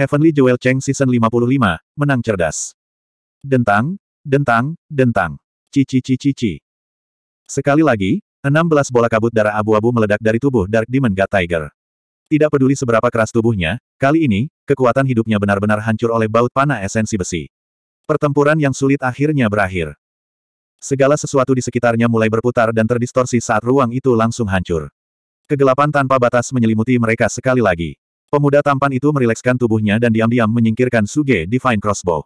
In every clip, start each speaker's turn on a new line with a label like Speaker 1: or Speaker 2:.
Speaker 1: Heavenly Jewel Cheng Season 55, Menang Cerdas. Dentang, dentang, dentang. Cici cici cici. Sekali lagi, 16 bola kabut darah abu-abu meledak dari tubuh Dark Demon God Tiger. Tidak peduli seberapa keras tubuhnya, kali ini, kekuatan hidupnya benar-benar hancur oleh baut panah esensi besi. Pertempuran yang sulit akhirnya berakhir. Segala sesuatu di sekitarnya mulai berputar dan terdistorsi saat ruang itu langsung hancur. Kegelapan tanpa batas menyelimuti mereka sekali lagi. Pemuda tampan itu merilekskan tubuhnya dan diam-diam menyingkirkan Suge Divine Crossbow.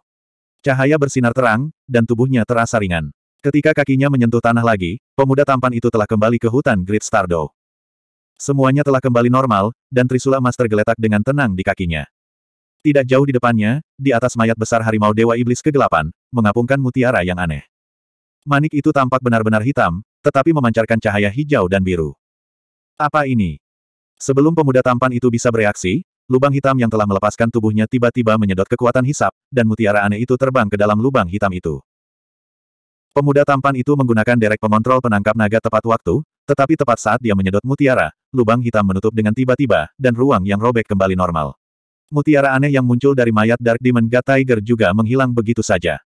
Speaker 1: Cahaya bersinar terang, dan tubuhnya terasa ringan. Ketika kakinya menyentuh tanah lagi, pemuda tampan itu telah kembali ke hutan Great Stardo. Semuanya telah kembali normal, dan Trisula Master geletak dengan tenang di kakinya. Tidak jauh di depannya, di atas mayat besar harimau Dewa Iblis kegelapan, mengapungkan mutiara yang aneh. Manik itu tampak benar-benar hitam, tetapi memancarkan cahaya hijau dan biru. Apa ini? Sebelum pemuda tampan itu bisa bereaksi, lubang hitam yang telah melepaskan tubuhnya tiba-tiba menyedot kekuatan hisap, dan mutiara aneh itu terbang ke dalam lubang hitam itu. Pemuda tampan itu menggunakan derek pengontrol penangkap naga tepat waktu, tetapi tepat saat dia menyedot mutiara, lubang hitam menutup dengan tiba-tiba, dan ruang yang robek kembali normal. Mutiara aneh yang muncul dari mayat Dark Demon God Tiger juga menghilang begitu saja.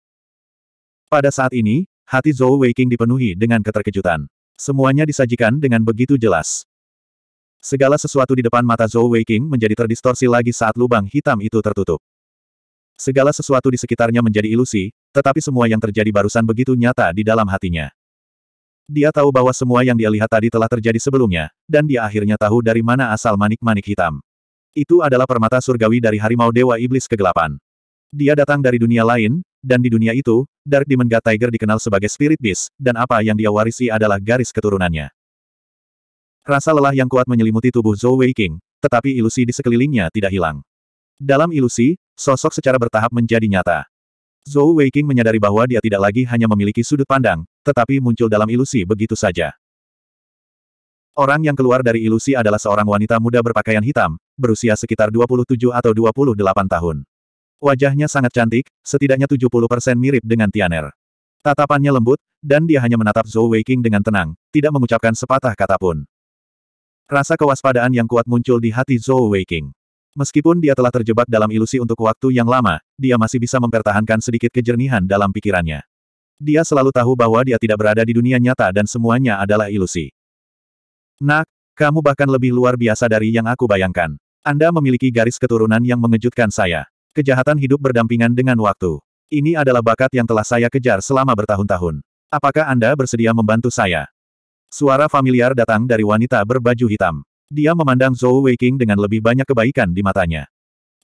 Speaker 1: Pada saat ini, hati Zhou Weiking dipenuhi dengan keterkejutan. Semuanya disajikan dengan begitu jelas. Segala sesuatu di depan mata Zhou Weiqing menjadi terdistorsi lagi saat lubang hitam itu tertutup. Segala sesuatu di sekitarnya menjadi ilusi, tetapi semua yang terjadi barusan begitu nyata di dalam hatinya. Dia tahu bahwa semua yang dia lihat tadi telah terjadi sebelumnya, dan dia akhirnya tahu dari mana asal manik-manik hitam. Itu adalah permata surgawi dari harimau dewa iblis kegelapan. Dia datang dari dunia lain, dan di dunia itu, Dark Demon God Tiger dikenal sebagai Spirit Beast, dan apa yang dia warisi adalah garis keturunannya. Rasa lelah yang kuat menyelimuti tubuh Zhou Weiqing, tetapi ilusi di sekelilingnya tidak hilang. Dalam ilusi, sosok secara bertahap menjadi nyata. Zhou Weiqing menyadari bahwa dia tidak lagi hanya memiliki sudut pandang, tetapi muncul dalam ilusi begitu saja. Orang yang keluar dari ilusi adalah seorang wanita muda berpakaian hitam, berusia sekitar 27 atau 28 tahun. Wajahnya sangat cantik, setidaknya 70% mirip dengan Tianer. Tatapannya lembut, dan dia hanya menatap Zhou Weiqing dengan tenang, tidak mengucapkan sepatah kata pun. Rasa kewaspadaan yang kuat muncul di hati Zhou Weiqing. Meskipun dia telah terjebak dalam ilusi untuk waktu yang lama, dia masih bisa mempertahankan sedikit kejernihan dalam pikirannya. Dia selalu tahu bahwa dia tidak berada di dunia nyata dan semuanya adalah ilusi. Nak, kamu bahkan lebih luar biasa dari yang aku bayangkan. Anda memiliki garis keturunan yang mengejutkan saya. Kejahatan hidup berdampingan dengan waktu. Ini adalah bakat yang telah saya kejar selama bertahun-tahun. Apakah Anda bersedia membantu saya? Suara familiar datang dari wanita berbaju hitam. Dia memandang Zhou Weiqing dengan lebih banyak kebaikan di matanya.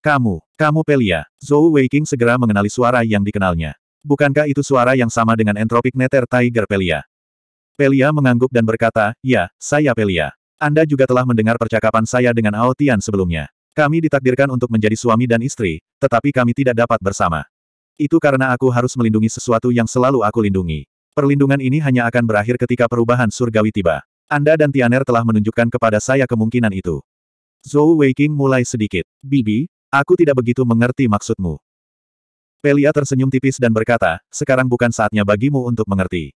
Speaker 1: Kamu, kamu Pelia. Zhou Weiqing segera mengenali suara yang dikenalnya. Bukankah itu suara yang sama dengan Entropic Nether Tiger Pelia? Pelia mengangguk dan berkata, ya, saya Pelia. Anda juga telah mendengar percakapan saya dengan Ao Tian sebelumnya. Kami ditakdirkan untuk menjadi suami dan istri, tetapi kami tidak dapat bersama. Itu karena aku harus melindungi sesuatu yang selalu aku lindungi. Perlindungan ini hanya akan berakhir ketika perubahan surgawi tiba. Anda dan Tianer telah menunjukkan kepada saya kemungkinan itu. Zhou Weiqing mulai sedikit. Bibi, aku tidak begitu mengerti maksudmu. Pelia tersenyum tipis dan berkata, sekarang bukan saatnya bagimu untuk mengerti.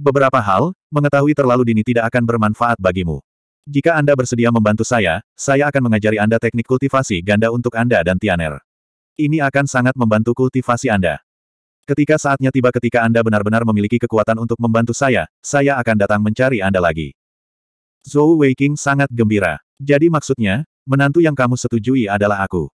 Speaker 1: Beberapa hal, mengetahui terlalu dini tidak akan bermanfaat bagimu. Jika Anda bersedia membantu saya, saya akan mengajari Anda teknik kultivasi ganda untuk Anda dan Tianer. Ini akan sangat membantu kultivasi Anda. Ketika saatnya tiba ketika Anda benar-benar memiliki kekuatan untuk membantu saya, saya akan datang mencari Anda lagi. Zhou Weiqing sangat gembira. Jadi maksudnya, menantu yang kamu setujui adalah aku.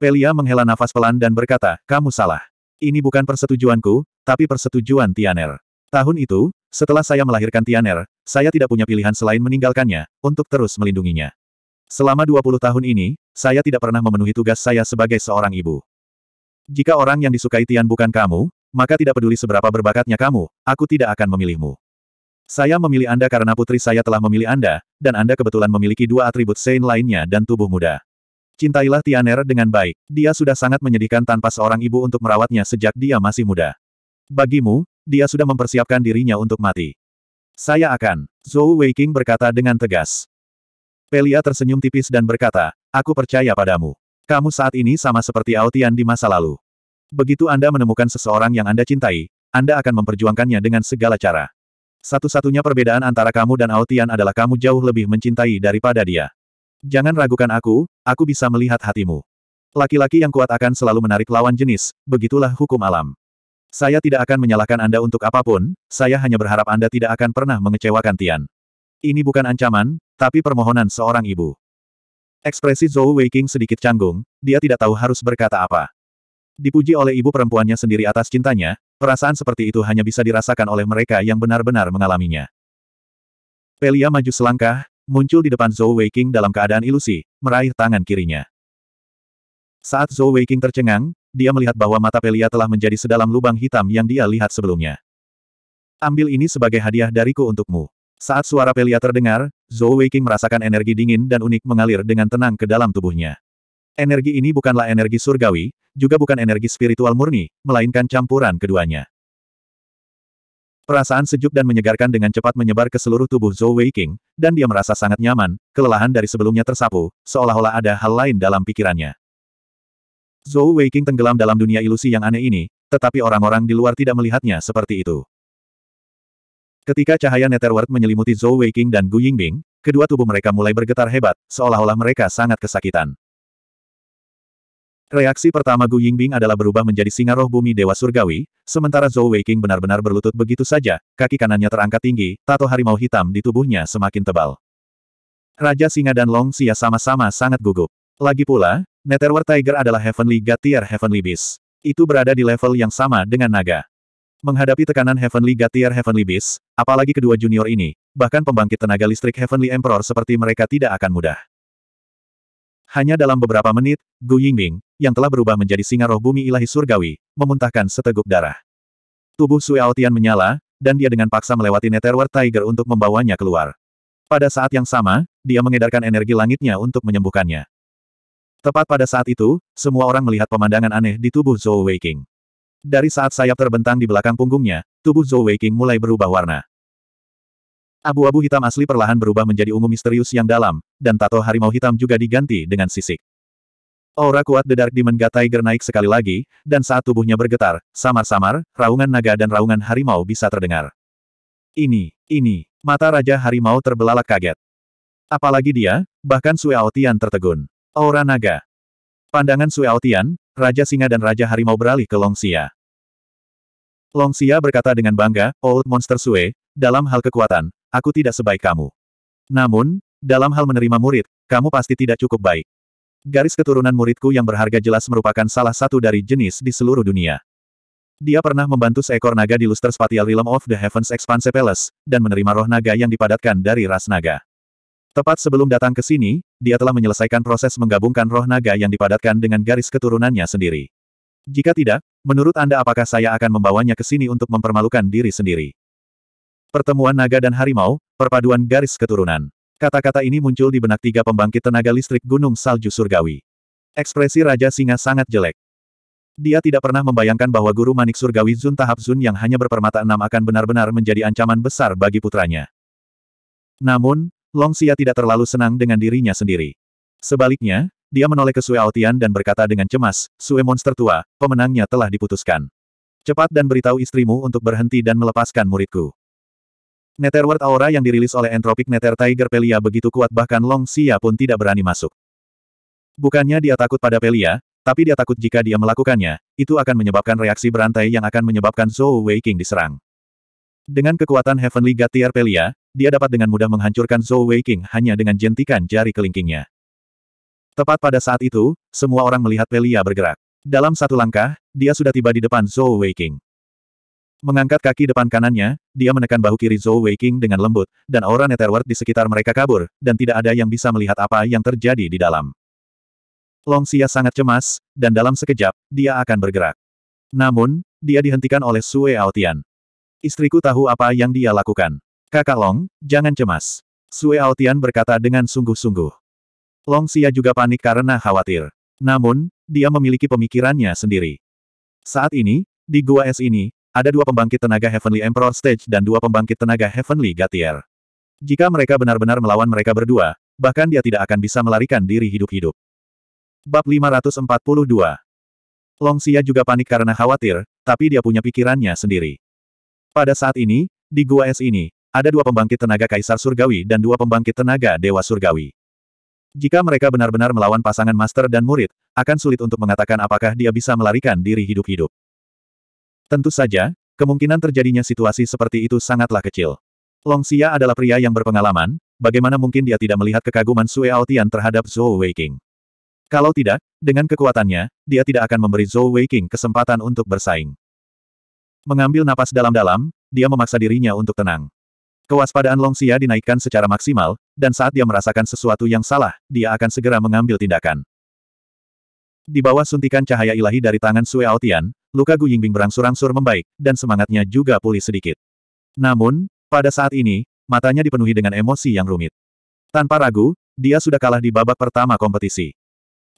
Speaker 1: Pelia menghela nafas pelan dan berkata, kamu salah. Ini bukan persetujuanku, tapi persetujuan Tianer. Tahun itu, setelah saya melahirkan Tianer, saya tidak punya pilihan selain meninggalkannya, untuk terus melindunginya. Selama 20 tahun ini, saya tidak pernah memenuhi tugas saya sebagai seorang ibu. Jika orang yang disukai Tian bukan kamu, maka tidak peduli seberapa berbakatnya kamu, aku tidak akan memilihmu. Saya memilih Anda karena putri saya telah memilih Anda, dan Anda kebetulan memiliki dua atribut Sein lainnya dan tubuh muda. Cintailah Tianer dengan baik. Dia sudah sangat menyedihkan tanpa seorang ibu untuk merawatnya sejak dia masih muda. Bagimu, dia sudah mempersiapkan dirinya untuk mati. Saya akan. Zhou Weiqing berkata dengan tegas. Pelia tersenyum tipis dan berkata, aku percaya padamu. Kamu saat ini sama seperti Aotian di masa lalu. Begitu Anda menemukan seseorang yang Anda cintai, Anda akan memperjuangkannya dengan segala cara. Satu-satunya perbedaan antara kamu dan Aotian adalah kamu jauh lebih mencintai daripada dia. Jangan ragukan aku, aku bisa melihat hatimu. Laki-laki yang kuat akan selalu menarik lawan jenis, begitulah hukum alam. Saya tidak akan menyalahkan Anda untuk apapun, saya hanya berharap Anda tidak akan pernah mengecewakan Tian. Ini bukan ancaman, tapi permohonan seorang ibu. Ekspresi Zhou Weiqing sedikit canggung, dia tidak tahu harus berkata apa. Dipuji oleh ibu perempuannya sendiri atas cintanya, perasaan seperti itu hanya bisa dirasakan oleh mereka yang benar-benar mengalaminya. Pelia maju selangkah, muncul di depan Zhou Weiqing dalam keadaan ilusi, meraih tangan kirinya. Saat Zhou Weiqing tercengang, dia melihat bahwa mata Pelia telah menjadi sedalam lubang hitam yang dia lihat sebelumnya. Ambil ini sebagai hadiah dariku untukmu. Saat suara Pelia terdengar, Zhou Weiqing merasakan energi dingin dan unik mengalir dengan tenang ke dalam tubuhnya. Energi ini bukanlah energi surgawi, juga bukan energi spiritual murni, melainkan campuran keduanya. Perasaan sejuk dan menyegarkan dengan cepat menyebar ke seluruh tubuh Zhou Weiqing, dan dia merasa sangat nyaman, kelelahan dari sebelumnya tersapu, seolah-olah ada hal lain dalam pikirannya. Zhou Weiqing tenggelam dalam dunia ilusi yang aneh ini, tetapi orang-orang di luar tidak melihatnya seperti itu. Ketika cahaya Netherworld menyelimuti Zhou Weiqing dan Gu Yingbing, kedua tubuh mereka mulai bergetar hebat, seolah-olah mereka sangat kesakitan. Reaksi pertama Gu Yingbing adalah berubah menjadi singa roh bumi Dewa Surgawi, sementara Zhou Weiqing benar-benar berlutut begitu saja, kaki kanannya terangkat tinggi, tato harimau hitam di tubuhnya semakin tebal. Raja Singa dan Long Xia sama-sama sangat gugup. Lagi pula, Netherworld Tiger adalah Heavenly God tier Heavenly Beast. Itu berada di level yang sama dengan naga. Menghadapi tekanan Heavenly God Heavenly Beast, apalagi kedua junior ini, bahkan pembangkit tenaga listrik Heavenly Emperor seperti mereka tidak akan mudah. Hanya dalam beberapa menit, Gu Yingbing, yang telah berubah menjadi singa roh bumi ilahi surgawi, memuntahkan seteguk darah. Tubuh Sui Aotian menyala, dan dia dengan paksa melewati Netherworld Tiger untuk membawanya keluar. Pada saat yang sama, dia mengedarkan energi langitnya untuk menyembuhkannya. Tepat pada saat itu, semua orang melihat pemandangan aneh di tubuh Zhou Weiqing. Dari saat sayap terbentang di belakang punggungnya, tubuh Zhou Weiqing mulai berubah warna. Abu-abu hitam asli perlahan berubah menjadi ungu misterius yang dalam, dan tato harimau hitam juga diganti dengan sisik. Aura kuat The Dark Demon Tiger naik sekali lagi, dan saat tubuhnya bergetar, samar-samar, raungan naga dan raungan harimau bisa terdengar. Ini, ini, mata Raja Harimau terbelalak kaget. Apalagi dia, bahkan Sue Aotian tertegun. Aura naga, Pandangan Sue Aotian, Raja Singa dan Raja Harimau beralih ke Longxia. Longxia berkata dengan bangga, "Old oh, Monster Sue, dalam hal kekuatan, aku tidak sebaik kamu. Namun, dalam hal menerima murid, kamu pasti tidak cukup baik. Garis keturunan muridku yang berharga jelas merupakan salah satu dari jenis di seluruh dunia. Dia pernah membantu seekor naga di Luster Spatial Realm of the Heavens Expanse Palace, dan menerima roh naga yang dipadatkan dari ras naga. Tepat sebelum datang ke sini, dia telah menyelesaikan proses menggabungkan roh naga yang dipadatkan dengan garis keturunannya sendiri. Jika tidak, menurut Anda apakah saya akan membawanya ke sini untuk mempermalukan diri sendiri? Pertemuan naga dan harimau, perpaduan garis keturunan. Kata-kata ini muncul di benak tiga pembangkit tenaga listrik Gunung Salju Surgawi. Ekspresi Raja Singa sangat jelek. Dia tidak pernah membayangkan bahwa Guru Manik Surgawi Zun Tahap Zun yang hanya berpermata enam akan benar-benar menjadi ancaman besar bagi putranya. Namun, Long Xia tidak terlalu senang dengan dirinya sendiri. Sebaliknya, dia menoleh ke Sue Aotian dan berkata dengan cemas, Sue monster tua, pemenangnya telah diputuskan. Cepat dan beritahu istrimu untuk berhenti dan melepaskan muridku. Netherworld Aura yang dirilis oleh Entropic Nether Tiger Pelia begitu kuat bahkan Long Xia pun tidak berani masuk. Bukannya dia takut pada Pelia, tapi dia takut jika dia melakukannya, itu akan menyebabkan reaksi berantai yang akan menyebabkan Zhou Wei King diserang. Dengan kekuatan Heavenly God Tier Pelia, dia dapat dengan mudah menghancurkan Zhou Weiqing hanya dengan jentikan jari kelingkingnya. Tepat pada saat itu, semua orang melihat Pelia bergerak. Dalam satu langkah, dia sudah tiba di depan Zhou Weiqing. Mengangkat kaki depan kanannya, dia menekan bahu kiri Zhou Weiqing dengan lembut, dan aura Netherworld di sekitar mereka kabur, dan tidak ada yang bisa melihat apa yang terjadi di dalam. Long Xia sangat cemas, dan dalam sekejap, dia akan bergerak. Namun, dia dihentikan oleh Sue Aotian. Istriku tahu apa yang dia lakukan. Kakak Long, jangan cemas. Sue Aotian berkata dengan sungguh-sungguh. Long Xia juga panik karena khawatir. Namun, dia memiliki pemikirannya sendiri. Saat ini, di Gua Es ini, ada dua pembangkit tenaga Heavenly Emperor Stage dan dua pembangkit tenaga Heavenly Gatier. Jika mereka benar-benar melawan mereka berdua, bahkan dia tidak akan bisa melarikan diri hidup-hidup. Bab 542 Long Xia juga panik karena khawatir, tapi dia punya pikirannya sendiri. Pada saat ini, di Gua Es ini, ada dua pembangkit tenaga kaisar surgawi dan dua pembangkit tenaga dewa surgawi. Jika mereka benar-benar melawan pasangan master dan murid, akan sulit untuk mengatakan apakah dia bisa melarikan diri hidup-hidup. Tentu saja, kemungkinan terjadinya situasi seperti itu sangatlah kecil. Long Xia adalah pria yang berpengalaman, bagaimana mungkin dia tidak melihat kekaguman Sue Aotian terhadap Zhou Weiqing. Kalau tidak, dengan kekuatannya, dia tidak akan memberi Zhou Weiqing kesempatan untuk bersaing. Mengambil napas dalam-dalam, dia memaksa dirinya untuk tenang. Kewaspadaan Long Xia dinaikkan secara maksimal, dan saat dia merasakan sesuatu yang salah, dia akan segera mengambil tindakan. Di bawah suntikan cahaya ilahi dari tangan Sue Aotian, luka Gu Yingbing berangsur-angsur membaik, dan semangatnya juga pulih sedikit. Namun, pada saat ini, matanya dipenuhi dengan emosi yang rumit. Tanpa ragu, dia sudah kalah di babak pertama kompetisi.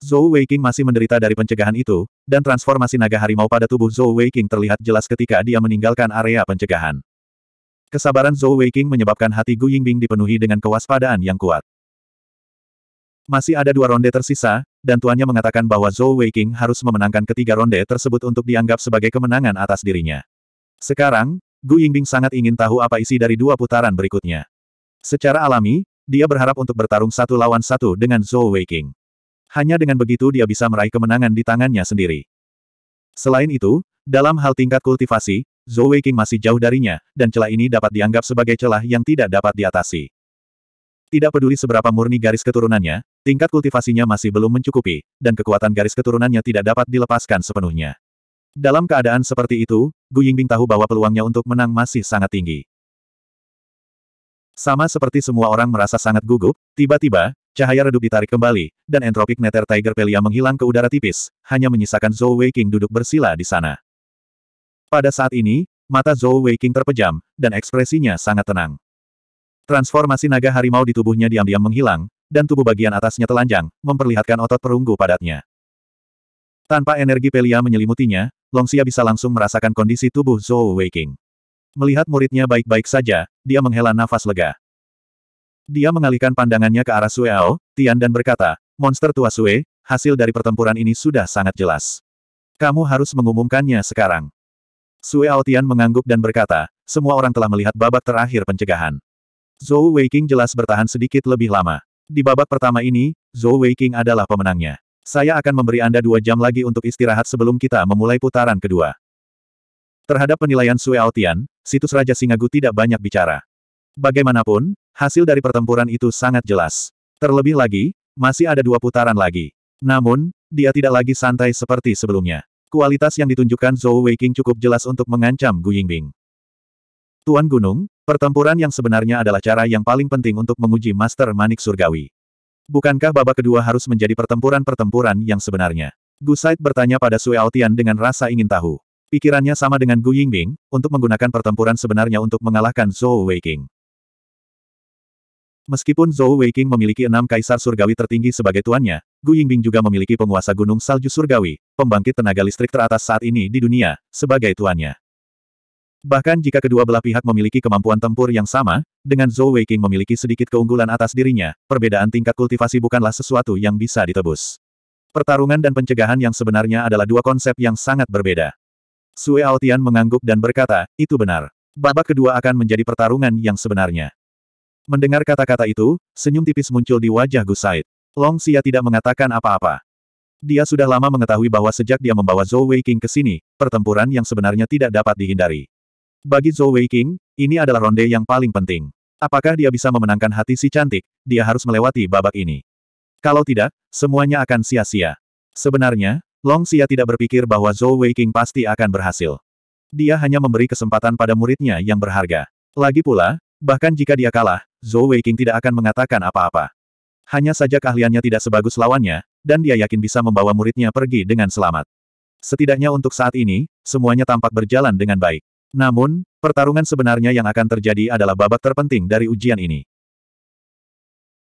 Speaker 1: Zhou Weiqing masih menderita dari pencegahan itu, dan transformasi naga harimau pada tubuh Zhou Weiqing terlihat jelas ketika dia meninggalkan area pencegahan. Kesabaran Zhou Weiqing menyebabkan hati Gu Yingbing dipenuhi dengan kewaspadaan yang kuat. Masih ada dua ronde tersisa, dan tuannya mengatakan bahwa Zhou Weiqing harus memenangkan ketiga ronde tersebut untuk dianggap sebagai kemenangan atas dirinya. Sekarang, Gu Yingbing sangat ingin tahu apa isi dari dua putaran berikutnya. Secara alami, dia berharap untuk bertarung satu lawan satu dengan Zhou Weiqing. Hanya dengan begitu dia bisa meraih kemenangan di tangannya sendiri. Selain itu, dalam hal tingkat kultivasi, Zhou Weiqing masih jauh darinya, dan celah ini dapat dianggap sebagai celah yang tidak dapat diatasi. Tidak peduli seberapa murni garis keturunannya, tingkat kultivasinya masih belum mencukupi, dan kekuatan garis keturunannya tidak dapat dilepaskan sepenuhnya. Dalam keadaan seperti itu, Gu Yingbing tahu bahwa peluangnya untuk menang masih sangat tinggi. Sama seperti semua orang merasa sangat gugup, tiba-tiba, cahaya redup ditarik kembali, dan entropik neter Tiger Pelia menghilang ke udara tipis, hanya menyisakan Zhou Weiqing duduk bersila di sana. Pada saat ini, mata Zhou Weiqing terpejam, dan ekspresinya sangat tenang. Transformasi naga harimau di tubuhnya diam-diam menghilang, dan tubuh bagian atasnya telanjang, memperlihatkan otot perunggu padatnya. Tanpa energi Pelia menyelimutinya, Longxia bisa langsung merasakan kondisi tubuh Zhou Weiqing. Melihat muridnya baik-baik saja, dia menghela nafas lega. Dia mengalihkan pandangannya ke arah Sueao, Tian dan berkata, Monster tua Sue, hasil dari pertempuran ini sudah sangat jelas. Kamu harus mengumumkannya sekarang. Sue Aotian mengangguk dan berkata, semua orang telah melihat babak terakhir pencegahan. Zhou Weiking jelas bertahan sedikit lebih lama. Di babak pertama ini, Zhou Weiking adalah pemenangnya. Saya akan memberi Anda dua jam lagi untuk istirahat sebelum kita memulai putaran kedua. Terhadap penilaian Sue Aotian, situs Raja Singagu tidak banyak bicara. Bagaimanapun, hasil dari pertempuran itu sangat jelas. Terlebih lagi, masih ada dua putaran lagi. Namun, dia tidak lagi santai seperti sebelumnya. Kualitas yang ditunjukkan Zhou Weiqing cukup jelas untuk mengancam Gu Yingbing. Tuan Gunung, pertempuran yang sebenarnya adalah cara yang paling penting untuk menguji Master Manik Surgawi. Bukankah babak kedua harus menjadi pertempuran-pertempuran yang sebenarnya? Gu Said bertanya pada Sui Aotian dengan rasa ingin tahu. Pikirannya sama dengan Gu Yingbing, untuk menggunakan pertempuran sebenarnya untuk mengalahkan Zhou Weiqing. Meskipun Zhou Weiqing memiliki enam kaisar surgawi tertinggi sebagai tuannya, Gu Yingbing juga memiliki penguasa gunung salju surgawi, pembangkit tenaga listrik teratas saat ini di dunia, sebagai tuannya. Bahkan jika kedua belah pihak memiliki kemampuan tempur yang sama, dengan Zhou Weiqing memiliki sedikit keunggulan atas dirinya, perbedaan tingkat kultivasi bukanlah sesuatu yang bisa ditebus. Pertarungan dan pencegahan yang sebenarnya adalah dua konsep yang sangat berbeda. Sue Aotian mengangguk dan berkata, itu benar. Babak kedua akan menjadi pertarungan yang sebenarnya. Mendengar kata-kata itu, senyum tipis muncul di wajah Gu Said. Long Xia tidak mengatakan apa-apa. Dia sudah lama mengetahui bahwa sejak dia membawa Zhou Weiqing ke sini, pertempuran yang sebenarnya tidak dapat dihindari. Bagi Zhou Weiqing, ini adalah ronde yang paling penting. Apakah dia bisa memenangkan hati si cantik, dia harus melewati babak ini. Kalau tidak, semuanya akan sia-sia. Sebenarnya, Long Xia tidak berpikir bahwa Zhou Weiqing pasti akan berhasil. Dia hanya memberi kesempatan pada muridnya yang berharga. Lagi pula, bahkan jika dia kalah, Zhou Weiqing tidak akan mengatakan apa-apa. Hanya saja keahliannya tidak sebagus lawannya, dan dia yakin bisa membawa muridnya pergi dengan selamat. Setidaknya untuk saat ini, semuanya tampak berjalan dengan baik. Namun, pertarungan sebenarnya yang akan terjadi adalah babak terpenting dari ujian ini.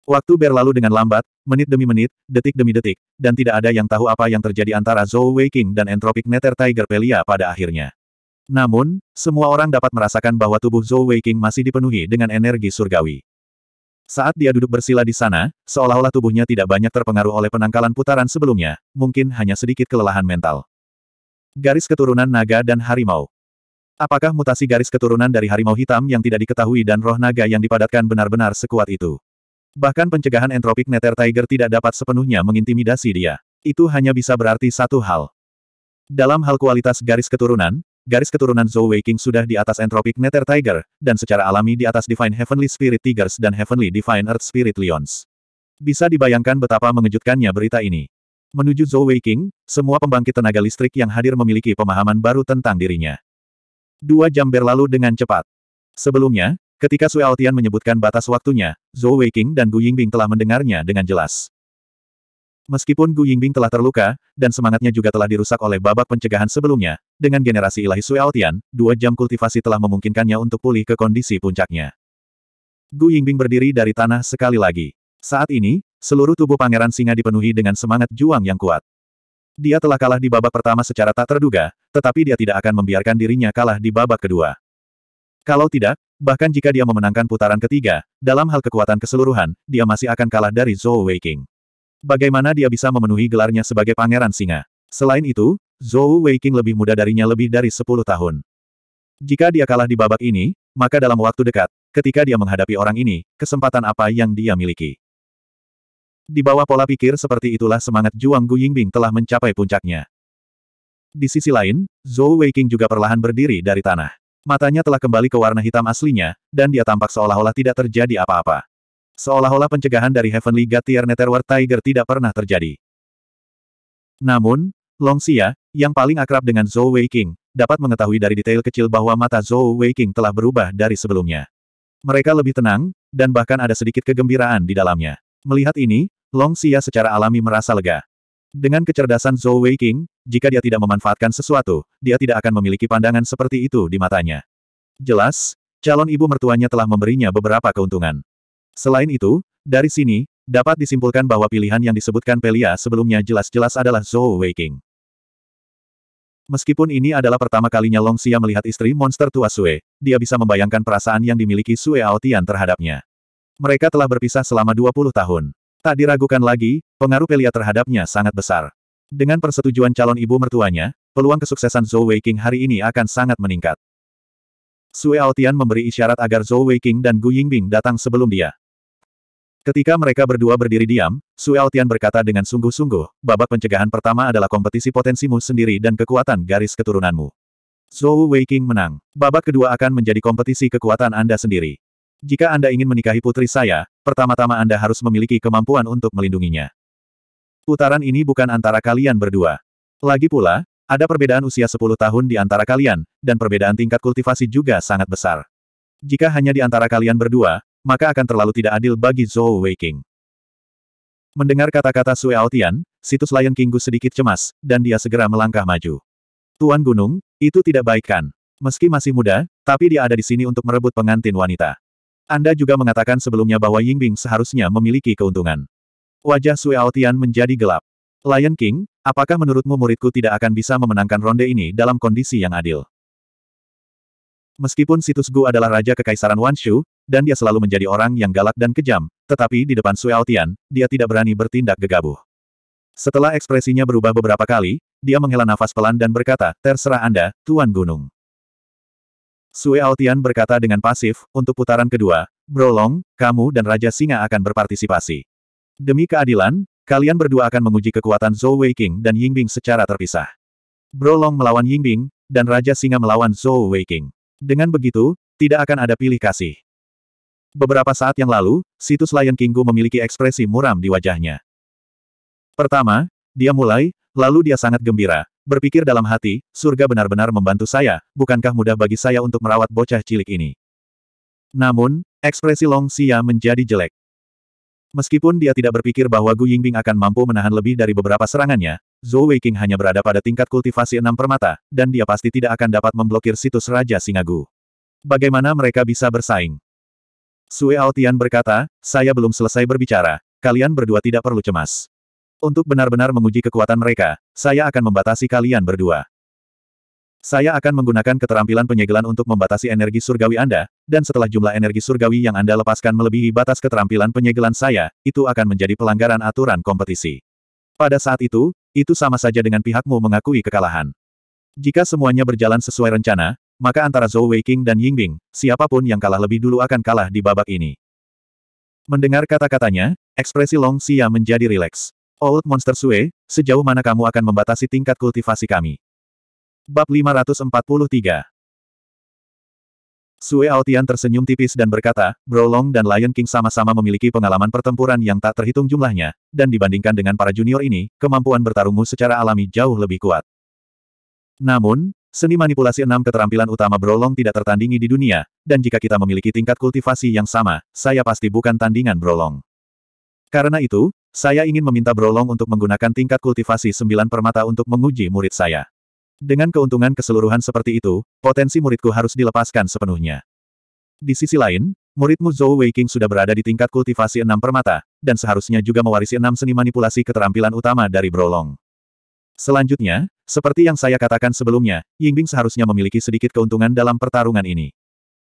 Speaker 1: Waktu berlalu dengan lambat, menit demi menit, detik demi detik, dan tidak ada yang tahu apa yang terjadi antara Zhou Weiqing dan Entropic Nether Tiger Pelia pada akhirnya. Namun, semua orang dapat merasakan bahwa tubuh Zhou Weiqing masih dipenuhi dengan energi surgawi. Saat dia duduk bersila di sana, seolah-olah tubuhnya tidak banyak terpengaruh oleh penangkalan putaran sebelumnya, mungkin hanya sedikit kelelahan mental. Garis keturunan naga dan harimau. Apakah mutasi garis keturunan dari harimau hitam yang tidak diketahui dan roh naga yang dipadatkan benar-benar sekuat itu? Bahkan pencegahan entropik Nether Tiger tidak dapat sepenuhnya mengintimidasi dia. Itu hanya bisa berarti satu hal. Dalam hal kualitas garis keturunan, garis keturunan Zhou Wei sudah di atas Entropic Nether Tiger, dan secara alami di atas Divine Heavenly Spirit Tigers dan Heavenly Divine Earth Spirit Lions. Bisa dibayangkan betapa mengejutkannya berita ini. Menuju Zhou Wei semua pembangkit tenaga listrik yang hadir memiliki pemahaman baru tentang dirinya. Dua jam berlalu dengan cepat. Sebelumnya, ketika Sui Altian menyebutkan batas waktunya, Zhou Wei dan Gu Yingbing telah mendengarnya dengan jelas. Meskipun Gu Yingbing telah terluka, dan semangatnya juga telah dirusak oleh babak pencegahan sebelumnya, dengan generasi ilahi Sui Altian, dua jam kultivasi telah memungkinkannya untuk pulih ke kondisi puncaknya. Gu Yingbing berdiri dari tanah sekali lagi. Saat ini, seluruh tubuh pangeran singa dipenuhi dengan semangat juang yang kuat. Dia telah kalah di babak pertama secara tak terduga, tetapi dia tidak akan membiarkan dirinya kalah di babak kedua. Kalau tidak, bahkan jika dia memenangkan putaran ketiga, dalam hal kekuatan keseluruhan, dia masih akan kalah dari Zhou Weiking. Bagaimana dia bisa memenuhi gelarnya sebagai pangeran singa? Selain itu, Zhou Weiqing lebih muda darinya lebih dari 10 tahun. Jika dia kalah di babak ini, maka dalam waktu dekat, ketika dia menghadapi orang ini, kesempatan apa yang dia miliki? Di bawah pola pikir seperti itulah semangat juang Gu Yingbing telah mencapai puncaknya. Di sisi lain, Zhou Weiqing juga perlahan berdiri dari tanah. Matanya telah kembali ke warna hitam aslinya, dan dia tampak seolah-olah tidak terjadi apa-apa. Seolah-olah pencegahan dari Heavenly God Tier Netherworld Tiger tidak pernah terjadi. Namun, Long Xia yang paling akrab dengan Zhou Wei King, dapat mengetahui dari detail kecil bahwa mata Zhou Wei King telah berubah dari sebelumnya. Mereka lebih tenang, dan bahkan ada sedikit kegembiraan di dalamnya. Melihat ini, Long Xia secara alami merasa lega. Dengan kecerdasan Zhou Wei King, jika dia tidak memanfaatkan sesuatu, dia tidak akan memiliki pandangan seperti itu di matanya. Jelas, calon ibu mertuanya telah memberinya beberapa keuntungan. Selain itu, dari sini, dapat disimpulkan bahwa pilihan yang disebutkan Pelia sebelumnya jelas-jelas adalah Zhou Weiking. Meskipun ini adalah pertama kalinya Long Xia melihat istri monster tua Sue, dia bisa membayangkan perasaan yang dimiliki Sue Aotian terhadapnya. Mereka telah berpisah selama 20 tahun. Tak diragukan lagi, pengaruh Pelia terhadapnya sangat besar. Dengan persetujuan calon ibu mertuanya, peluang kesuksesan Zhou Weiking hari ini akan sangat meningkat. Sue Aotian memberi isyarat agar Zhou Weiking dan Gu Yingbing datang sebelum dia. Ketika mereka berdua berdiri diam, Su Altian berkata dengan sungguh-sungguh, babak pencegahan pertama adalah kompetisi potensimu sendiri dan kekuatan garis keturunanmu. Zhou Weiqing menang. Babak kedua akan menjadi kompetisi kekuatan Anda sendiri. Jika Anda ingin menikahi putri saya, pertama-tama Anda harus memiliki kemampuan untuk melindunginya. Putaran ini bukan antara kalian berdua. Lagi pula, ada perbedaan usia 10 tahun di antara kalian, dan perbedaan tingkat kultivasi juga sangat besar. Jika hanya di antara kalian berdua, maka akan terlalu tidak adil bagi Zhou Weiqing. Mendengar kata-kata Sue Aotian, situs Lion Kinggu sedikit cemas, dan dia segera melangkah maju. Tuan Gunung, itu tidak baik kan? Meski masih muda, tapi dia ada di sini untuk merebut pengantin wanita. Anda juga mengatakan sebelumnya bahwa Yingbing seharusnya memiliki keuntungan. Wajah Sue Aotian menjadi gelap. Lion King, apakah menurutmu muridku tidak akan bisa memenangkan ronde ini dalam kondisi yang adil? Meskipun situs Gu adalah raja kekaisaran Wanshu, dan dia selalu menjadi orang yang galak dan kejam, tetapi di depan Sue Altian, dia tidak berani bertindak gegabah. Setelah ekspresinya berubah beberapa kali, dia menghela nafas pelan dan berkata, terserah Anda, Tuan Gunung. Sue Altian berkata dengan pasif, untuk putaran kedua, Brolong, kamu dan Raja Singa akan berpartisipasi. Demi keadilan, kalian berdua akan menguji kekuatan Zhou Wei King dan Yingbing secara terpisah. Brolong melawan Yingbing, dan Raja Singa melawan Zhou Wei King. Dengan begitu, tidak akan ada pilih kasih. Beberapa saat yang lalu, situs Lion Kinggu memiliki ekspresi muram di wajahnya. Pertama, dia mulai, lalu dia sangat gembira. Berpikir dalam hati, surga benar-benar membantu saya, bukankah mudah bagi saya untuk merawat bocah cilik ini. Namun, ekspresi Long Xia menjadi jelek. Meskipun dia tidak berpikir bahwa Gu Yingbing akan mampu menahan lebih dari beberapa serangannya, Zhou Weiqing hanya berada pada tingkat kultivasi enam permata, dan dia pasti tidak akan dapat memblokir situs Raja Singagu. Bagaimana mereka bisa bersaing? Sue Aotian berkata, saya belum selesai berbicara, kalian berdua tidak perlu cemas. Untuk benar-benar menguji kekuatan mereka, saya akan membatasi kalian berdua. Saya akan menggunakan keterampilan penyegelan untuk membatasi energi surgawi Anda, dan setelah jumlah energi surgawi yang Anda lepaskan melebihi batas keterampilan penyegelan saya, itu akan menjadi pelanggaran aturan kompetisi. Pada saat itu, itu sama saja dengan pihakmu mengakui kekalahan. Jika semuanya berjalan sesuai rencana, maka antara Zhou Weiqing dan Yingbing, siapapun yang kalah lebih dulu akan kalah di babak ini. Mendengar kata-katanya, ekspresi Long Xia menjadi rileks. Old oh, Monster Sue, sejauh mana kamu akan membatasi tingkat kultivasi kami? Bab 543 Sue Aotian tersenyum tipis dan berkata, Bro Long dan Lion King sama-sama memiliki pengalaman pertempuran yang tak terhitung jumlahnya, dan dibandingkan dengan para junior ini, kemampuan bertarungmu secara alami jauh lebih kuat. Namun, Seni manipulasi enam keterampilan utama Brolong tidak tertandingi di dunia, dan jika kita memiliki tingkat kultivasi yang sama, saya pasti bukan tandingan Brolong. Karena itu, saya ingin meminta Brolong untuk menggunakan tingkat kultivasi sembilan permata untuk menguji murid saya. Dengan keuntungan keseluruhan seperti itu, potensi muridku harus dilepaskan sepenuhnya. Di sisi lain, muridmu Zhou Weiqing sudah berada di tingkat kultivasi enam permata, dan seharusnya juga mewarisi enam seni manipulasi keterampilan utama dari Brolong. Selanjutnya, seperti yang saya katakan sebelumnya, Yingbing seharusnya memiliki sedikit keuntungan dalam pertarungan ini.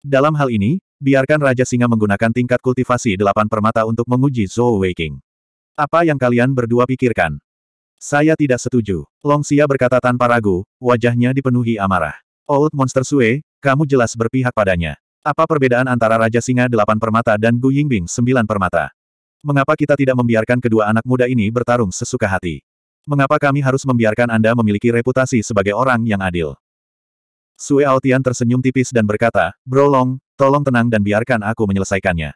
Speaker 1: Dalam hal ini, biarkan Raja Singa menggunakan tingkat kultivasi delapan permata untuk menguji Zhou Weiqing. Apa yang kalian berdua pikirkan? Saya tidak setuju. Long Xia berkata tanpa ragu, wajahnya dipenuhi amarah. Old Monster Sue, kamu jelas berpihak padanya. Apa perbedaan antara Raja Singa delapan permata dan Gu Yingbing sembilan permata? Mengapa kita tidak membiarkan kedua anak muda ini bertarung sesuka hati? Mengapa kami harus membiarkan Anda memiliki reputasi sebagai orang yang adil? Sue Aotian tersenyum tipis dan berkata, Bro Long, tolong tenang dan biarkan aku menyelesaikannya.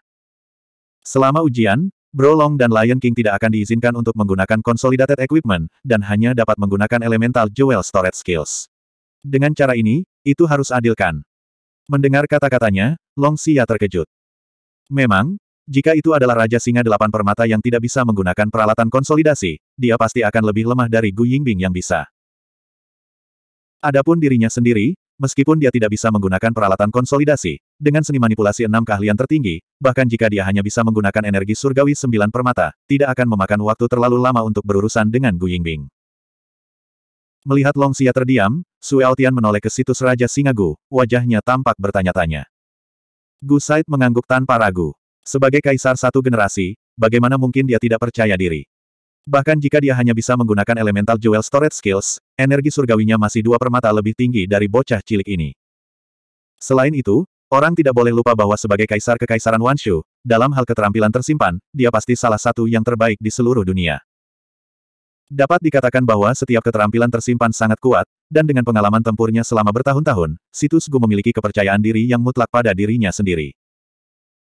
Speaker 1: Selama ujian, Bro Long dan Lion King tidak akan diizinkan untuk menggunakan consolidated equipment, dan hanya dapat menggunakan elemental jewel storage skills. Dengan cara ini, itu harus adilkan. Mendengar kata-katanya, Long Xia terkejut. Memang, jika itu adalah Raja Singa Delapan Permata yang tidak bisa menggunakan peralatan konsolidasi, dia pasti akan lebih lemah dari Gu Yingbing yang bisa. Adapun dirinya sendiri, meskipun dia tidak bisa menggunakan peralatan konsolidasi, dengan seni manipulasi enam keahlian tertinggi, bahkan jika dia hanya bisa menggunakan energi surgawi sembilan permata, tidak akan memakan waktu terlalu lama untuk berurusan dengan Gu Yingbing. Melihat Long Xia terdiam, Su Altian menoleh ke situs Raja Singa Gu, wajahnya tampak bertanya-tanya. Gu Said mengangguk tanpa ragu. Sebagai kaisar satu generasi, bagaimana mungkin dia tidak percaya diri? Bahkan jika dia hanya bisa menggunakan elemental jewel storage skills, energi surgawinya masih dua permata lebih tinggi dari bocah cilik ini. Selain itu, orang tidak boleh lupa bahwa sebagai kaisar kekaisaran Wanshu, dalam hal keterampilan tersimpan, dia pasti salah satu yang terbaik di seluruh dunia. Dapat dikatakan bahwa setiap keterampilan tersimpan sangat kuat, dan dengan pengalaman tempurnya selama bertahun-tahun, Situs Gu memiliki kepercayaan diri yang mutlak pada dirinya sendiri.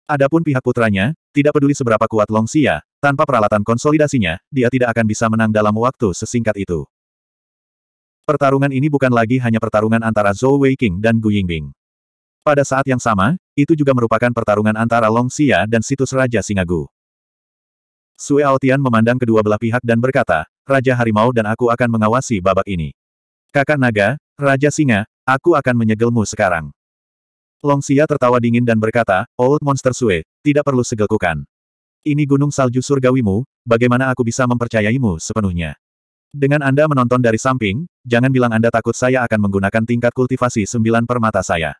Speaker 1: Adapun pihak putranya, tidak peduli seberapa kuat Long Xia, tanpa peralatan konsolidasinya, dia tidak akan bisa menang dalam waktu sesingkat itu. Pertarungan ini bukan lagi hanya pertarungan antara Zhou Weiqing dan Gu Yingbing. Pada saat yang sama, itu juga merupakan pertarungan antara Long Xia dan situs Raja Singagu. Sue Aotian memandang kedua belah pihak dan berkata, Raja Harimau dan aku akan mengawasi babak ini. Kakak naga, Raja Singa, aku akan menyegelmu sekarang. Long Xia tertawa dingin dan berkata, Old Monster Sue, tidak perlu segelkukan. Ini gunung salju surgawimu, bagaimana aku bisa mempercayaimu sepenuhnya? Dengan Anda menonton dari samping, jangan bilang Anda takut saya akan menggunakan tingkat kultivasi sembilan permata saya.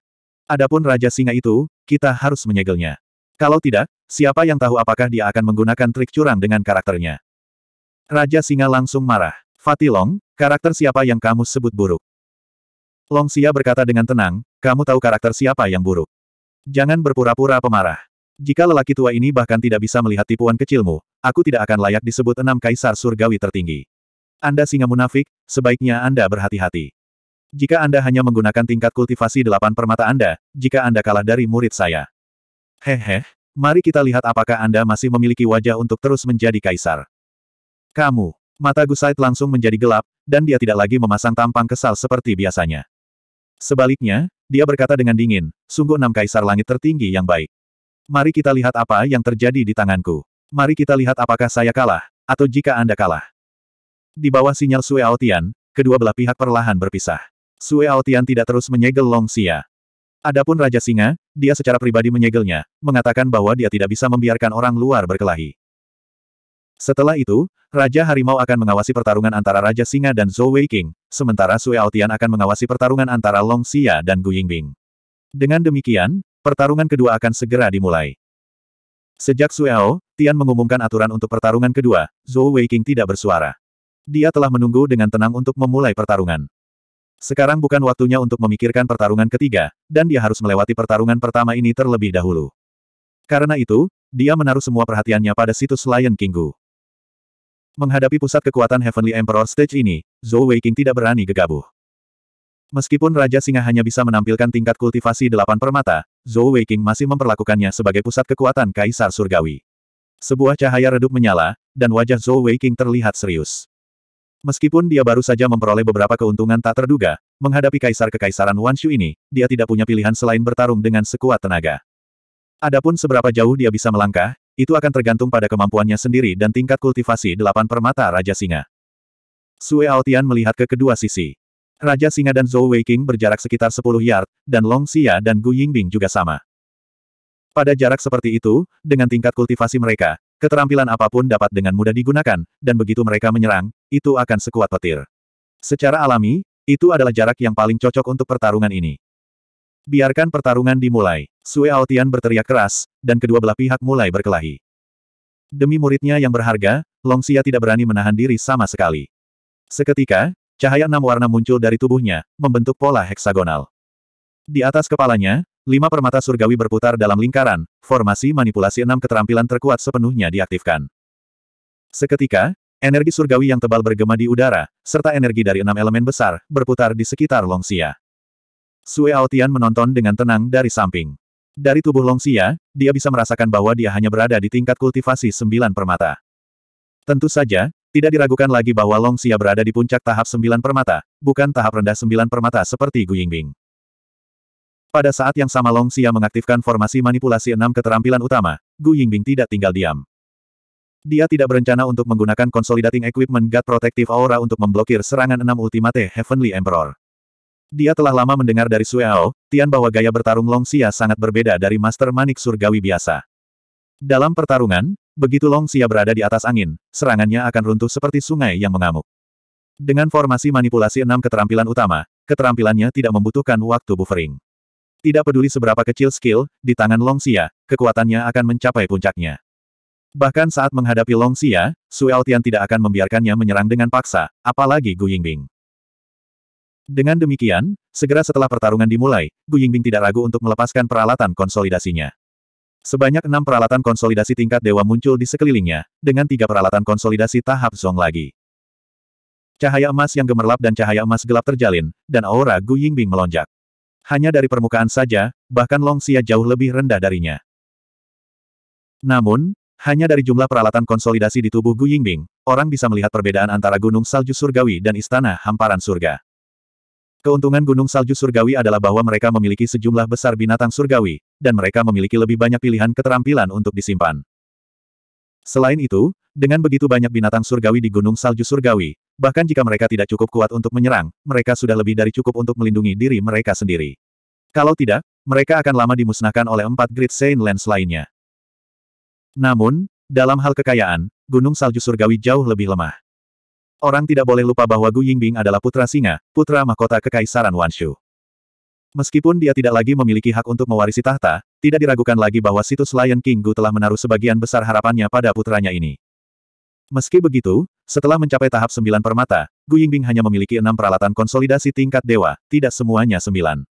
Speaker 1: Adapun Raja Singa itu, kita harus menyegelnya. Kalau tidak, siapa yang tahu apakah dia akan menggunakan trik curang dengan karakternya. Raja Singa langsung marah. Fatilong, karakter siapa yang kamu sebut buruk? Long Xia berkata dengan tenang, kamu tahu karakter siapa yang buruk. Jangan berpura-pura pemarah. Jika lelaki tua ini bahkan tidak bisa melihat tipuan kecilmu, aku tidak akan layak disebut enam kaisar surgawi tertinggi. Anda singa munafik, sebaiknya Anda berhati-hati. Jika Anda hanya menggunakan tingkat kultivasi delapan permata Anda, jika Anda kalah dari murid saya. Hehe, mari kita lihat apakah Anda masih memiliki wajah untuk terus menjadi kaisar. Kamu, mata Gusait langsung menjadi gelap, dan dia tidak lagi memasang tampang kesal seperti biasanya. Sebaliknya, dia berkata dengan dingin, sungguh enam kaisar langit tertinggi yang baik. Mari kita lihat apa yang terjadi di tanganku. Mari kita lihat apakah saya kalah, atau jika Anda kalah. Di bawah sinyal Sue Aotian, kedua belah pihak perlahan berpisah. Sue Aotian tidak terus menyegel Long Xia. Adapun Raja Singa, dia secara pribadi menyegelnya, mengatakan bahwa dia tidak bisa membiarkan orang luar berkelahi. Setelah itu, Raja Harimau akan mengawasi pertarungan antara Raja Singa dan Zhou Wei King, sementara Sui Aotian akan mengawasi pertarungan antara Long Xia dan Gu Yingbing. Dengan demikian, pertarungan kedua akan segera dimulai. Sejak Sui Ao, Tian mengumumkan aturan untuk pertarungan kedua, Zhou Wei King tidak bersuara. Dia telah menunggu dengan tenang untuk memulai pertarungan. Sekarang bukan waktunya untuk memikirkan pertarungan ketiga, dan dia harus melewati pertarungan pertama ini terlebih dahulu. Karena itu, dia menaruh semua perhatiannya pada situs Lion Kinggu. Menghadapi pusat kekuatan Heavenly Emperor Stage ini, Zhou Weiqing tidak berani gegabah. Meskipun Raja Singa hanya bisa menampilkan tingkat kultivasi delapan permata, Zhou Weiqing masih memperlakukannya sebagai pusat kekuatan Kaisar Surgawi. Sebuah cahaya redup menyala, dan wajah Zhou Weiqing terlihat serius. Meskipun dia baru saja memperoleh beberapa keuntungan tak terduga, menghadapi Kaisar Kekaisaran Wanshu ini, dia tidak punya pilihan selain bertarung dengan sekuat tenaga. Adapun seberapa jauh dia bisa melangkah, itu akan tergantung pada kemampuannya sendiri dan tingkat kultivasi delapan permata Raja Singa. Sue Aotian melihat ke kedua sisi. Raja Singa dan Zhou Weiking berjarak sekitar 10 yard, dan Long Xia dan Gu Yingbing juga sama. Pada jarak seperti itu, dengan tingkat kultivasi mereka, keterampilan apapun dapat dengan mudah digunakan, dan begitu mereka menyerang, itu akan sekuat petir. Secara alami, itu adalah jarak yang paling cocok untuk pertarungan ini. Biarkan pertarungan dimulai. Sue Aotian berteriak keras, dan kedua belah pihak mulai berkelahi. Demi muridnya yang berharga, Long Xia tidak berani menahan diri sama sekali. Seketika, cahaya enam warna muncul dari tubuhnya, membentuk pola heksagonal. Di atas kepalanya, lima permata surgawi berputar dalam lingkaran, formasi manipulasi enam keterampilan terkuat sepenuhnya diaktifkan. Seketika, energi surgawi yang tebal bergema di udara, serta energi dari enam elemen besar, berputar di sekitar Long Xia. Sue Aotian menonton dengan tenang dari samping. Dari tubuh Long Xia, dia bisa merasakan bahwa dia hanya berada di tingkat kultivasi sembilan permata. Tentu saja, tidak diragukan lagi bahwa Long Xia berada di puncak tahap sembilan permata, bukan tahap rendah sembilan permata seperti Gu Yingbing. Pada saat yang sama Long Xia mengaktifkan formasi manipulasi enam keterampilan utama, Gu Yingbing tidak tinggal diam. Dia tidak berencana untuk menggunakan Consolidating Equipment God Protective Aura untuk memblokir serangan enam Ultimate Heavenly Emperor. Dia telah lama mendengar dari Sueao, Tian bahwa gaya bertarung Long Xia sangat berbeda dari Master Manik Surgawi biasa. Dalam pertarungan, begitu Long Xia berada di atas angin, serangannya akan runtuh seperti sungai yang mengamuk. Dengan formasi manipulasi enam keterampilan utama, keterampilannya tidak membutuhkan waktu buffering. Tidak peduli seberapa kecil skill, di tangan Long Xia, kekuatannya akan mencapai puncaknya. Bahkan saat menghadapi Long Xia, Su Tian tidak akan membiarkannya menyerang dengan paksa, apalagi Gu Yingbing. Dengan demikian, segera setelah pertarungan dimulai, Gu Yingbing tidak ragu untuk melepaskan peralatan konsolidasinya. Sebanyak enam peralatan konsolidasi tingkat dewa muncul di sekelilingnya, dengan tiga peralatan konsolidasi tahap zong lagi. Cahaya emas yang gemerlap dan cahaya emas gelap terjalin, dan aura Gu Yingbing melonjak. Hanya dari permukaan saja, bahkan Long Xia jauh lebih rendah darinya. Namun, hanya dari jumlah peralatan konsolidasi di tubuh Gu Yingbing, orang bisa melihat perbedaan antara Gunung Salju Surgawi dan Istana Hamparan Surga. Keuntungan Gunung Salju Surgawi adalah bahwa mereka memiliki sejumlah besar binatang surgawi, dan mereka memiliki lebih banyak pilihan keterampilan untuk disimpan. Selain itu, dengan begitu banyak binatang surgawi di Gunung Salju Surgawi, bahkan jika mereka tidak cukup kuat untuk menyerang, mereka sudah lebih dari cukup untuk melindungi diri mereka sendiri. Kalau tidak, mereka akan lama dimusnahkan oleh empat Grid Saint Lens lainnya. Namun, dalam hal kekayaan, Gunung Salju Surgawi jauh lebih lemah. Orang tidak boleh lupa bahwa Gu Yingbing adalah putra singa, putra mahkota kekaisaran Wanshu. Meskipun dia tidak lagi memiliki hak untuk mewarisi tahta, tidak diragukan lagi bahwa situs Lion King Gu telah menaruh sebagian besar harapannya pada putranya ini. Meski begitu, setelah mencapai tahap sembilan permata, Gu Yingbing hanya memiliki enam peralatan konsolidasi tingkat dewa, tidak semuanya sembilan.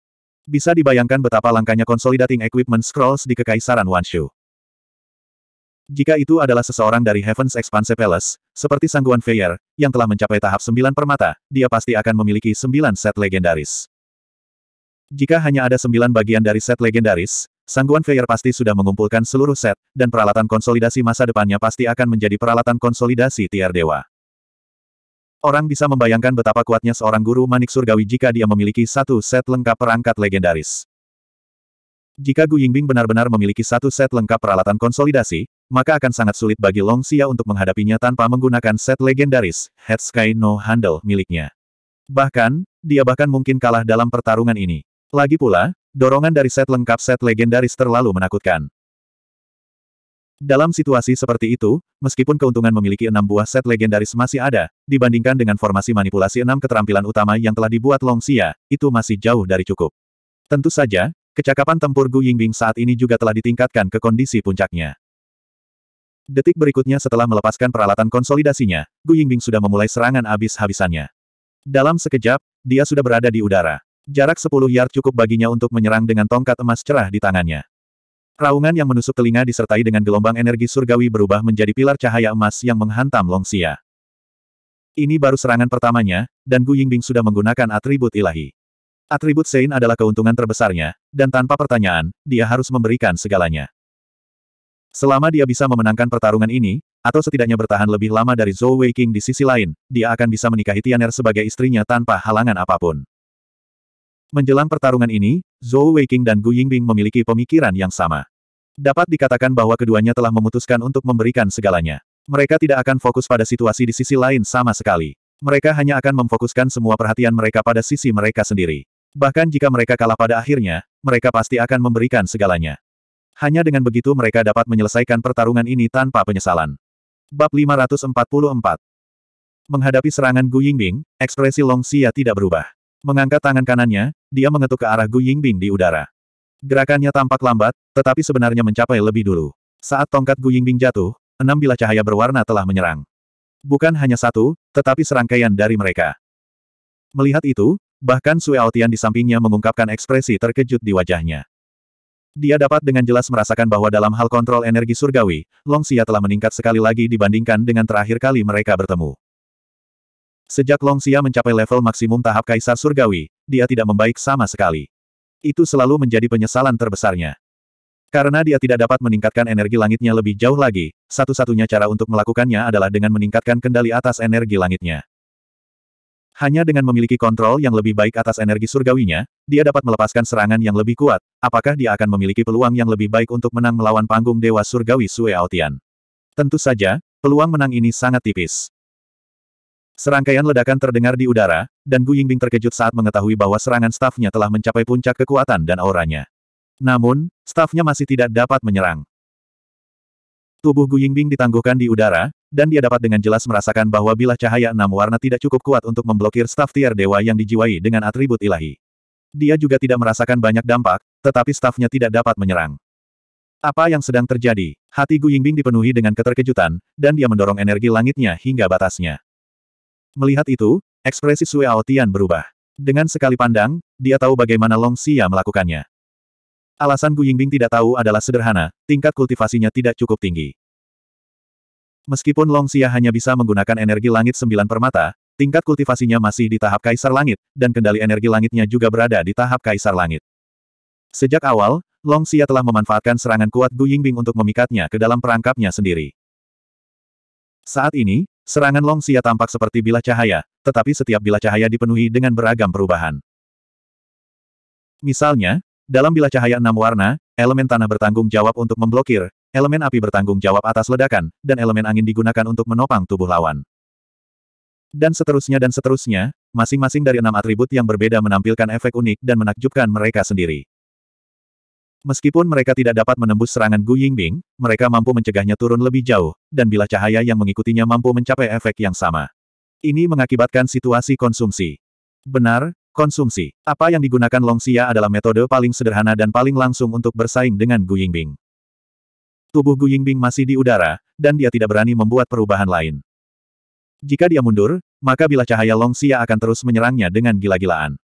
Speaker 1: Bisa dibayangkan betapa langkanya konsolidating Equipment Scrolls di Kekaisaran Wanshu. Jika itu adalah seseorang dari Heaven's Expanse Palace, seperti Sangguan Feyer, yang telah mencapai tahap sembilan permata, dia pasti akan memiliki sembilan set legendaris. Jika hanya ada sembilan bagian dari set legendaris, Sangguan Feyer pasti sudah mengumpulkan seluruh set, dan peralatan konsolidasi masa depannya pasti akan menjadi peralatan konsolidasi tiar dewa. Orang bisa membayangkan betapa kuatnya seorang guru manik surgawi jika dia memiliki satu set lengkap perangkat legendaris. Jika Gu Yingbing benar-benar memiliki satu set lengkap peralatan konsolidasi, maka akan sangat sulit bagi Long Xia untuk menghadapinya tanpa menggunakan set legendaris, Head Sky No Handle miliknya. Bahkan, dia bahkan mungkin kalah dalam pertarungan ini. Lagi pula, dorongan dari set lengkap set legendaris terlalu menakutkan. Dalam situasi seperti itu, meskipun keuntungan memiliki enam buah set legendaris masih ada, dibandingkan dengan formasi manipulasi enam keterampilan utama yang telah dibuat Long Xia, itu masih jauh dari cukup. Tentu saja, Kecakapan tempur Gu Yingbing saat ini juga telah ditingkatkan ke kondisi puncaknya. Detik berikutnya setelah melepaskan peralatan konsolidasinya, Gu Yingbing sudah memulai serangan habis habisannya Dalam sekejap, dia sudah berada di udara. Jarak 10 yard cukup baginya untuk menyerang dengan tongkat emas cerah di tangannya. Raungan yang menusuk telinga disertai dengan gelombang energi surgawi berubah menjadi pilar cahaya emas yang menghantam Longxia. Ini baru serangan pertamanya, dan Gu Yingbing sudah menggunakan atribut ilahi. Atribut Sein adalah keuntungan terbesarnya, dan tanpa pertanyaan, dia harus memberikan segalanya. Selama dia bisa memenangkan pertarungan ini, atau setidaknya bertahan lebih lama dari Zhou Weiqing di sisi lain, dia akan bisa menikahi Tianer sebagai istrinya tanpa halangan apapun. Menjelang pertarungan ini, Zhou Weiqing dan Gu Yingbing memiliki pemikiran yang sama. Dapat dikatakan bahwa keduanya telah memutuskan untuk memberikan segalanya. Mereka tidak akan fokus pada situasi di sisi lain sama sekali. Mereka hanya akan memfokuskan semua perhatian mereka pada sisi mereka sendiri. Bahkan jika mereka kalah pada akhirnya, mereka pasti akan memberikan segalanya. Hanya dengan begitu mereka dapat menyelesaikan pertarungan ini tanpa penyesalan. Bab 544 Menghadapi serangan Gu Yingbing, ekspresi Long Xia tidak berubah. Mengangkat tangan kanannya, dia mengetuk ke arah Gu Yingbing di udara. Gerakannya tampak lambat, tetapi sebenarnya mencapai lebih dulu. Saat tongkat Gu Yingbing jatuh, enam bilah cahaya berwarna telah menyerang. Bukan hanya satu, tetapi serangkaian dari mereka. Melihat itu, Bahkan Sui Aotian di sampingnya mengungkapkan ekspresi terkejut di wajahnya. Dia dapat dengan jelas merasakan bahwa dalam hal kontrol energi surgawi, Long Xia telah meningkat sekali lagi dibandingkan dengan terakhir kali mereka bertemu. Sejak Long Xia mencapai level maksimum tahap Kaisar Surgawi, dia tidak membaik sama sekali. Itu selalu menjadi penyesalan terbesarnya. Karena dia tidak dapat meningkatkan energi langitnya lebih jauh lagi, satu-satunya cara untuk melakukannya adalah dengan meningkatkan kendali atas energi langitnya. Hanya dengan memiliki kontrol yang lebih baik atas energi surgawinya, dia dapat melepaskan serangan yang lebih kuat. Apakah dia akan memiliki peluang yang lebih baik untuk menang melawan panggung Dewa Surgawi Sue Aotian? Tentu saja, peluang menang ini sangat tipis. Serangkaian ledakan terdengar di udara, dan Gu Yingbing terkejut saat mengetahui bahwa serangan stafnya telah mencapai puncak kekuatan dan auranya. Namun, stafnya masih tidak dapat menyerang. Tubuh Gu Yingbing ditangguhkan di udara, dan dia dapat dengan jelas merasakan bahwa bila cahaya enam warna tidak cukup kuat untuk memblokir staf tier dewa yang dijiwai dengan atribut ilahi. Dia juga tidak merasakan banyak dampak, tetapi stafnya tidak dapat menyerang. Apa yang sedang terjadi? Hati Gu Yingbing dipenuhi dengan keterkejutan, dan dia mendorong energi langitnya hingga batasnya. Melihat itu, ekspresi Sui Aotian berubah. Dengan sekali pandang, dia tahu bagaimana Long Xia melakukannya. Alasan Gu Yingbing tidak tahu adalah sederhana, tingkat kultivasinya tidak cukup tinggi. Meskipun Long Xia hanya bisa menggunakan energi langit sembilan permata, tingkat kultivasinya masih di tahap kaisar langit, dan kendali energi langitnya juga berada di tahap kaisar langit. Sejak awal, Long Xia telah memanfaatkan serangan kuat Gu Yingbing untuk memikatnya ke dalam perangkapnya sendiri. Saat ini, serangan Long Xia tampak seperti bilah cahaya, tetapi setiap bilah cahaya dipenuhi dengan beragam perubahan. Misalnya, dalam bilah cahaya enam warna, elemen tanah bertanggung jawab untuk memblokir, Elemen api bertanggung jawab atas ledakan, dan elemen angin digunakan untuk menopang tubuh lawan. Dan seterusnya dan seterusnya, masing-masing dari enam atribut yang berbeda menampilkan efek unik dan menakjubkan mereka sendiri. Meskipun mereka tidak dapat menembus serangan Gu Yingbing, mereka mampu mencegahnya turun lebih jauh, dan bila cahaya yang mengikutinya mampu mencapai efek yang sama. Ini mengakibatkan situasi konsumsi. Benar, konsumsi. Apa yang digunakan Long Xia adalah metode paling sederhana dan paling langsung untuk bersaing dengan Gu Yingbing. Tubuh Gu Yingbing masih di udara, dan dia tidak berani membuat perubahan lain. Jika dia mundur, maka bila cahaya Long Xia akan terus menyerangnya dengan gila-gilaan.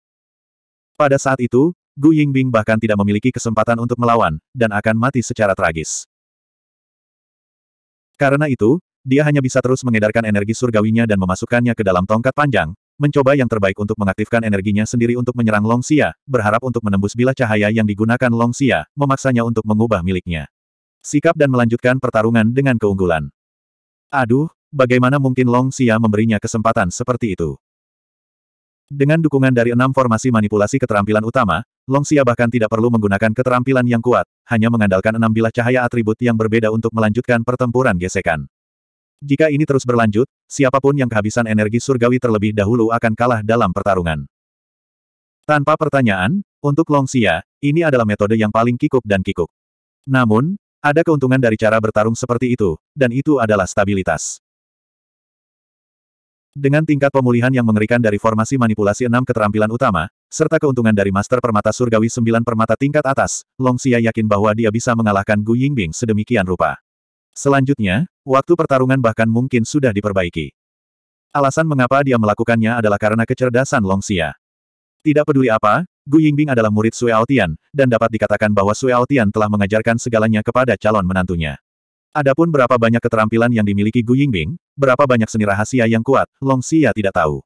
Speaker 1: Pada saat itu, Gu Yingbing bahkan tidak memiliki kesempatan untuk melawan, dan akan mati secara tragis. Karena itu, dia hanya bisa terus mengedarkan energi surgawinya dan memasukkannya ke dalam tongkat panjang, mencoba yang terbaik untuk mengaktifkan energinya sendiri untuk menyerang Long Xia, berharap untuk menembus bila cahaya yang digunakan Long Xia, memaksanya untuk mengubah miliknya sikap dan melanjutkan pertarungan dengan keunggulan. Aduh, bagaimana mungkin Long Xia memberinya kesempatan seperti itu? Dengan dukungan dari enam formasi manipulasi keterampilan utama, Long Xia bahkan tidak perlu menggunakan keterampilan yang kuat, hanya mengandalkan enam bilah cahaya atribut yang berbeda untuk melanjutkan pertempuran gesekan. Jika ini terus berlanjut, siapapun yang kehabisan energi surgawi terlebih dahulu akan kalah dalam pertarungan. Tanpa pertanyaan, untuk Long Xia, ini adalah metode yang paling kikuk dan kikuk. Namun, ada keuntungan dari cara bertarung seperti itu, dan itu adalah stabilitas. Dengan tingkat pemulihan yang mengerikan dari formasi manipulasi enam keterampilan utama, serta keuntungan dari Master Permata Surgawi sembilan permata tingkat atas, Long Xia yakin bahwa dia bisa mengalahkan Gu Yingbing sedemikian rupa. Selanjutnya, waktu pertarungan bahkan mungkin sudah diperbaiki. Alasan mengapa dia melakukannya adalah karena kecerdasan Long Xia. Tidak peduli apa, Gu Yingbing adalah murid Sui Aotian, dan dapat dikatakan bahwa Sui Aotian telah mengajarkan segalanya kepada calon menantunya. Adapun berapa banyak keterampilan yang dimiliki Gu Yingbing, berapa banyak seni rahasia yang kuat, Long Xia tidak tahu.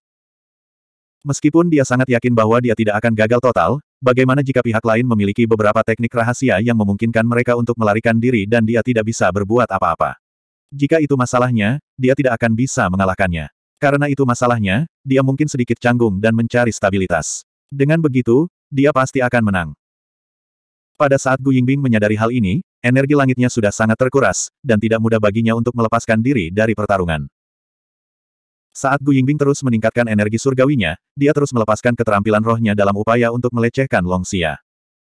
Speaker 1: Meskipun dia sangat yakin bahwa dia tidak akan gagal total, bagaimana jika pihak lain memiliki beberapa teknik rahasia yang memungkinkan mereka untuk melarikan diri dan dia tidak bisa berbuat apa-apa? Jika itu masalahnya, dia tidak akan bisa mengalahkannya. Karena itu masalahnya, dia mungkin sedikit canggung dan mencari stabilitas. Dengan begitu, dia pasti akan menang. Pada saat Gu Yingbing menyadari hal ini, energi langitnya sudah sangat terkuras, dan tidak mudah baginya untuk melepaskan diri dari pertarungan. Saat Gu Yingbing terus meningkatkan energi surgawinya, dia terus melepaskan keterampilan rohnya dalam upaya untuk melecehkan Long Xia.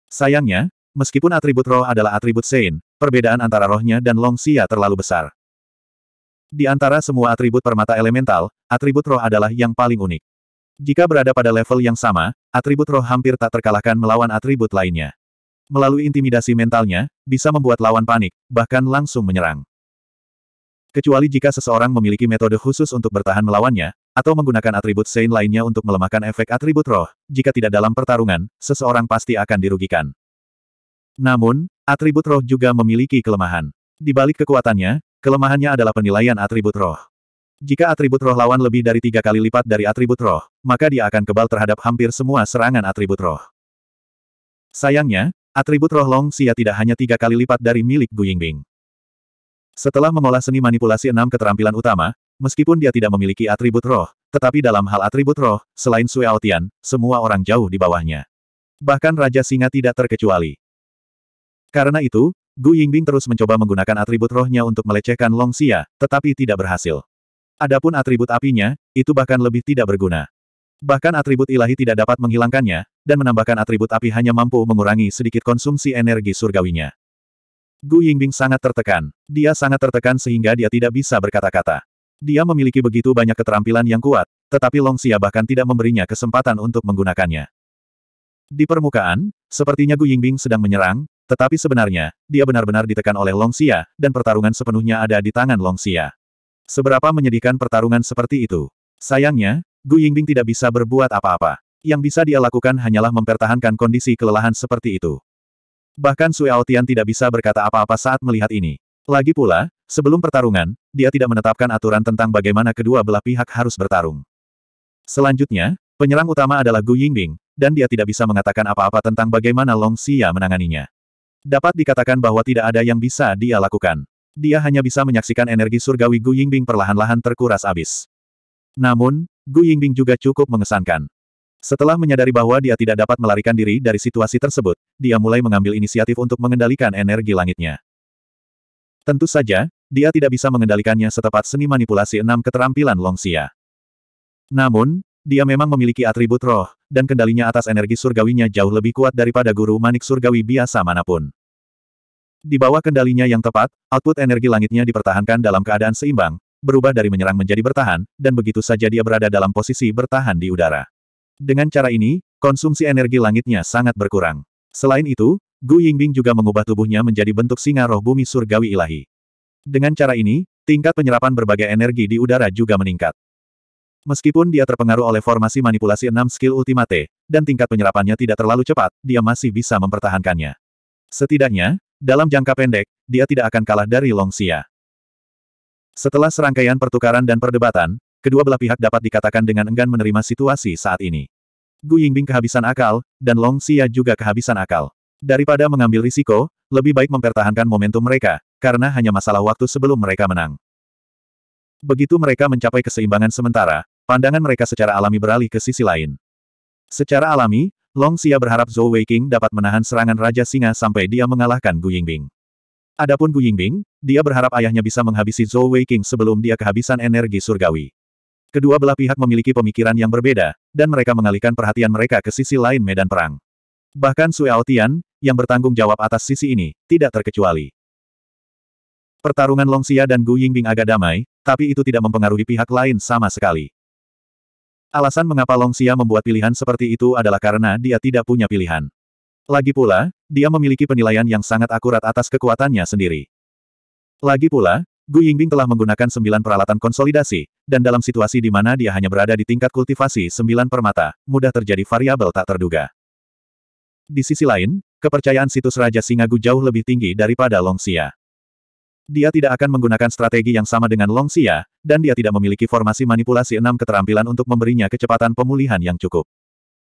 Speaker 1: Sayangnya, meskipun atribut roh adalah atribut Sein, perbedaan antara rohnya dan Long Xia terlalu besar. Di antara semua atribut permata elemental, atribut roh adalah yang paling unik. Jika berada pada level yang sama, atribut roh hampir tak terkalahkan melawan atribut lainnya. Melalui intimidasi mentalnya, bisa membuat lawan panik, bahkan langsung menyerang. Kecuali jika seseorang memiliki metode khusus untuk bertahan melawannya, atau menggunakan atribut Sein lainnya untuk melemahkan efek atribut roh, jika tidak dalam pertarungan, seseorang pasti akan dirugikan. Namun, atribut roh juga memiliki kelemahan. Di balik kekuatannya, kelemahannya adalah penilaian atribut roh. Jika atribut roh lawan lebih dari tiga kali lipat dari atribut roh, maka dia akan kebal terhadap hampir semua serangan atribut roh. Sayangnya, atribut roh Long Xia tidak hanya tiga kali lipat dari milik Gu Yingbing. Setelah mengolah seni manipulasi enam keterampilan utama, meskipun dia tidak memiliki atribut roh, tetapi dalam hal atribut roh, selain Sui Aotian, semua orang jauh di bawahnya. Bahkan Raja Singa tidak terkecuali. Karena itu, Gu Yingbing terus mencoba menggunakan atribut rohnya untuk melecehkan Long Xia, tetapi tidak berhasil. Adapun atribut apinya, itu bahkan lebih tidak berguna. Bahkan atribut ilahi tidak dapat menghilangkannya, dan menambahkan atribut api hanya mampu mengurangi sedikit konsumsi energi surgawinya. Gu Yingbing sangat tertekan. Dia sangat tertekan sehingga dia tidak bisa berkata-kata. Dia memiliki begitu banyak keterampilan yang kuat, tetapi Long Xia bahkan tidak memberinya kesempatan untuk menggunakannya. Di permukaan, sepertinya Gu Yingbing sedang menyerang, tetapi sebenarnya, dia benar-benar ditekan oleh Long Xia, dan pertarungan sepenuhnya ada di tangan Long Xia. Seberapa menyedihkan pertarungan seperti itu. Sayangnya, Gu Yingbing tidak bisa berbuat apa-apa. Yang bisa dia lakukan hanyalah mempertahankan kondisi kelelahan seperti itu. Bahkan Suiao Aotian tidak bisa berkata apa-apa saat melihat ini. Lagi pula, sebelum pertarungan, dia tidak menetapkan aturan tentang bagaimana kedua belah pihak harus bertarung. Selanjutnya, penyerang utama adalah Gu Yingbing, dan dia tidak bisa mengatakan apa-apa tentang bagaimana Long Xia menanganinya. Dapat dikatakan bahwa tidak ada yang bisa dia lakukan dia hanya bisa menyaksikan energi surgawi Gu Yingbing perlahan-lahan terkuras abis. Namun, Gu Yingbing juga cukup mengesankan. Setelah menyadari bahwa dia tidak dapat melarikan diri dari situasi tersebut, dia mulai mengambil inisiatif untuk mengendalikan energi langitnya. Tentu saja, dia tidak bisa mengendalikannya setepat seni manipulasi enam keterampilan Longxia. Namun, dia memang memiliki atribut roh, dan kendalinya atas energi surgawinya jauh lebih kuat daripada guru manik surgawi biasa manapun. Di bawah kendalinya yang tepat, output energi langitnya dipertahankan dalam keadaan seimbang, berubah dari menyerang menjadi bertahan, dan begitu saja dia berada dalam posisi bertahan di udara. Dengan cara ini, konsumsi energi langitnya sangat berkurang. Selain itu, Gu Yingbing juga mengubah tubuhnya menjadi bentuk singa roh bumi surgawi ilahi. Dengan cara ini, tingkat penyerapan berbagai energi di udara juga meningkat. Meskipun dia terpengaruh oleh formasi manipulasi enam skill ultimate, dan tingkat penyerapannya tidak terlalu cepat, dia masih bisa mempertahankannya. Setidaknya, dalam jangka pendek, dia tidak akan kalah dari Long Xia. Setelah serangkaian pertukaran dan perdebatan, kedua belah pihak dapat dikatakan dengan enggan menerima situasi saat ini. Gu Yingbing kehabisan akal, dan Long Xia juga kehabisan akal. Daripada mengambil risiko, lebih baik mempertahankan momentum mereka, karena hanya masalah waktu sebelum mereka menang. Begitu mereka mencapai keseimbangan sementara, pandangan mereka secara alami beralih ke sisi lain. Secara alami, Long Xia berharap Zhou Weiqing dapat menahan serangan Raja Singa sampai dia mengalahkan Gu Yingbing. Adapun Gu Yingbing, dia berharap ayahnya bisa menghabisi Zhou Weiqing sebelum dia kehabisan energi surgawi. Kedua belah pihak memiliki pemikiran yang berbeda, dan mereka mengalihkan perhatian mereka ke sisi lain medan perang. Bahkan Sue Tian, yang bertanggung jawab atas sisi ini, tidak terkecuali. Pertarungan Long Xia dan Gu Yingbing agak damai, tapi itu tidak mempengaruhi pihak lain sama sekali. Alasan mengapa Long Xia membuat pilihan seperti itu adalah karena dia tidak punya pilihan. Lagi pula, dia memiliki penilaian yang sangat akurat atas kekuatannya sendiri. Lagi pula, Gu Yingbing telah menggunakan sembilan peralatan konsolidasi, dan dalam situasi di mana dia hanya berada di tingkat kultivasi sembilan permata, mudah terjadi variabel tak terduga. Di sisi lain, kepercayaan situs Raja Singagu jauh lebih tinggi daripada Long Xia. Dia tidak akan menggunakan strategi yang sama dengan Long Xia, dan dia tidak memiliki formasi manipulasi enam keterampilan untuk memberinya kecepatan pemulihan yang cukup.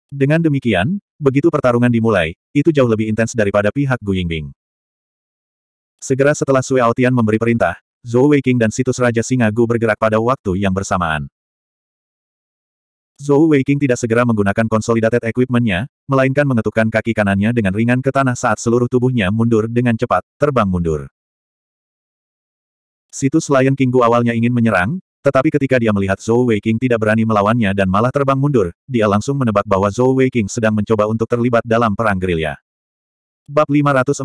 Speaker 1: Dengan demikian, begitu pertarungan dimulai, itu jauh lebih intens daripada pihak Gu Yingbing. Segera setelah Sui Aotian memberi perintah, Zhou Weiqing dan situs Raja Singa Gu bergerak pada waktu yang bersamaan. Zhou Weiqing tidak segera menggunakan consolidated equipment-nya, melainkan mengetukkan kaki kanannya dengan ringan ke tanah saat seluruh tubuhnya mundur dengan cepat, terbang mundur. Situs Lion Kinggu awalnya ingin menyerang, tetapi ketika dia melihat Zhou Weiqing tidak berani melawannya dan malah terbang mundur, dia langsung menebak bahwa Zhou Weiqing sedang mencoba untuk terlibat dalam perang gerilya. Bab 545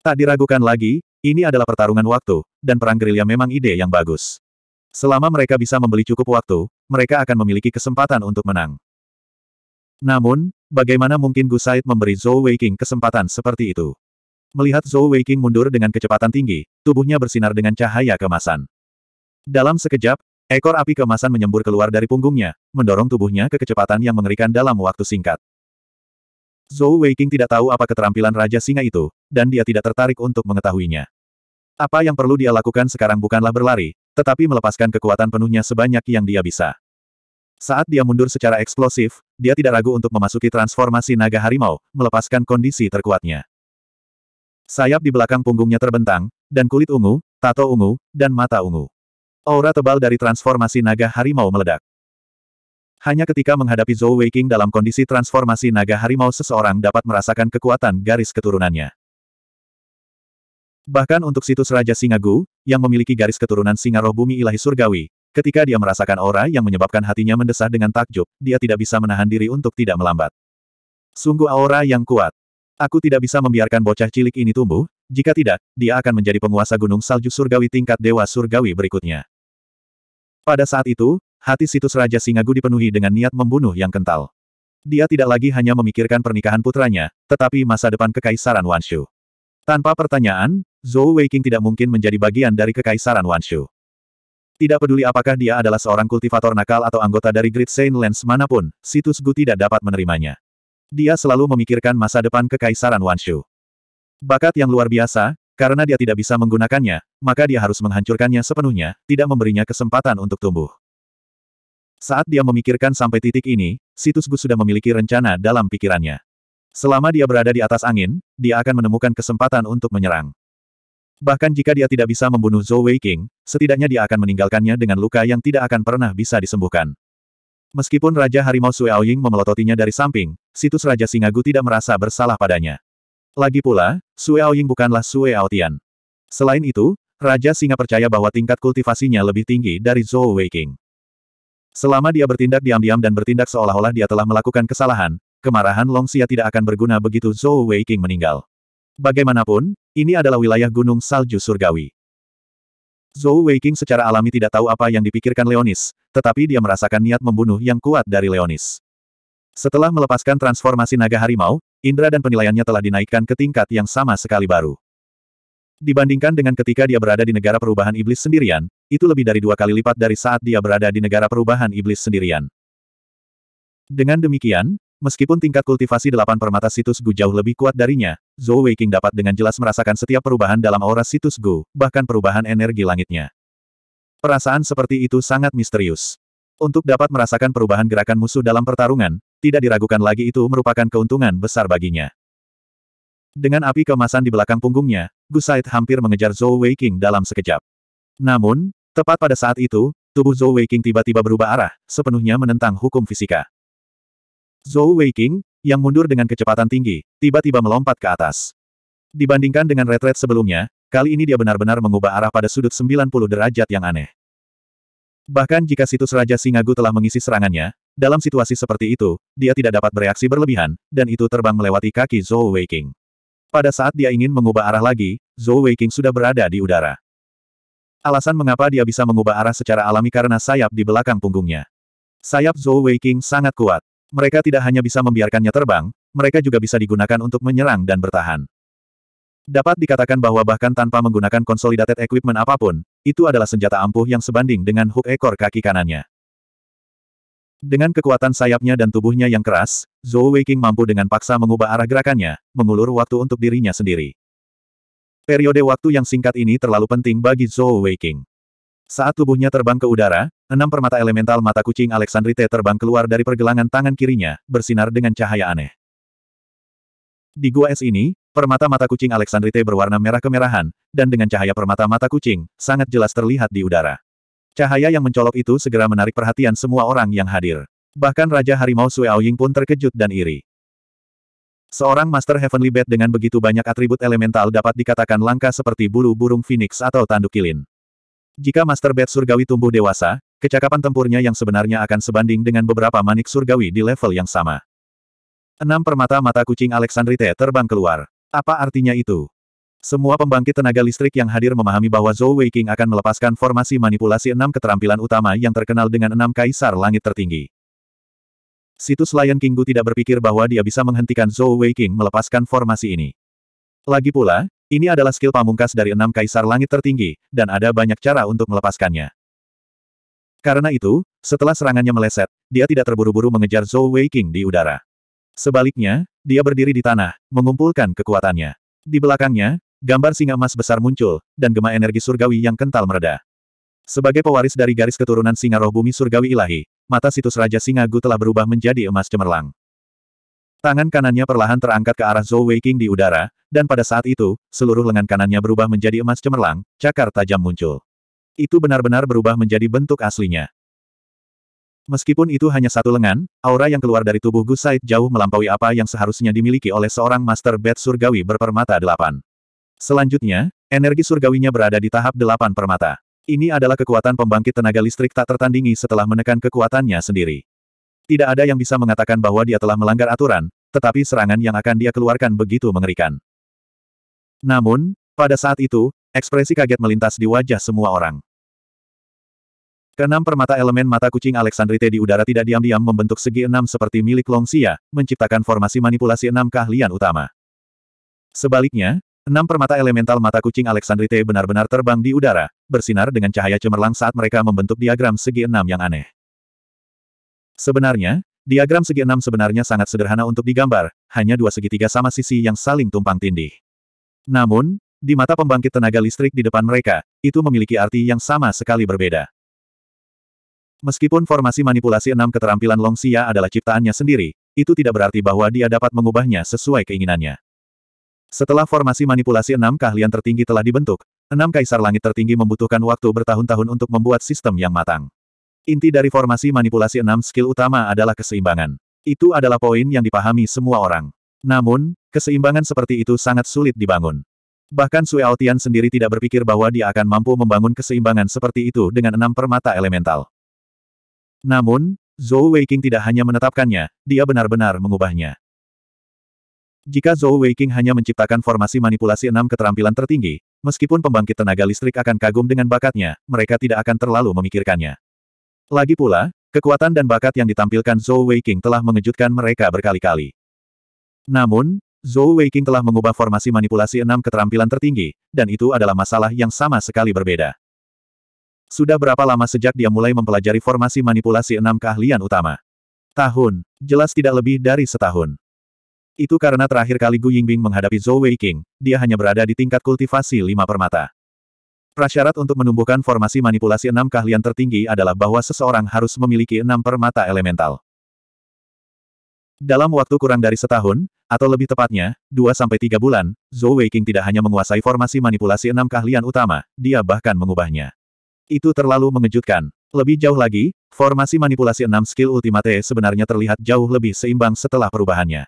Speaker 1: Tak diragukan lagi, ini adalah pertarungan waktu, dan perang gerilya memang ide yang bagus. Selama mereka bisa membeli cukup waktu, mereka akan memiliki kesempatan untuk menang. Namun, bagaimana mungkin Gu Said memberi Zhou Weiqing kesempatan seperti itu? Melihat Zhou Weiqing mundur dengan kecepatan tinggi, tubuhnya bersinar dengan cahaya kemasan. Dalam sekejap, ekor api kemasan menyembur keluar dari punggungnya, mendorong tubuhnya ke kecepatan yang mengerikan dalam waktu singkat. Zhou Weiqing tidak tahu apa keterampilan Raja Singa itu, dan dia tidak tertarik untuk mengetahuinya. Apa yang perlu dia lakukan sekarang bukanlah berlari, tetapi melepaskan kekuatan penuhnya sebanyak yang dia bisa. Saat dia mundur secara eksplosif, dia tidak ragu untuk memasuki transformasi naga harimau, melepaskan kondisi terkuatnya. Sayap di belakang punggungnya terbentang, dan kulit ungu, tato ungu, dan mata ungu. Aura tebal dari transformasi naga harimau meledak. Hanya ketika menghadapi Zhou Weiqing dalam kondisi transformasi naga harimau seseorang dapat merasakan kekuatan garis keturunannya. Bahkan untuk situs Raja Singagu, yang memiliki garis keturunan singa roh bumi ilahi surgawi, ketika dia merasakan aura yang menyebabkan hatinya mendesah dengan takjub, dia tidak bisa menahan diri untuk tidak melambat. Sungguh aura yang kuat. Aku tidak bisa membiarkan bocah cilik ini tumbuh, jika tidak, dia akan menjadi penguasa gunung salju surgawi tingkat dewa surgawi berikutnya. Pada saat itu, hati situs Raja Singagu dipenuhi dengan niat membunuh yang kental. Dia tidak lagi hanya memikirkan pernikahan putranya, tetapi masa depan kekaisaran Wanshu. Tanpa pertanyaan, Zhou Weiqing tidak mungkin menjadi bagian dari kekaisaran Wanshu. Tidak peduli apakah dia adalah seorang kultivator nakal atau anggota dari Great Saint Lands manapun, situs Gu tidak dapat menerimanya. Dia selalu memikirkan masa depan kekaisaran Wanshu. Bakat yang luar biasa, karena dia tidak bisa menggunakannya, maka dia harus menghancurkannya sepenuhnya, tidak memberinya kesempatan untuk tumbuh. Saat dia memikirkan sampai titik ini, Situs Gu sudah memiliki rencana dalam pikirannya. Selama dia berada di atas angin, dia akan menemukan kesempatan untuk menyerang. Bahkan jika dia tidak bisa membunuh Zhou Weiqing, setidaknya dia akan meninggalkannya dengan luka yang tidak akan pernah bisa disembuhkan. Meskipun Raja Harimau Sueaoying memelototinya dari samping, situs Raja Singagu tidak merasa bersalah padanya. Lagi pula, Sueaoying bukanlah Sueaotian. Selain itu, Raja Singa percaya bahwa tingkat kultivasinya lebih tinggi dari Zhou Weiqing. Selama dia bertindak diam-diam dan bertindak seolah-olah dia telah melakukan kesalahan, kemarahan Long Xia tidak akan berguna begitu Zhou Weiqing meninggal. Bagaimanapun, ini adalah wilayah Gunung Salju Surgawi. Zhou Weiqing secara alami tidak tahu apa yang dipikirkan Leonis, tetapi dia merasakan niat membunuh yang kuat dari Leonis. Setelah melepaskan transformasi naga harimau, indera dan penilaiannya telah dinaikkan ke tingkat yang sama sekali baru. Dibandingkan dengan ketika dia berada di negara perubahan iblis sendirian, itu lebih dari dua kali lipat dari saat dia berada di negara perubahan iblis sendirian. Dengan demikian, meskipun tingkat kultivasi delapan permata situs Gu jauh lebih kuat darinya, Zhou Weiking dapat dengan jelas merasakan setiap perubahan dalam aura situs Gu, bahkan perubahan energi langitnya. Perasaan seperti itu sangat misterius. Untuk dapat merasakan perubahan gerakan musuh dalam pertarungan, tidak diragukan lagi itu merupakan keuntungan besar baginya. Dengan api kemasan di belakang punggungnya, Gusaid hampir mengejar Zhou Weiqing dalam sekejap. Namun, tepat pada saat itu, tubuh Zhou Weiqing tiba-tiba berubah arah, sepenuhnya menentang hukum fisika. Zhou Weiqing, yang mundur dengan kecepatan tinggi, tiba-tiba melompat ke atas. Dibandingkan dengan retret sebelumnya, Kali ini dia benar-benar mengubah arah pada sudut 90 derajat yang aneh. Bahkan jika situs Raja Singagu telah mengisi serangannya, dalam situasi seperti itu, dia tidak dapat bereaksi berlebihan, dan itu terbang melewati kaki Zhou Weiqing. Pada saat dia ingin mengubah arah lagi, Zhou Weiqing sudah berada di udara. Alasan mengapa dia bisa mengubah arah secara alami karena sayap di belakang punggungnya. Sayap Zhou Weiqing sangat kuat. Mereka tidak hanya bisa membiarkannya terbang, mereka juga bisa digunakan untuk menyerang dan bertahan. Dapat dikatakan bahwa bahkan tanpa menggunakan consolidated equipment apapun, itu adalah senjata ampuh yang sebanding dengan hook ekor kaki kanannya. Dengan kekuatan sayapnya dan tubuhnya yang keras, Zhou Weiqing mampu dengan paksa mengubah arah gerakannya, mengulur waktu untuk dirinya sendiri. Periode waktu yang singkat ini terlalu penting bagi Zhou Weiqing. Saat tubuhnya terbang ke udara, enam permata elemental mata kucing Alexandrite terbang keluar dari pergelangan tangan kirinya, bersinar dengan cahaya aneh. Di gua es ini, Permata mata kucing Alexandrite berwarna merah kemerahan, dan dengan cahaya permata mata kucing, sangat jelas terlihat di udara. Cahaya yang mencolok itu segera menarik perhatian semua orang yang hadir. Bahkan Raja Harimau Sue Aoying pun terkejut dan iri. Seorang Master Heavenly Bat dengan begitu banyak atribut elemental dapat dikatakan langka seperti bulu burung phoenix atau tanduk kilin. Jika Master Bat surgawi tumbuh dewasa, kecakapan tempurnya yang sebenarnya akan sebanding dengan beberapa manik surgawi di level yang sama. Enam permata mata kucing Alexandrite terbang keluar. Apa artinya itu? Semua pembangkit tenaga listrik yang hadir memahami bahwa Zhou Weiqing akan melepaskan formasi manipulasi enam keterampilan utama yang terkenal dengan enam kaisar langit tertinggi. Situs Lion Kinggu tidak berpikir bahwa dia bisa menghentikan Zhou Weiqing melepaskan formasi ini. Lagi pula, ini adalah skill pamungkas dari enam kaisar langit tertinggi, dan ada banyak cara untuk melepaskannya. Karena itu, setelah serangannya meleset, dia tidak terburu-buru mengejar Zhou Weiqing di udara. Sebaliknya, dia berdiri di tanah, mengumpulkan kekuatannya. Di belakangnya, gambar singa emas besar muncul, dan gema energi surgawi yang kental mereda. Sebagai pewaris dari garis keturunan singa roh bumi surgawi ilahi, mata situs Raja Singa Gu telah berubah menjadi emas cemerlang. Tangan kanannya perlahan terangkat ke arah Zhou Weiqing di udara, dan pada saat itu, seluruh lengan kanannya berubah menjadi emas cemerlang, cakar tajam muncul. Itu benar-benar berubah menjadi bentuk aslinya. Meskipun itu hanya satu lengan, aura yang keluar dari tubuh Gu Said jauh melampaui apa yang seharusnya dimiliki oleh seorang Master Bed Surgawi berpermata delapan. Selanjutnya, energi surgawinya berada di tahap delapan permata. Ini adalah kekuatan pembangkit tenaga listrik tak tertandingi setelah menekan kekuatannya sendiri. Tidak ada yang bisa mengatakan bahwa dia telah melanggar aturan, tetapi serangan yang akan dia keluarkan begitu mengerikan. Namun, pada saat itu, ekspresi kaget melintas di wajah semua orang. Keenam permata elemen mata kucing Alexandrite di udara tidak diam-diam membentuk segi enam seperti milik Longxia, menciptakan formasi manipulasi enam keahlian utama. Sebaliknya, enam permata elemental mata kucing Alexandrite benar-benar terbang di udara, bersinar dengan cahaya cemerlang saat mereka membentuk diagram segi enam yang aneh. Sebenarnya, diagram segi enam sebenarnya sangat sederhana untuk digambar, hanya dua segitiga sama sisi yang saling tumpang tindih. Namun, di mata pembangkit tenaga listrik di depan mereka, itu memiliki arti yang sama sekali berbeda. Meskipun formasi manipulasi enam keterampilan Long Xia adalah ciptaannya sendiri, itu tidak berarti bahwa dia dapat mengubahnya sesuai keinginannya. Setelah formasi manipulasi enam keahlian tertinggi telah dibentuk, enam kaisar langit tertinggi membutuhkan waktu bertahun-tahun untuk membuat sistem yang matang. Inti dari formasi manipulasi enam skill utama adalah keseimbangan. Itu adalah poin yang dipahami semua orang. Namun, keseimbangan seperti itu sangat sulit dibangun. Bahkan Sui Aotian sendiri tidak berpikir bahwa dia akan mampu membangun keseimbangan seperti itu dengan enam permata elemental. Namun, Zhou Weiqing tidak hanya menetapkannya, dia benar-benar mengubahnya. Jika Zhou Weiqing hanya menciptakan formasi manipulasi enam keterampilan tertinggi, meskipun pembangkit tenaga listrik akan kagum dengan bakatnya, mereka tidak akan terlalu memikirkannya. Lagi pula, kekuatan dan bakat yang ditampilkan Zhou Weiqing telah mengejutkan mereka berkali-kali. Namun, Zhou Weiqing telah mengubah formasi manipulasi enam keterampilan tertinggi, dan itu adalah masalah yang sama sekali berbeda. Sudah berapa lama sejak dia mulai mempelajari formasi manipulasi enam keahlian utama? Tahun. Jelas tidak lebih dari setahun. Itu karena terakhir kali Gu Yingbing menghadapi Zhou Wei King, dia hanya berada di tingkat kultivasi lima permata. Prasyarat untuk menumbuhkan formasi manipulasi enam keahlian tertinggi adalah bahwa seseorang harus memiliki enam permata elemental. Dalam waktu kurang dari setahun, atau lebih tepatnya, 2-3 bulan, Zhou Weiqing tidak hanya menguasai formasi manipulasi enam keahlian utama, dia bahkan mengubahnya. Itu terlalu mengejutkan. Lebih jauh lagi, formasi manipulasi enam skill Ultimate sebenarnya terlihat jauh lebih seimbang setelah perubahannya.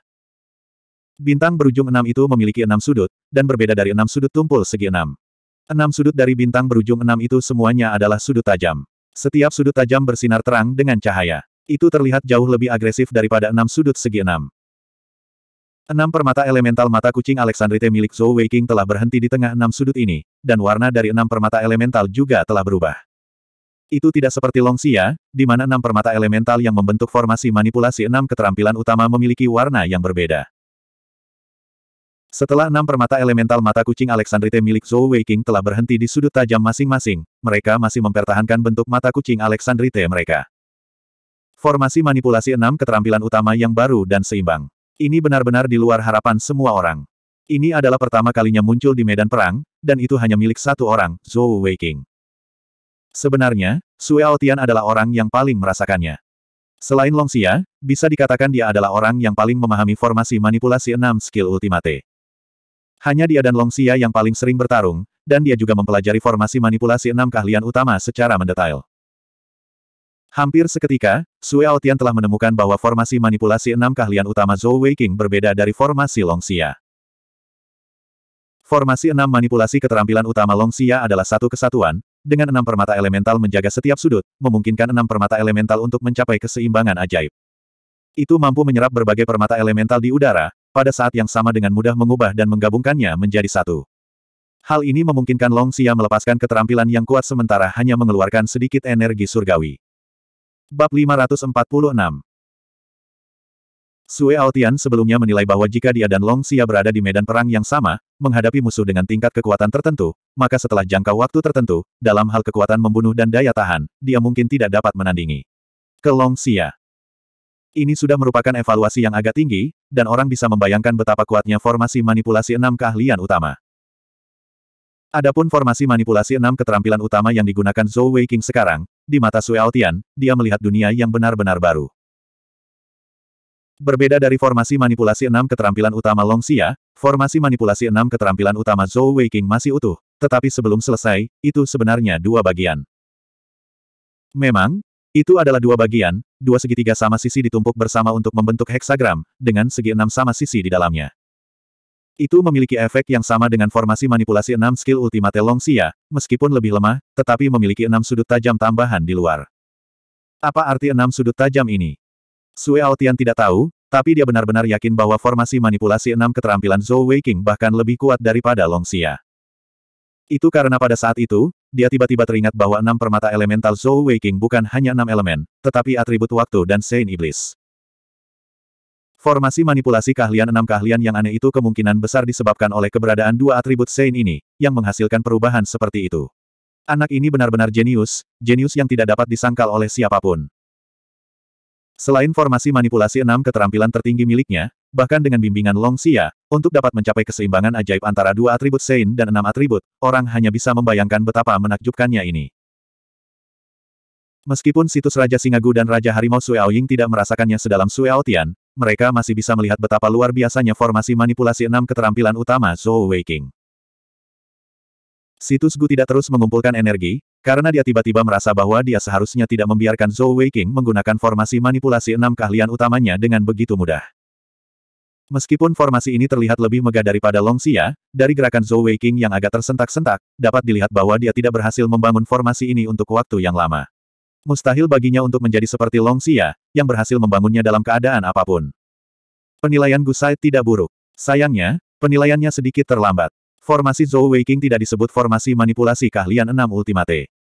Speaker 1: Bintang berujung enam itu memiliki enam sudut, dan berbeda dari enam sudut tumpul segi enam. Enam sudut dari bintang berujung enam itu semuanya adalah sudut tajam. Setiap sudut tajam bersinar terang dengan cahaya. Itu terlihat jauh lebih agresif daripada enam sudut segi enam. Enam permata elemental mata kucing Alexandrite milik Zhou Weiqing telah berhenti di tengah enam sudut ini, dan warna dari enam permata elemental juga telah berubah. Itu tidak seperti Longxia, di mana enam permata elemental yang membentuk formasi manipulasi enam keterampilan utama memiliki warna yang berbeda. Setelah enam permata elemental mata kucing Alexandrite milik Zhou Weiqing telah berhenti di sudut tajam masing-masing, mereka masih mempertahankan bentuk mata kucing Alexandrite mereka. Formasi manipulasi enam keterampilan utama yang baru dan seimbang. Ini benar-benar di luar harapan semua orang. Ini adalah pertama kalinya muncul di medan perang, dan itu hanya milik satu orang, Zhou Weiqing. Sebenarnya, Sueo Tian adalah orang yang paling merasakannya. Selain Long Xia, bisa dikatakan dia adalah orang yang paling memahami formasi manipulasi enam skill ultimate. Hanya dia dan Long Xia yang paling sering bertarung, dan dia juga mempelajari formasi manipulasi enam keahlian utama secara mendetail. Hampir seketika, Sue Aotian telah menemukan bahwa formasi manipulasi enam keahlian utama Zhou Weiqing berbeda dari formasi Longxia. Formasi enam manipulasi keterampilan utama Longxia adalah satu kesatuan, dengan enam permata elemental menjaga setiap sudut, memungkinkan enam permata elemental untuk mencapai keseimbangan ajaib. Itu mampu menyerap berbagai permata elemental di udara, pada saat yang sama dengan mudah mengubah dan menggabungkannya menjadi satu. Hal ini memungkinkan Long Xia melepaskan keterampilan yang kuat sementara hanya mengeluarkan sedikit energi surgawi. Bab 546 Sue Altian sebelumnya menilai bahwa jika dia dan Long Xia berada di medan perang yang sama, menghadapi musuh dengan tingkat kekuatan tertentu, maka setelah jangka waktu tertentu, dalam hal kekuatan membunuh dan daya tahan, dia mungkin tidak dapat menandingi. Ke Long Xia. Ini sudah merupakan evaluasi yang agak tinggi, dan orang bisa membayangkan betapa kuatnya formasi manipulasi enam keahlian utama. Adapun formasi manipulasi enam keterampilan utama yang digunakan Zhou Weiqing sekarang, di mata Sue Aotian, dia melihat dunia yang benar-benar baru. Berbeda dari formasi manipulasi enam keterampilan utama Long Xia, formasi manipulasi enam keterampilan utama Zhou Weiqing masih utuh, tetapi sebelum selesai, itu sebenarnya dua bagian. Memang, itu adalah dua bagian, dua segitiga sama sisi ditumpuk bersama untuk membentuk heksagram, dengan segi enam sama sisi di dalamnya. Itu memiliki efek yang sama dengan formasi manipulasi enam skill Ultimate Longxia, meskipun lebih lemah, tetapi memiliki enam sudut tajam tambahan di luar. Apa arti enam sudut tajam ini? Sue Aotian tidak tahu, tapi dia benar-benar yakin bahwa formasi manipulasi enam keterampilan Zhou Weiqing bahkan lebih kuat daripada Longxia. Itu karena pada saat itu, dia tiba-tiba teringat bahwa enam permata elemental Zhou Weiqing bukan hanya enam elemen, tetapi atribut waktu dan Saint Iblis. Formasi manipulasi keahlian enam keahlian yang aneh itu kemungkinan besar disebabkan oleh keberadaan dua atribut Sein ini, yang menghasilkan perubahan seperti itu. Anak ini benar-benar jenius, jenius yang tidak dapat disangkal oleh siapapun. Selain formasi manipulasi enam keterampilan tertinggi miliknya, bahkan dengan bimbingan Long Xia, untuk dapat mencapai keseimbangan ajaib antara dua atribut Sein dan enam atribut, orang hanya bisa membayangkan betapa menakjubkannya ini. Meskipun situs Raja Singagu dan Raja Harimau Sui Aoying tidak merasakannya sedalam Sui Aotian mereka masih bisa melihat betapa luar biasanya formasi manipulasi enam keterampilan utama Zhou Weiqing. Situs Gu tidak terus mengumpulkan energi, karena dia tiba-tiba merasa bahwa dia seharusnya tidak membiarkan Zhou Weiqing menggunakan formasi manipulasi enam keahlian utamanya dengan begitu mudah. Meskipun formasi ini terlihat lebih megah daripada Long Xia, dari gerakan Zhou Weiqing yang agak tersentak-sentak, dapat dilihat bahwa dia tidak berhasil membangun formasi ini untuk waktu yang lama. Mustahil baginya untuk menjadi seperti Long Xia, yang berhasil membangunnya dalam keadaan apapun. Penilaian Gusai tidak buruk. Sayangnya, penilaiannya sedikit terlambat. Formasi Zhou Weiqing tidak disebut formasi manipulasi keahlian enam ultimate.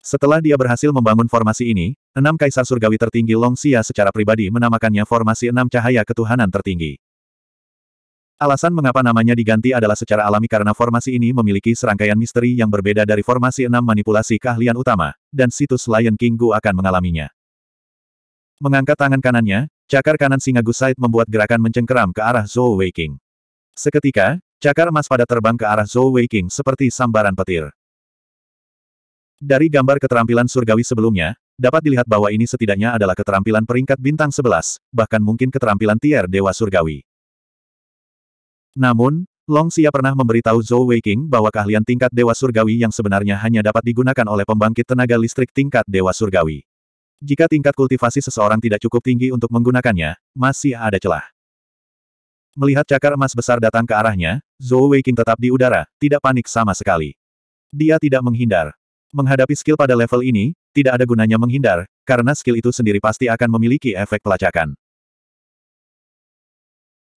Speaker 1: Setelah dia berhasil membangun formasi ini, enam kaisar surgawi tertinggi Long Xia secara pribadi menamakannya formasi enam cahaya ketuhanan tertinggi. Alasan mengapa namanya diganti adalah secara alami karena formasi ini memiliki serangkaian misteri yang berbeda dari formasi enam manipulasi keahlian utama, dan situs Lion King Gu akan mengalaminya. Mengangkat tangan kanannya, cakar kanan singa Gu Said membuat gerakan mencengkeram ke arah Zhou Wei King. Seketika, cakar emas pada terbang ke arah Zhou Wei King seperti sambaran petir. Dari gambar keterampilan surgawi sebelumnya, dapat dilihat bahwa ini setidaknya adalah keterampilan peringkat bintang 11, bahkan mungkin keterampilan tier Dewa Surgawi. Namun, Long Xia pernah memberitahu Zhou Weiqing bahwa keahlian tingkat Dewa Surgawi yang sebenarnya hanya dapat digunakan oleh pembangkit tenaga listrik tingkat Dewa Surgawi. Jika tingkat kultivasi seseorang tidak cukup tinggi untuk menggunakannya, masih ada celah. Melihat cakar emas besar datang ke arahnya, Zhou Weiqing tetap di udara, tidak panik sama sekali. Dia tidak menghindar. Menghadapi skill pada level ini, tidak ada gunanya menghindar, karena skill itu sendiri pasti akan memiliki efek pelacakan.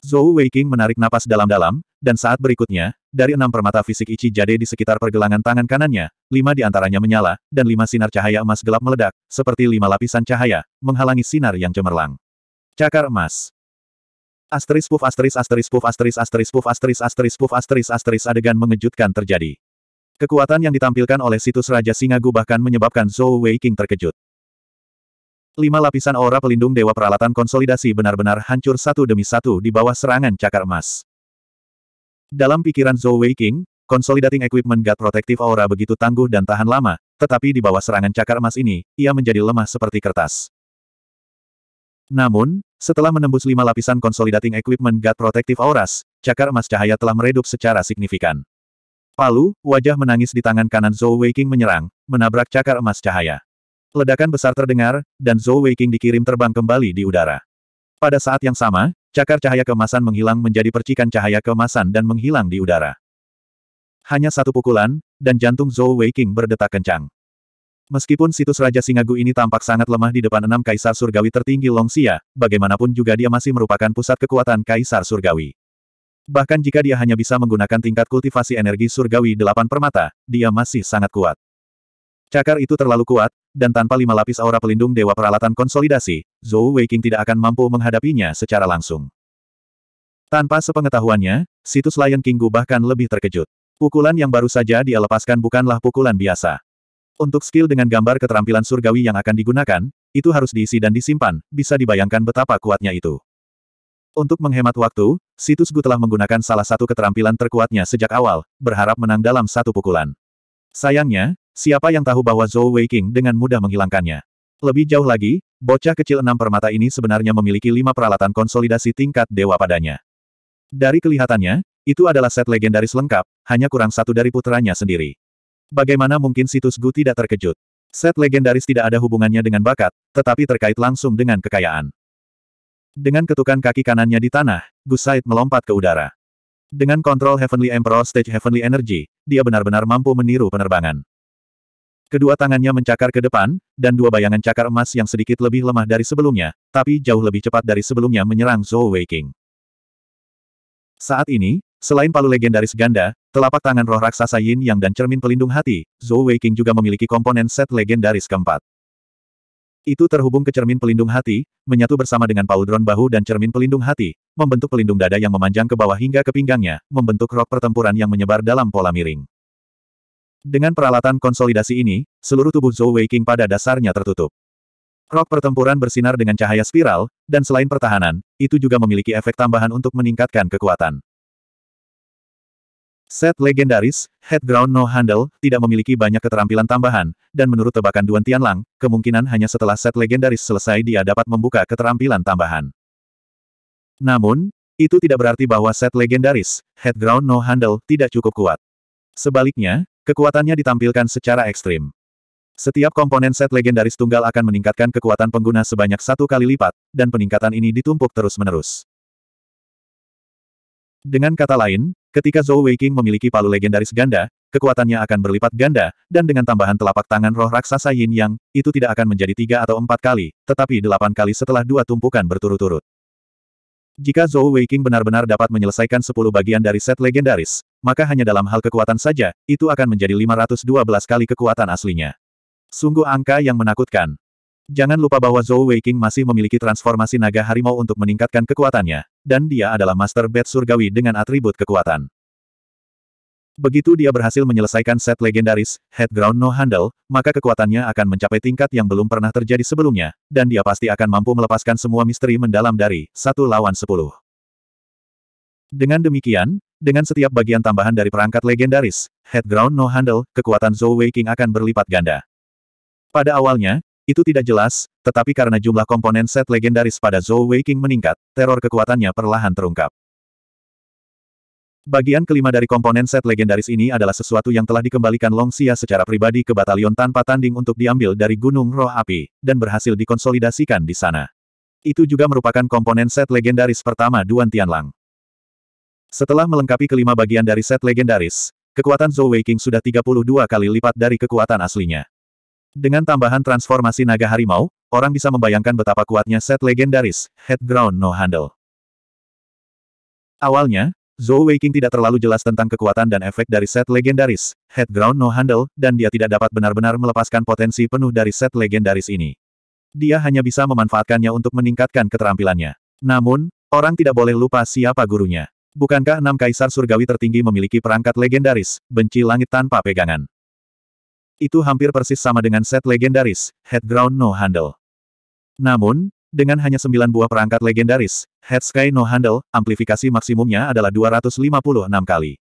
Speaker 1: Zhou Weiqing menarik napas dalam-dalam, dan saat berikutnya, dari enam permata fisik Ichi Jade di sekitar pergelangan tangan kanannya, lima di antaranya menyala, dan lima sinar cahaya emas gelap meledak, seperti lima lapisan cahaya, menghalangi sinar yang cemerlang. Cakar emas. Asteris puf asteris asteris puf asteris asteris puf asteris asteris puf asteris asteris adegan mengejutkan terjadi. Kekuatan yang ditampilkan oleh situs Raja Singa Gu bahkan menyebabkan Zhou Weiqing terkejut. Lima lapisan aura pelindung dewa peralatan konsolidasi benar-benar hancur satu demi satu di bawah serangan cakar emas. Dalam pikiran Zhou Weiqing, Consolidating equipment God Protective Aura begitu tangguh dan tahan lama, tetapi di bawah serangan cakar emas ini, ia menjadi lemah seperti kertas. Namun, setelah menembus lima lapisan Consolidating Equipment God Protective Auras, cakar emas cahaya telah meredup secara signifikan. Palu, wajah menangis di tangan kanan Zhou Weiqing menyerang, menabrak cakar emas cahaya. Ledakan besar terdengar, dan Zhou Weiqing dikirim terbang kembali di udara. Pada saat yang sama, cakar cahaya kemasan menghilang menjadi percikan cahaya kemasan dan menghilang di udara. Hanya satu pukulan, dan jantung Zhou Weiqing berdetak kencang. Meskipun situs Raja Singagu ini tampak sangat lemah di depan enam kaisar surgawi tertinggi Longxia, bagaimanapun juga dia masih merupakan pusat kekuatan kaisar surgawi. Bahkan jika dia hanya bisa menggunakan tingkat kultivasi energi surgawi delapan permata, dia masih sangat kuat. Cakar itu terlalu kuat, dan tanpa lima lapis aura pelindung Dewa Peralatan Konsolidasi, Zhou Weiqing tidak akan mampu menghadapinya secara langsung. Tanpa sepengetahuannya, situs Lion King Gu bahkan lebih terkejut. Pukulan yang baru saja dia lepaskan bukanlah pukulan biasa. Untuk skill dengan gambar keterampilan surgawi yang akan digunakan, itu harus diisi dan disimpan, bisa dibayangkan betapa kuatnya itu. Untuk menghemat waktu, situs Gu telah menggunakan salah satu keterampilan terkuatnya sejak awal, berharap menang dalam satu pukulan. Sayangnya, siapa yang tahu bahwa Zhou Weiqing dengan mudah menghilangkannya. Lebih jauh lagi, bocah kecil enam permata ini sebenarnya memiliki lima peralatan konsolidasi tingkat dewa padanya. Dari kelihatannya, itu adalah set legendaris lengkap, hanya kurang satu dari putranya sendiri. Bagaimana mungkin situs Gu tidak terkejut? Set legendaris tidak ada hubungannya dengan bakat, tetapi terkait langsung dengan kekayaan. Dengan ketukan kaki kanannya di tanah, Gu Said melompat ke udara. Dengan kontrol Heavenly Emperor Stage Heavenly Energy, dia benar-benar mampu meniru penerbangan. Kedua tangannya mencakar ke depan, dan dua bayangan cakar emas yang sedikit lebih lemah dari sebelumnya, tapi jauh lebih cepat dari sebelumnya menyerang Zhou Weiqing. Saat ini, selain palu legendaris ganda, telapak tangan roh raksasa Yin Yang dan cermin pelindung hati, Zhou Weiqing juga memiliki komponen set legendaris keempat. Itu terhubung ke cermin pelindung hati, menyatu bersama dengan pauldron bahu dan cermin pelindung hati, membentuk pelindung dada yang memanjang ke bawah hingga ke pinggangnya, membentuk rok pertempuran yang menyebar dalam pola miring. Dengan peralatan konsolidasi ini, seluruh tubuh Zhou Weiqing pada dasarnya tertutup. Rok pertempuran bersinar dengan cahaya spiral, dan selain pertahanan, itu juga memiliki efek tambahan untuk meningkatkan kekuatan. Set legendaris, Headground No Handle, tidak memiliki banyak keterampilan tambahan, dan menurut tebakan Duan Tianlang, kemungkinan hanya setelah set legendaris selesai dia dapat membuka keterampilan tambahan. Namun, itu tidak berarti bahwa set legendaris, Headground No Handle, tidak cukup kuat. Sebaliknya, kekuatannya ditampilkan secara ekstrim. Setiap komponen set legendaris tunggal akan meningkatkan kekuatan pengguna sebanyak satu kali lipat, dan peningkatan ini ditumpuk terus-menerus. Dengan kata lain, ketika Zhou Weiqing memiliki palu legendaris ganda, kekuatannya akan berlipat ganda, dan dengan tambahan telapak tangan roh raksasa Yin Yang, itu tidak akan menjadi tiga atau empat kali, tetapi delapan kali setelah dua tumpukan berturut-turut. Jika Zhou Weiqing benar-benar dapat menyelesaikan sepuluh bagian dari set legendaris, maka hanya dalam hal kekuatan saja, itu akan menjadi 512 kali kekuatan aslinya. Sungguh angka yang menakutkan. Jangan lupa bahwa Zhou Weiqing masih memiliki transformasi naga harimau untuk meningkatkan kekuatannya dan dia adalah Master Bed Surgawi dengan atribut kekuatan. Begitu dia berhasil menyelesaikan set legendaris, Headground No Handle, maka kekuatannya akan mencapai tingkat yang belum pernah terjadi sebelumnya, dan dia pasti akan mampu melepaskan semua misteri mendalam dari satu lawan sepuluh. Dengan demikian, dengan setiap bagian tambahan dari perangkat legendaris, Headground No Handle, kekuatan Zhou Wei King akan berlipat ganda. Pada awalnya, itu tidak jelas, tetapi karena jumlah komponen set legendaris pada Zhou Weiqing meningkat, teror kekuatannya perlahan terungkap. Bagian kelima dari komponen set legendaris ini adalah sesuatu yang telah dikembalikan Long Xia secara pribadi ke batalion tanpa tanding untuk diambil dari Gunung Roh Api, dan berhasil dikonsolidasikan di sana. Itu juga merupakan komponen set legendaris pertama Duan Tianlang. Setelah melengkapi kelima bagian dari set legendaris, kekuatan Zhou Weiqing sudah 32 kali lipat dari kekuatan aslinya. Dengan tambahan transformasi naga harimau, orang bisa membayangkan betapa kuatnya set legendaris, Headground No Handle. Awalnya, Zhou Weiqing tidak terlalu jelas tentang kekuatan dan efek dari set legendaris, Headground No Handle, dan dia tidak dapat benar-benar melepaskan potensi penuh dari set legendaris ini. Dia hanya bisa memanfaatkannya untuk meningkatkan keterampilannya. Namun, orang tidak boleh lupa siapa gurunya. Bukankah enam kaisar surgawi tertinggi memiliki perangkat legendaris, benci langit tanpa pegangan? itu hampir persis sama dengan set legendaris, head ground No Handle. Namun, dengan hanya 9 buah perangkat legendaris, Head Sky No Handle, amplifikasi maksimumnya adalah 256 kali.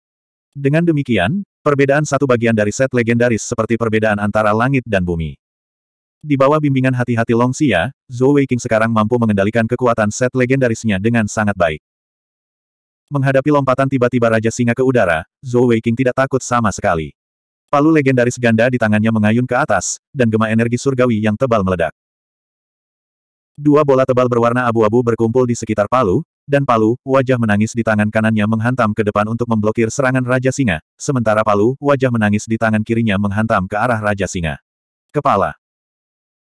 Speaker 1: Dengan demikian, perbedaan satu bagian dari set legendaris seperti perbedaan antara langit dan bumi. Di bawah bimbingan hati-hati Long Xia, Zhou Weiqing sekarang mampu mengendalikan kekuatan set legendarisnya dengan sangat baik. Menghadapi lompatan tiba-tiba Raja Singa ke udara, Zhou Weiqing tidak takut sama sekali. Palu legendaris ganda di tangannya mengayun ke atas, dan gema energi surgawi yang tebal meledak. Dua bola tebal berwarna abu-abu berkumpul di sekitar Palu, dan Palu, wajah menangis di tangan kanannya menghantam ke depan untuk memblokir serangan Raja Singa, sementara Palu, wajah menangis di tangan kirinya menghantam ke arah Raja Singa. Kepala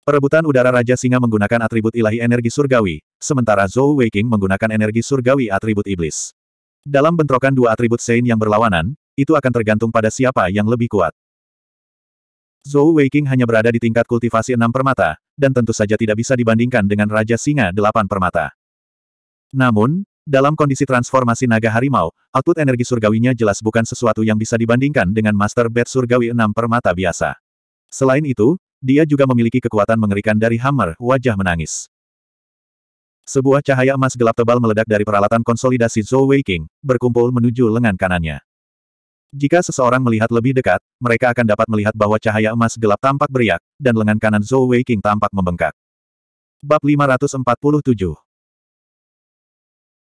Speaker 1: Perebutan udara Raja Singa menggunakan atribut ilahi energi surgawi, sementara Zhou Weiking menggunakan energi surgawi atribut iblis. Dalam bentrokan dua atribut Sein yang berlawanan, itu akan tergantung pada siapa yang lebih kuat. Zhou Weiqing hanya berada di tingkat kultivasi enam permata, dan tentu saja tidak bisa dibandingkan dengan Raja Singa delapan permata. Namun, dalam kondisi transformasi naga harimau, output energi surgawinya jelas bukan sesuatu yang bisa dibandingkan dengan Master Bed Surgawi enam permata biasa. Selain itu, dia juga memiliki kekuatan mengerikan dari Hammer, wajah menangis. Sebuah cahaya emas gelap tebal meledak dari peralatan konsolidasi Zhou Weiqing, berkumpul menuju lengan kanannya. Jika seseorang melihat lebih dekat, mereka akan dapat melihat bahwa cahaya emas gelap tampak beriak, dan lengan kanan Zhou Wei King tampak membengkak. Bab 547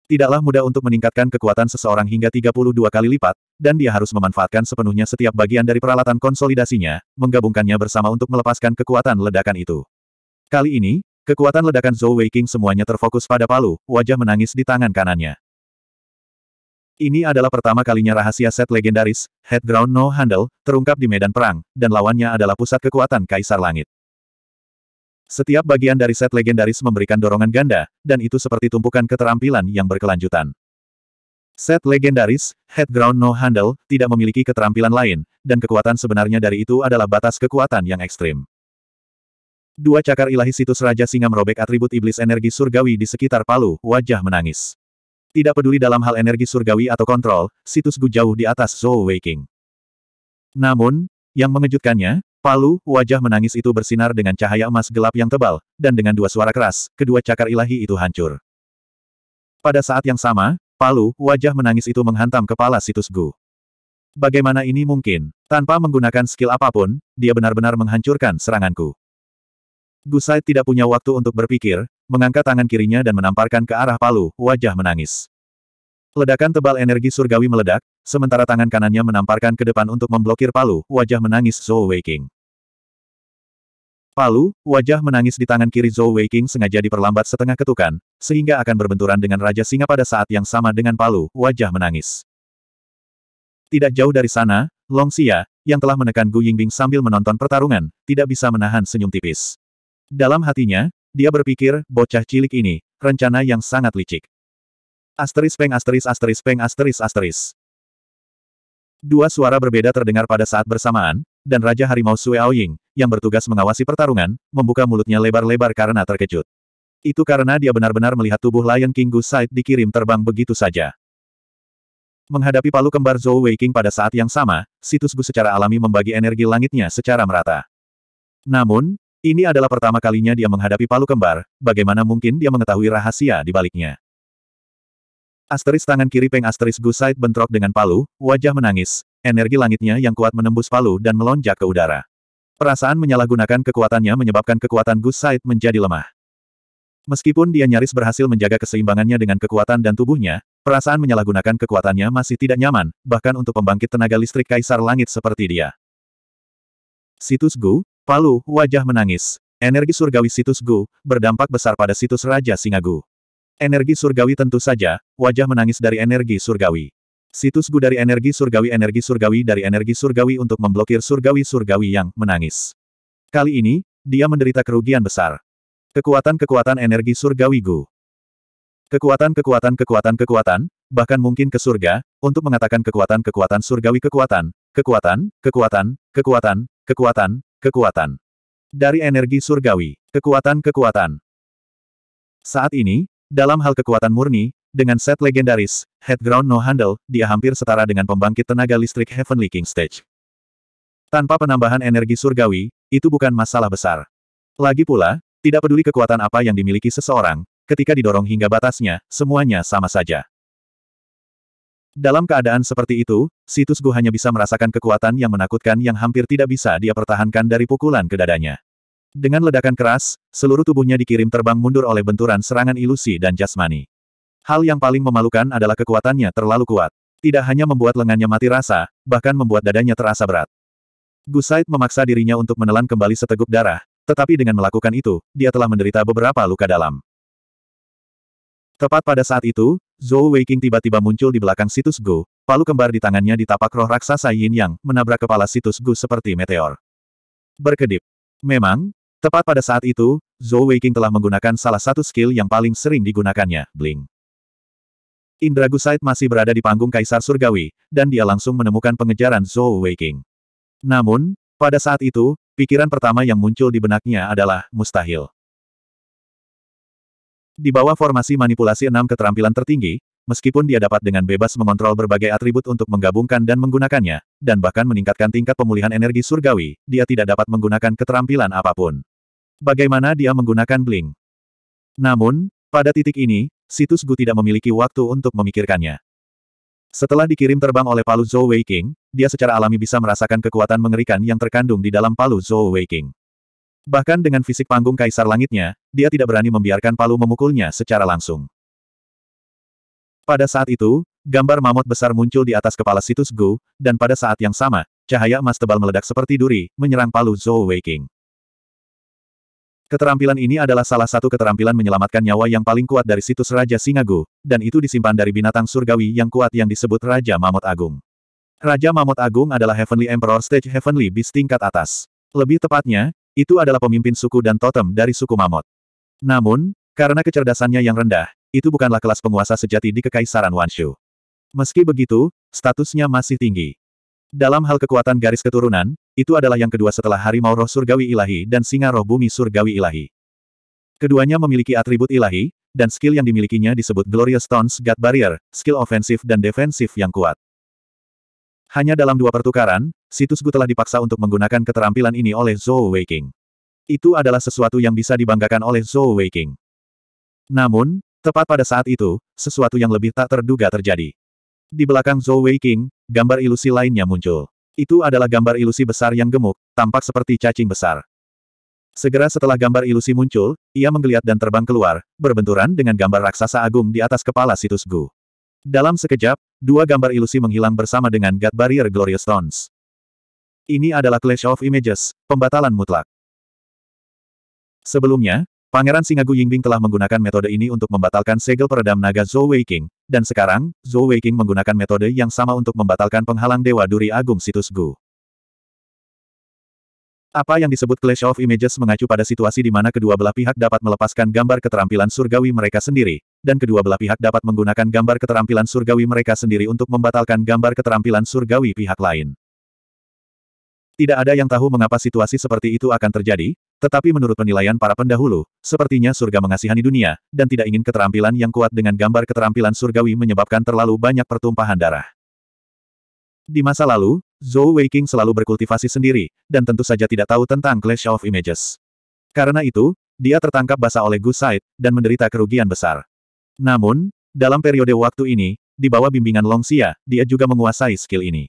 Speaker 1: Tidaklah mudah untuk meningkatkan kekuatan seseorang hingga 32 kali lipat, dan dia harus memanfaatkan sepenuhnya setiap bagian dari peralatan konsolidasinya, menggabungkannya bersama untuk melepaskan kekuatan ledakan itu. Kali ini, kekuatan ledakan Zhou Wei King semuanya terfokus pada Palu, wajah menangis di tangan kanannya. Ini adalah pertama kalinya rahasia set legendaris, Headground No Handle, terungkap di medan perang, dan lawannya adalah pusat kekuatan Kaisar Langit. Setiap bagian dari set legendaris memberikan dorongan ganda, dan itu seperti tumpukan keterampilan yang berkelanjutan. Set legendaris, Headground No Handle, tidak memiliki keterampilan lain, dan kekuatan sebenarnya dari itu adalah batas kekuatan yang ekstrim. Dua cakar ilahi situs Raja Singa merobek atribut iblis energi surgawi di sekitar Palu, wajah menangis. Tidak peduli dalam hal energi surgawi atau kontrol, situs Gu jauh di atas Zhou Weiqing. Namun, yang mengejutkannya, palu, wajah menangis itu bersinar dengan cahaya emas gelap yang tebal, dan dengan dua suara keras, kedua cakar ilahi itu hancur. Pada saat yang sama, palu, wajah menangis itu menghantam kepala situs Gu. Bagaimana ini mungkin? Tanpa menggunakan skill apapun, dia benar-benar menghancurkan seranganku. Gu Sai tidak punya waktu untuk berpikir, mengangkat tangan kirinya dan menamparkan ke arah Palu, wajah menangis. Ledakan tebal energi surgawi meledak, sementara tangan kanannya menamparkan ke depan untuk memblokir Palu, wajah menangis Zhou Weiking. Palu, wajah menangis di tangan kiri Zhou Weiking sengaja diperlambat setengah ketukan, sehingga akan berbenturan dengan Raja Singa pada saat yang sama dengan Palu, wajah menangis. Tidak jauh dari sana, Long Xia, yang telah menekan Gu Yingbing sambil menonton pertarungan, tidak bisa menahan senyum tipis. Dalam hatinya, dia berpikir, bocah cilik ini, rencana yang sangat licik. Asteris peng asteris asteris peng asteris asteris. Dua suara berbeda terdengar pada saat bersamaan, dan Raja Harimau Sue Aoying, yang bertugas mengawasi pertarungan, membuka mulutnya lebar-lebar karena terkejut. Itu karena dia benar-benar melihat tubuh Lion King Gu Said dikirim terbang begitu saja. Menghadapi palu kembar Zhou Wei King pada saat yang sama, situs Gu secara alami membagi energi langitnya secara merata. Namun, ini adalah pertama kalinya dia menghadapi palu kembar, bagaimana mungkin dia mengetahui rahasia di baliknya. Asteris tangan kiri Peng Asteris Gusaid bentrok dengan palu, wajah menangis, energi langitnya yang kuat menembus palu dan melonjak ke udara. Perasaan menyalahgunakan kekuatannya menyebabkan kekuatan Gusait menjadi lemah. Meskipun dia nyaris berhasil menjaga keseimbangannya dengan kekuatan dan tubuhnya, perasaan menyalahgunakan kekuatannya masih tidak nyaman, bahkan untuk pembangkit tenaga listrik kaisar langit seperti dia. Situs Gu, Palu, wajah menangis. Energi surgawi situs Gu, berdampak besar pada situs Raja Singagu. Energi surgawi tentu saja, wajah menangis dari energi surgawi. Situs Gu dari energi surgawi energi surgawi dari energi surgawi untuk memblokir surgawi-surgawi yang menangis. Kali ini, dia menderita kerugian besar. Kekuatan-kekuatan energi surgawi Gu. Kekuatan-kekuatan-kekuatan-kekuatan, bahkan mungkin ke surga, untuk mengatakan kekuatan-kekuatan surgawi kekuatan, kekuatan, kekuatan, kekuatan, kekuatan, Kekuatan. Dari energi surgawi. Kekuatan-kekuatan. Saat ini, dalam hal kekuatan murni, dengan set legendaris, Headground No Handle, dia hampir setara dengan pembangkit tenaga listrik Heavenly King Stage. Tanpa penambahan energi surgawi, itu bukan masalah besar. Lagi pula, tidak peduli kekuatan apa yang dimiliki seseorang, ketika didorong hingga batasnya, semuanya sama saja. Dalam keadaan seperti itu, Situs Gu hanya bisa merasakan kekuatan yang menakutkan yang hampir tidak bisa dia pertahankan dari pukulan ke dadanya. Dengan ledakan keras, seluruh tubuhnya dikirim terbang mundur oleh benturan serangan ilusi dan jasmani. Hal yang paling memalukan adalah kekuatannya terlalu kuat. Tidak hanya membuat lengannya mati rasa, bahkan membuat dadanya terasa berat. Gusaid memaksa dirinya untuk menelan kembali seteguk darah, tetapi dengan melakukan itu, dia telah menderita beberapa luka dalam. Tepat pada saat itu, Zhou Weiqing tiba-tiba muncul di belakang situs Gu, palu kembar di tangannya di tapak roh raksasa Yin Yang, menabrak kepala situs Gu seperti meteor. Berkedip. Memang, tepat pada saat itu, Zhou Weiqing telah menggunakan salah satu skill yang paling sering digunakannya, Bling. Indra Gusaid masih berada di panggung Kaisar Surgawi, dan dia langsung menemukan pengejaran Zhou Weiqing. Namun, pada saat itu, pikiran pertama yang muncul di benaknya adalah mustahil. Di bawah formasi manipulasi enam keterampilan tertinggi, meskipun dia dapat dengan bebas mengontrol berbagai atribut untuk menggabungkan dan menggunakannya, dan bahkan meningkatkan tingkat pemulihan energi surgawi, dia tidak dapat menggunakan keterampilan apapun. Bagaimana dia menggunakan bling? Namun, pada titik ini, Situs Gu tidak memiliki waktu untuk memikirkannya. Setelah dikirim terbang oleh palu Zhou Weiqing, dia secara alami bisa merasakan kekuatan mengerikan yang terkandung di dalam palu Zhou Weiqing. Bahkan dengan fisik panggung kaisar langitnya, dia tidak berani membiarkan palu memukulnya secara langsung. Pada saat itu, gambar mamut besar muncul di atas kepala situs Gu, dan pada saat yang sama, cahaya emas tebal meledak seperti duri, menyerang palu Zhou Weiking. Keterampilan ini adalah salah satu keterampilan menyelamatkan nyawa yang paling kuat dari situs Raja Singagu, dan itu disimpan dari binatang surgawi yang kuat yang disebut Raja Mamut Agung. Raja Mamut Agung adalah Heavenly Emperor Stage Heavenly Beast tingkat atas. Lebih tepatnya, itu adalah pemimpin suku dan totem dari suku Mamot. Namun, karena kecerdasannya yang rendah, itu bukanlah kelas penguasa sejati di Kekaisaran Wanshu. Meski begitu, statusnya masih tinggi. Dalam hal kekuatan garis keturunan, itu adalah yang kedua setelah harimau roh surgawi ilahi dan singa roh bumi surgawi ilahi. Keduanya memiliki atribut ilahi, dan skill yang dimilikinya disebut Glorious Stones God Barrier, skill ofensif dan defensif yang kuat. Hanya dalam dua pertukaran, situs Gu telah dipaksa untuk menggunakan keterampilan ini oleh Zhou Weiqing. Itu adalah sesuatu yang bisa dibanggakan oleh Zhou Weiqing. Namun, tepat pada saat itu, sesuatu yang lebih tak terduga terjadi. Di belakang Zhou Weiqing, gambar ilusi lainnya muncul. Itu adalah gambar ilusi besar yang gemuk, tampak seperti cacing besar. Segera setelah gambar ilusi muncul, ia menggeliat dan terbang keluar, berbenturan dengan gambar raksasa agung di atas kepala situs Gu. Dalam sekejap, Dua gambar ilusi menghilang bersama dengan God Barrier Glorious Thorns. Ini adalah Clash of Images, pembatalan mutlak. Sebelumnya, Pangeran Singagu Yingbing telah menggunakan metode ini untuk membatalkan segel peredam naga Zhou Weiqing, dan sekarang, Zhou Weiqing menggunakan metode yang sama untuk membatalkan penghalang Dewa Duri Agung Situs Gu. Apa yang disebut Clash of Images mengacu pada situasi di mana kedua belah pihak dapat melepaskan gambar keterampilan surgawi mereka sendiri, dan kedua belah pihak dapat menggunakan gambar keterampilan surgawi mereka sendiri untuk membatalkan gambar keterampilan surgawi pihak lain. Tidak ada yang tahu mengapa situasi seperti itu akan terjadi, tetapi menurut penilaian para pendahulu, sepertinya surga mengasihani dunia, dan tidak ingin keterampilan yang kuat dengan gambar keterampilan surgawi menyebabkan terlalu banyak pertumpahan darah. Di masa lalu, Zhou Weiking selalu berkultivasi sendiri, dan tentu saja tidak tahu tentang Clash of Images. Karena itu, dia tertangkap basah oleh Gu Said, dan menderita kerugian besar. Namun, dalam periode waktu ini, di bawah bimbingan Xia, dia juga menguasai skill ini.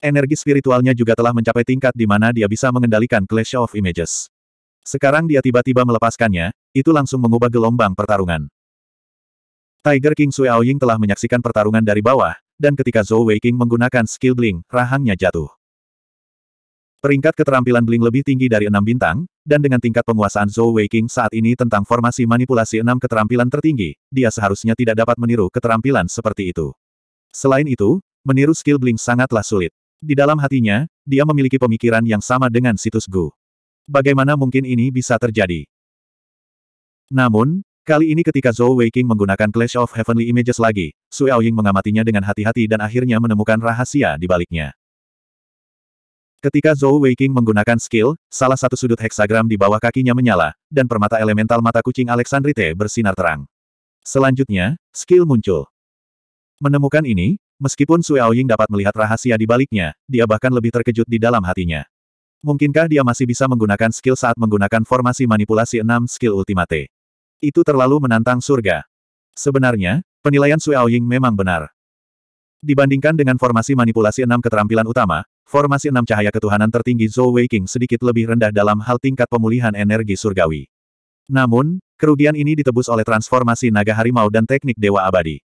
Speaker 1: Energi spiritualnya juga telah mencapai tingkat di mana dia bisa mengendalikan Clash of Images. Sekarang dia tiba-tiba melepaskannya, itu langsung mengubah gelombang pertarungan. Tiger King Sui Aoying telah menyaksikan pertarungan dari bawah, dan ketika Zhou Weiqing menggunakan skill bling, rahangnya jatuh. Peringkat keterampilan Bling lebih tinggi dari enam bintang, dan dengan tingkat penguasaan Zhou Weiqing saat ini tentang formasi manipulasi enam keterampilan tertinggi, dia seharusnya tidak dapat meniru keterampilan seperti itu. Selain itu, meniru skill Bling sangatlah sulit. Di dalam hatinya, dia memiliki pemikiran yang sama dengan situs Gu. Bagaimana mungkin ini bisa terjadi? Namun, kali ini ketika Zhou Weiqing menggunakan Clash of Heavenly Images lagi, Su Aoying mengamatinya dengan hati-hati dan akhirnya menemukan rahasia di baliknya. Ketika Zhou Weiqing menggunakan skill, salah satu sudut heksagram di bawah kakinya menyala, dan permata elemental mata kucing Alexandrite bersinar terang. Selanjutnya, skill muncul. Menemukan ini, meskipun Sui Aoying dapat melihat rahasia di baliknya, dia bahkan lebih terkejut di dalam hatinya. Mungkinkah dia masih bisa menggunakan skill saat menggunakan formasi manipulasi 6 skill ultimate? Itu terlalu menantang surga. Sebenarnya, penilaian Sui Aoying memang benar. Dibandingkan dengan formasi manipulasi 6 keterampilan utama, Formasi enam cahaya ketuhanan tertinggi Zhou Weiqing sedikit lebih rendah dalam hal tingkat pemulihan energi surgawi. Namun, kerugian ini ditebus oleh transformasi naga harimau dan teknik dewa abadi.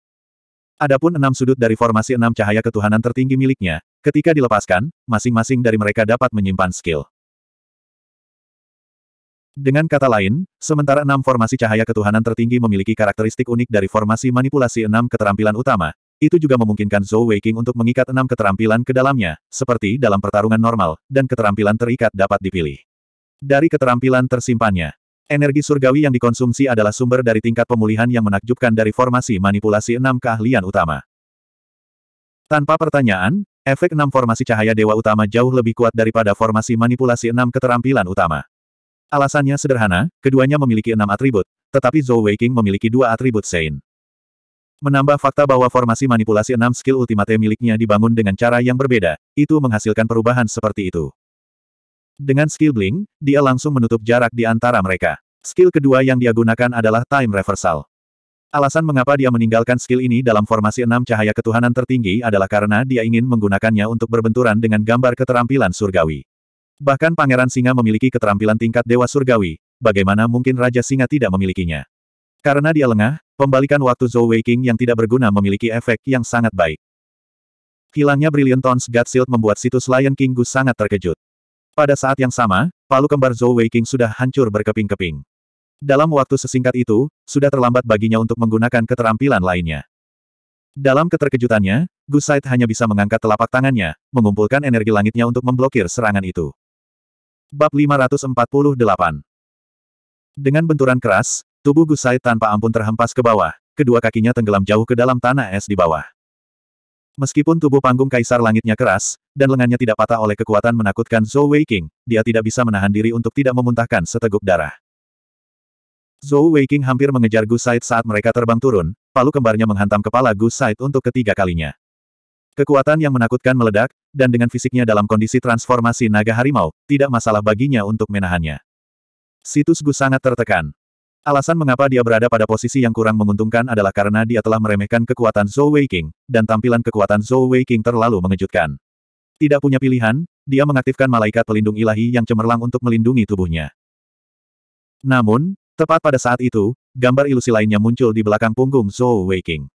Speaker 1: Adapun enam sudut dari formasi enam cahaya ketuhanan tertinggi miliknya, ketika dilepaskan, masing-masing dari mereka dapat menyimpan skill. Dengan kata lain, sementara enam formasi cahaya ketuhanan tertinggi memiliki karakteristik unik dari formasi manipulasi enam keterampilan utama, itu juga memungkinkan Zhou Weiqing untuk mengikat enam keterampilan ke dalamnya, seperti dalam pertarungan normal, dan keterampilan terikat dapat dipilih. Dari keterampilan tersimpannya, energi surgawi yang dikonsumsi adalah sumber dari tingkat pemulihan yang menakjubkan dari formasi manipulasi enam keahlian utama. Tanpa pertanyaan, efek enam formasi cahaya dewa utama jauh lebih kuat daripada formasi manipulasi enam keterampilan utama. Alasannya sederhana, keduanya memiliki enam atribut, tetapi Zhou Weiqing memiliki dua atribut Sein. Menambah fakta bahwa formasi manipulasi enam skill ultimate miliknya dibangun dengan cara yang berbeda, itu menghasilkan perubahan seperti itu. Dengan skill Blink, dia langsung menutup jarak di antara mereka. Skill kedua yang dia gunakan adalah Time Reversal. Alasan mengapa dia meninggalkan skill ini dalam formasi enam cahaya ketuhanan tertinggi adalah karena dia ingin menggunakannya untuk berbenturan dengan gambar keterampilan surgawi. Bahkan Pangeran Singa memiliki keterampilan tingkat Dewa Surgawi, bagaimana mungkin Raja Singa tidak memilikinya? Karena dia lengah, pembalikan waktu Zhou Weiqing yang tidak berguna memiliki efek yang sangat baik. Hilangnya Brilliant Tons God Shield membuat situs Lion King Gu sangat terkejut. Pada saat yang sama, palu kembar Zhou Weiqing sudah hancur berkeping-keping. Dalam waktu sesingkat itu, sudah terlambat baginya untuk menggunakan keterampilan lainnya. Dalam keterkejutannya, Gu Said hanya bisa mengangkat telapak tangannya, mengumpulkan energi langitnya untuk memblokir serangan itu. Bab 548 Dengan benturan keras, Tubuh Gusai tanpa ampun terhempas ke bawah, kedua kakinya tenggelam jauh ke dalam tanah es di bawah. Meskipun tubuh panggung kaisar langitnya keras, dan lengannya tidak patah oleh kekuatan menakutkan Zhou Weiqing, dia tidak bisa menahan diri untuk tidak memuntahkan seteguk darah. Zhou Weiqing hampir mengejar Gu Said saat mereka terbang turun, palu kembarnya menghantam kepala Gu Said untuk ketiga kalinya. Kekuatan yang menakutkan meledak, dan dengan fisiknya dalam kondisi transformasi naga harimau, tidak masalah baginya untuk menahannya. Situs Gu sangat tertekan. Alasan mengapa dia berada pada posisi yang kurang menguntungkan adalah karena dia telah meremehkan kekuatan Zhou Weiqing, dan tampilan kekuatan Zhou Weiqing terlalu mengejutkan. Tidak punya pilihan, dia mengaktifkan malaikat pelindung ilahi yang cemerlang untuk melindungi tubuhnya. Namun, tepat pada saat itu, gambar ilusi lainnya muncul di belakang punggung Zhou Weiqing.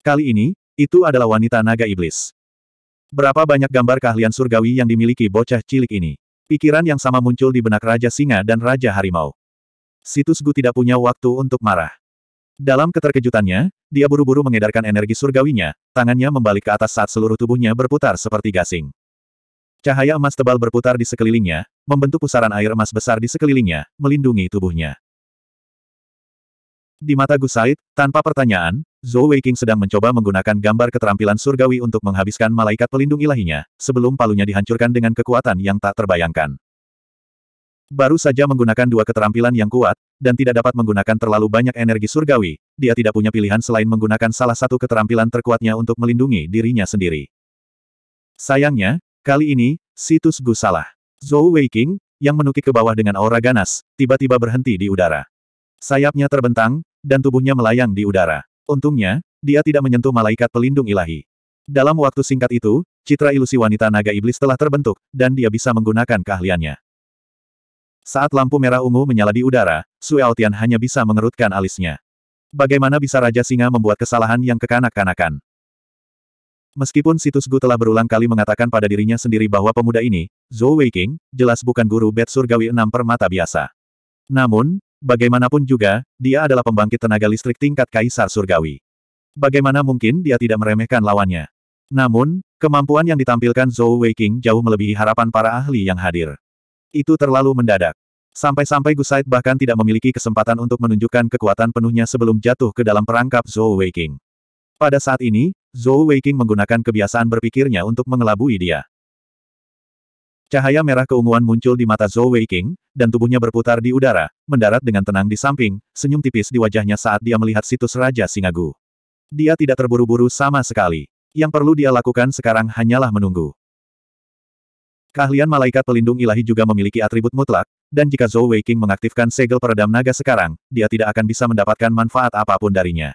Speaker 1: Kali ini, itu adalah wanita naga iblis. Berapa banyak gambar keahlian surgawi yang dimiliki bocah cilik ini? Pikiran yang sama muncul di benak Raja Singa dan Raja Harimau. Situs Gu tidak punya waktu untuk marah. Dalam keterkejutannya, dia buru-buru mengedarkan energi surgawinya, tangannya membalik ke atas saat seluruh tubuhnya berputar seperti gasing. Cahaya emas tebal berputar di sekelilingnya, membentuk pusaran air emas besar di sekelilingnya, melindungi tubuhnya. Di mata Gu Said, tanpa pertanyaan, Zhou Weiqing sedang mencoba menggunakan gambar keterampilan surgawi untuk menghabiskan malaikat pelindung ilahinya, sebelum palunya dihancurkan dengan kekuatan yang tak terbayangkan. Baru saja menggunakan dua keterampilan yang kuat, dan tidak dapat menggunakan terlalu banyak energi surgawi, dia tidak punya pilihan selain menggunakan salah satu keterampilan terkuatnya untuk melindungi dirinya sendiri. Sayangnya, kali ini, situs Gu salah. Zhou Weiqing, yang menukik ke bawah dengan aura ganas, tiba-tiba berhenti di udara. Sayapnya terbentang, dan tubuhnya melayang di udara. Untungnya, dia tidak menyentuh malaikat pelindung ilahi. Dalam waktu singkat itu, citra ilusi wanita naga iblis telah terbentuk, dan dia bisa menggunakan keahliannya. Saat lampu merah ungu menyala di udara, Su Eltian hanya bisa mengerutkan alisnya. Bagaimana bisa Raja Singa membuat kesalahan yang kekanak-kanakan? Meskipun Situs Gu telah berulang kali mengatakan pada dirinya sendiri bahwa pemuda ini, Zhou Weiking, jelas bukan guru bed surgawi enam permata biasa. Namun, bagaimanapun juga, dia adalah pembangkit tenaga listrik tingkat kaisar surgawi. Bagaimana mungkin dia tidak meremehkan lawannya? Namun, kemampuan yang ditampilkan Zhou Weiking jauh melebihi harapan para ahli yang hadir. Itu terlalu mendadak. Sampai-sampai Gusaid bahkan tidak memiliki kesempatan untuk menunjukkan kekuatan penuhnya sebelum jatuh ke dalam perangkap Zhou Weiqing. Pada saat ini, Zhou Weiking menggunakan kebiasaan berpikirnya untuk mengelabui dia. Cahaya merah keunguan muncul di mata Zhou Weiqing, dan tubuhnya berputar di udara, mendarat dengan tenang di samping, senyum tipis di wajahnya saat dia melihat situs Raja Singagu. Dia tidak terburu-buru sama sekali. Yang perlu dia lakukan sekarang hanyalah menunggu. Keahlian malaikat pelindung ilahi juga memiliki atribut mutlak, dan jika Zhou Weiqing mengaktifkan segel peredam naga sekarang, dia tidak akan bisa mendapatkan manfaat apapun darinya.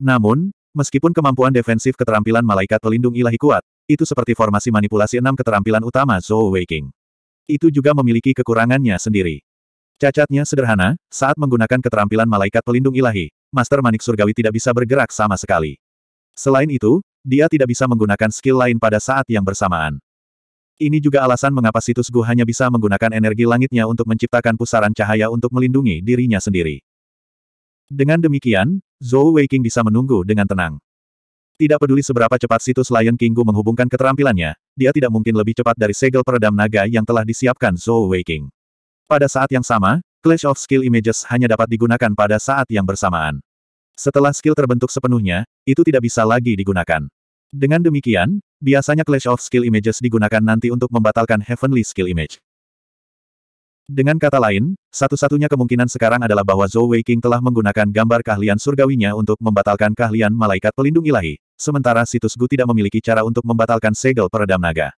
Speaker 1: Namun, meskipun kemampuan defensif keterampilan malaikat pelindung ilahi kuat, itu seperti formasi manipulasi enam keterampilan utama Zhou Weiqing. Itu juga memiliki kekurangannya sendiri. Cacatnya sederhana, saat menggunakan keterampilan malaikat pelindung ilahi, Master Manik Surgawi tidak bisa bergerak sama sekali. Selain itu, dia tidak bisa menggunakan skill lain pada saat yang bersamaan. Ini juga alasan mengapa situs Gu hanya bisa menggunakan energi langitnya untuk menciptakan pusaran cahaya untuk melindungi dirinya sendiri. Dengan demikian, Zhou Weiqing bisa menunggu dengan tenang. Tidak peduli seberapa cepat situs Lion King Gu menghubungkan keterampilannya, dia tidak mungkin lebih cepat dari segel peredam naga yang telah disiapkan Zhou Weiqing. Pada saat yang sama, Clash of Skill Images hanya dapat digunakan pada saat yang bersamaan. Setelah skill terbentuk sepenuhnya, itu tidak bisa lagi digunakan. Dengan demikian, Biasanya Clash of Skill Images digunakan nanti untuk membatalkan Heavenly Skill Image. Dengan kata lain, satu-satunya kemungkinan sekarang adalah bahwa Zhou Weiqing telah menggunakan gambar keahlian surgawinya untuk membatalkan keahlian malaikat pelindung ilahi, sementara situs Gu tidak memiliki cara untuk membatalkan segel peredam naga.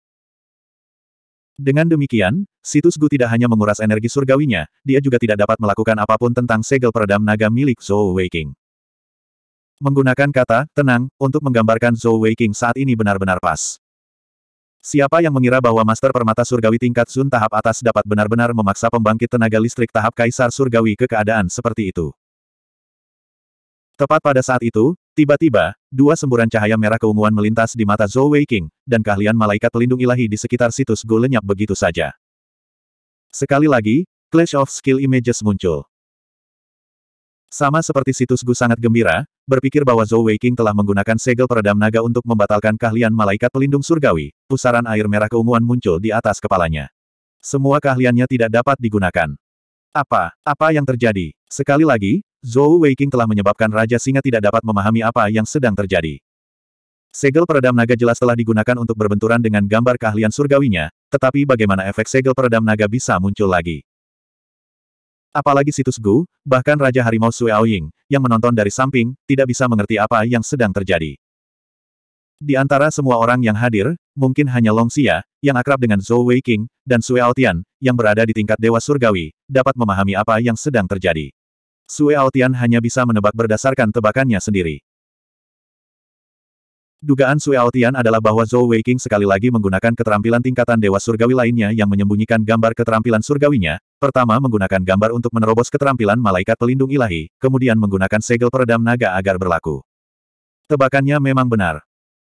Speaker 1: Dengan demikian, situs Gu tidak hanya menguras energi surgawinya, dia juga tidak dapat melakukan apapun tentang segel peredam naga milik Zhou Weiqing. Menggunakan kata, tenang, untuk menggambarkan Zhou Weiqing saat ini benar-benar pas. Siapa yang mengira bahwa Master Permata Surgawi tingkat Sun tahap atas dapat benar-benar memaksa pembangkit tenaga listrik tahap Kaisar Surgawi ke keadaan seperti itu? Tepat pada saat itu, tiba-tiba, dua semburan cahaya merah keunguan melintas di mata Zhou Weiqing, dan keahlian malaikat pelindung ilahi di sekitar situs Gu lenyap begitu saja. Sekali lagi, Clash of Skill Images muncul. Sama seperti situs Gu sangat gembira, berpikir bahwa Zhou Weiqing telah menggunakan segel peredam naga untuk membatalkan keahlian malaikat pelindung surgawi, pusaran air merah keunguan muncul di atas kepalanya. Semua keahliannya tidak dapat digunakan. Apa, apa yang terjadi? Sekali lagi, Zhou Weiqing telah menyebabkan Raja Singa tidak dapat memahami apa yang sedang terjadi. Segel peredam naga jelas telah digunakan untuk berbenturan dengan gambar keahlian surgawinya, tetapi bagaimana efek segel peredam naga bisa muncul lagi? Apalagi situs Gu, bahkan Raja Harimau Sui Aoying, yang menonton dari samping, tidak bisa mengerti apa yang sedang terjadi. Di antara semua orang yang hadir, mungkin hanya Long Xia, yang akrab dengan Zhou Wei King dan Sue Aotian, yang berada di tingkat Dewa Surgawi, dapat memahami apa yang sedang terjadi. Sue Aotian hanya bisa menebak berdasarkan tebakannya sendiri. Dugaan Sui adalah bahwa Zhou Weiqing sekali lagi menggunakan keterampilan tingkatan Dewa Surgawi lainnya yang menyembunyikan gambar keterampilan surgawinya, pertama menggunakan gambar untuk menerobos keterampilan malaikat pelindung ilahi, kemudian menggunakan segel peredam naga agar berlaku. Tebakannya memang benar.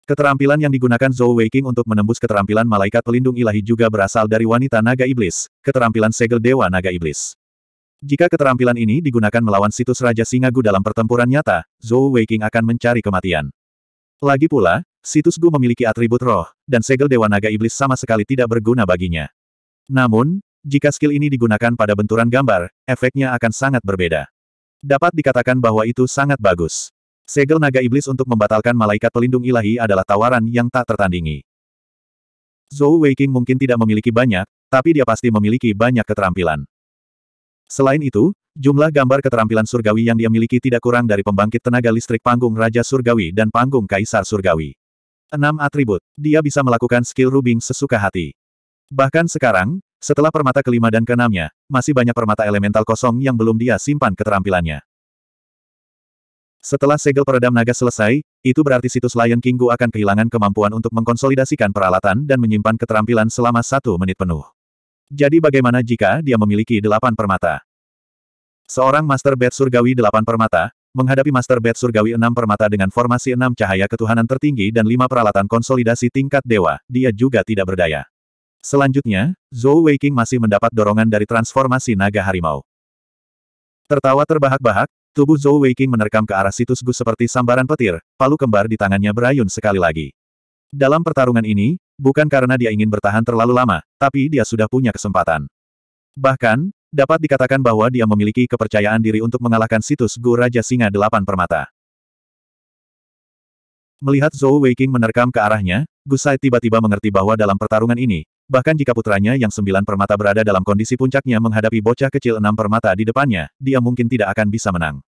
Speaker 1: Keterampilan yang digunakan Zhou Weiqing untuk menembus keterampilan malaikat pelindung ilahi juga berasal dari wanita naga iblis, keterampilan segel Dewa Naga Iblis. Jika keterampilan ini digunakan melawan situs Raja Singagu dalam pertempuran nyata, Zhou Weiqing akan mencari kematian. Lagi pula, situs Gu memiliki atribut roh, dan segel Dewa Naga Iblis sama sekali tidak berguna baginya. Namun, jika skill ini digunakan pada benturan gambar, efeknya akan sangat berbeda. Dapat dikatakan bahwa itu sangat bagus. Segel Naga Iblis untuk membatalkan malaikat pelindung ilahi adalah tawaran yang tak tertandingi. Zhou Weiqing mungkin tidak memiliki banyak, tapi dia pasti memiliki banyak keterampilan. Selain itu, Jumlah gambar keterampilan surgawi yang dia miliki tidak kurang dari pembangkit tenaga listrik panggung Raja Surgawi dan panggung Kaisar Surgawi. Enam atribut. Dia bisa melakukan skill rubing sesuka hati. Bahkan sekarang, setelah permata kelima dan keenamnya, masih banyak permata elemental kosong yang belum dia simpan keterampilannya. Setelah segel peredam naga selesai, itu berarti situs Lion King Gu akan kehilangan kemampuan untuk mengkonsolidasikan peralatan dan menyimpan keterampilan selama satu menit penuh. Jadi bagaimana jika dia memiliki delapan permata? Seorang Master Bed Surgawi 8 Permata, menghadapi Master Bed Surgawi 6 Permata dengan formasi 6 cahaya ketuhanan tertinggi dan 5 peralatan konsolidasi tingkat dewa, dia juga tidak berdaya. Selanjutnya, Zhou Weiqing masih mendapat dorongan dari transformasi naga harimau. Tertawa terbahak-bahak, tubuh Zhou Weiqing menerkam ke arah situs Gu seperti sambaran petir, palu kembar di tangannya berayun sekali lagi. Dalam pertarungan ini, bukan karena dia ingin bertahan terlalu lama, tapi dia sudah punya kesempatan. Bahkan, Dapat dikatakan bahwa dia memiliki kepercayaan diri untuk mengalahkan situs Gu Raja Singa Delapan Permata. Melihat Zhou Weiqing menerkam ke arahnya, Gusai tiba-tiba mengerti bahwa dalam pertarungan ini, bahkan jika putranya yang sembilan permata berada dalam kondisi puncaknya menghadapi bocah kecil enam permata di depannya, dia mungkin tidak akan bisa menang.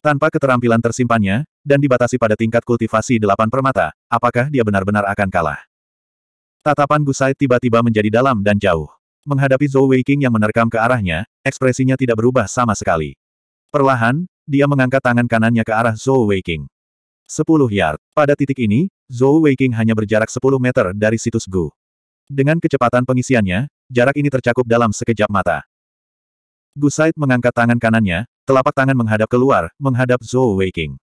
Speaker 1: Tanpa keterampilan tersimpannya, dan dibatasi pada tingkat kultivasi delapan permata, apakah dia benar-benar akan kalah? Tatapan Gusai tiba-tiba menjadi dalam dan jauh. Menghadapi Zhou Weiqing yang menerkam ke arahnya, ekspresinya tidak berubah sama sekali. Perlahan, dia mengangkat tangan kanannya ke arah Zhou Weiqing. Sepuluh yard. Pada titik ini, Zhou Weiqing hanya berjarak sepuluh meter dari situs Gu. Dengan kecepatan pengisiannya, jarak ini tercakup dalam sekejap mata. Gu Said mengangkat tangan kanannya, telapak tangan menghadap keluar, menghadap Zhou Weiqing.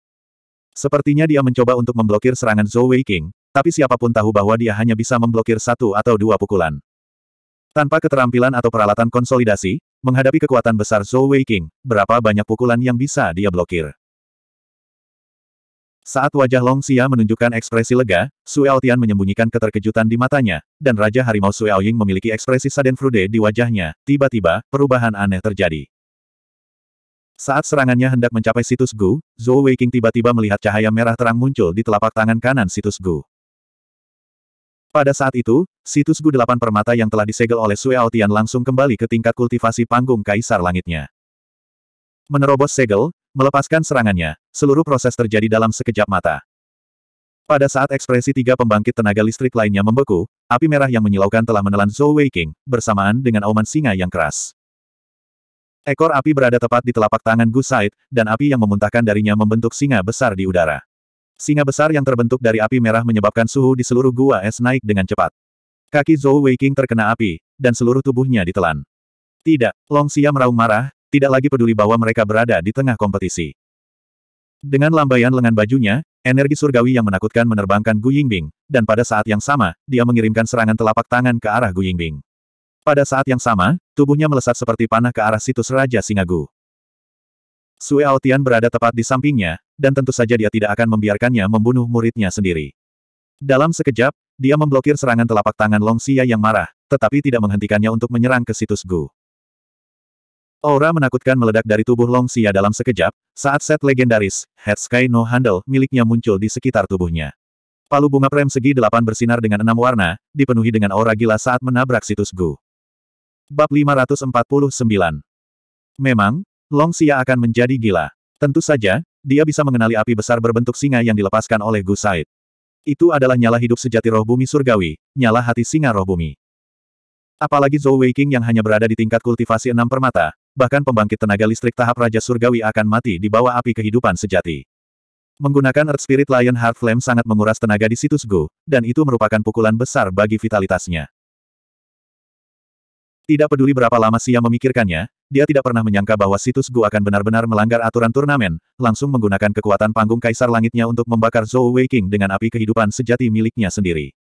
Speaker 1: Sepertinya dia mencoba untuk memblokir serangan Zhou Weiqing, tapi siapapun tahu bahwa dia hanya bisa memblokir satu atau dua pukulan. Tanpa keterampilan atau peralatan konsolidasi, menghadapi kekuatan besar Zhou Weiqing, berapa banyak pukulan yang bisa dia blokir. Saat wajah Long Xia menunjukkan ekspresi lega, Su Tian menyembunyikan keterkejutan di matanya, dan Raja Harimau Su Aoying memiliki ekspresi sadenfrude di wajahnya, tiba-tiba, perubahan aneh terjadi. Saat serangannya hendak mencapai situs Gu, Zhou Weiqing tiba-tiba melihat cahaya merah terang muncul di telapak tangan kanan situs Gu. Pada saat itu, situs Gu Delapan Permata yang telah disegel oleh Sue Aotian langsung kembali ke tingkat kultivasi panggung kaisar langitnya. Menerobos segel, melepaskan serangannya, seluruh proses terjadi dalam sekejap mata. Pada saat ekspresi tiga pembangkit tenaga listrik lainnya membeku, api merah yang menyilaukan telah menelan Zhou Weiqing, bersamaan dengan auman singa yang keras. Ekor api berada tepat di telapak tangan Gu Said, dan api yang memuntahkan darinya membentuk singa besar di udara. Singa besar yang terbentuk dari api merah menyebabkan suhu di seluruh gua es naik dengan cepat. Kaki Zhou Weiqing terkena api, dan seluruh tubuhnya ditelan. Tidak, Long Xia meraung marah, tidak lagi peduli bahwa mereka berada di tengah kompetisi. Dengan lambaian lengan bajunya, energi surgawi yang menakutkan menerbangkan Gu Yingbing, dan pada saat yang sama, dia mengirimkan serangan telapak tangan ke arah Gu Yingbing. Pada saat yang sama, tubuhnya melesat seperti panah ke arah situs Raja Singa Gu. Sue Aotian berada tepat di sampingnya, dan tentu saja dia tidak akan membiarkannya membunuh muridnya sendiri. Dalam sekejap, dia memblokir serangan telapak tangan Long Xia yang marah, tetapi tidak menghentikannya untuk menyerang ke situs Gu. Aura menakutkan meledak dari tubuh Long Xia dalam sekejap, saat set legendaris, Head Sky No Handle miliknya muncul di sekitar tubuhnya. Palu bunga prem segi delapan bersinar dengan enam warna, dipenuhi dengan aura gila saat menabrak situs Gu. Bab 549 Memang, Long Xia akan menjadi gila. Tentu saja, dia bisa mengenali api besar berbentuk singa yang dilepaskan oleh Gu Said. Itu adalah nyala hidup sejati roh bumi surgawi, nyala hati singa roh bumi. Apalagi Zhou Weiqing yang hanya berada di tingkat kultivasi enam permata, bahkan pembangkit tenaga listrik tahap Raja Surgawi akan mati di bawah api kehidupan sejati. Menggunakan Earth Spirit Lion Heart Flame sangat menguras tenaga di situs Gu, dan itu merupakan pukulan besar bagi vitalitasnya. Tidak peduli berapa lama Sia memikirkannya, dia tidak pernah menyangka bahwa situs Gu akan benar-benar melanggar aturan turnamen, langsung menggunakan kekuatan panggung kaisar langitnya untuk membakar Zhou Weiqing dengan api kehidupan sejati miliknya sendiri.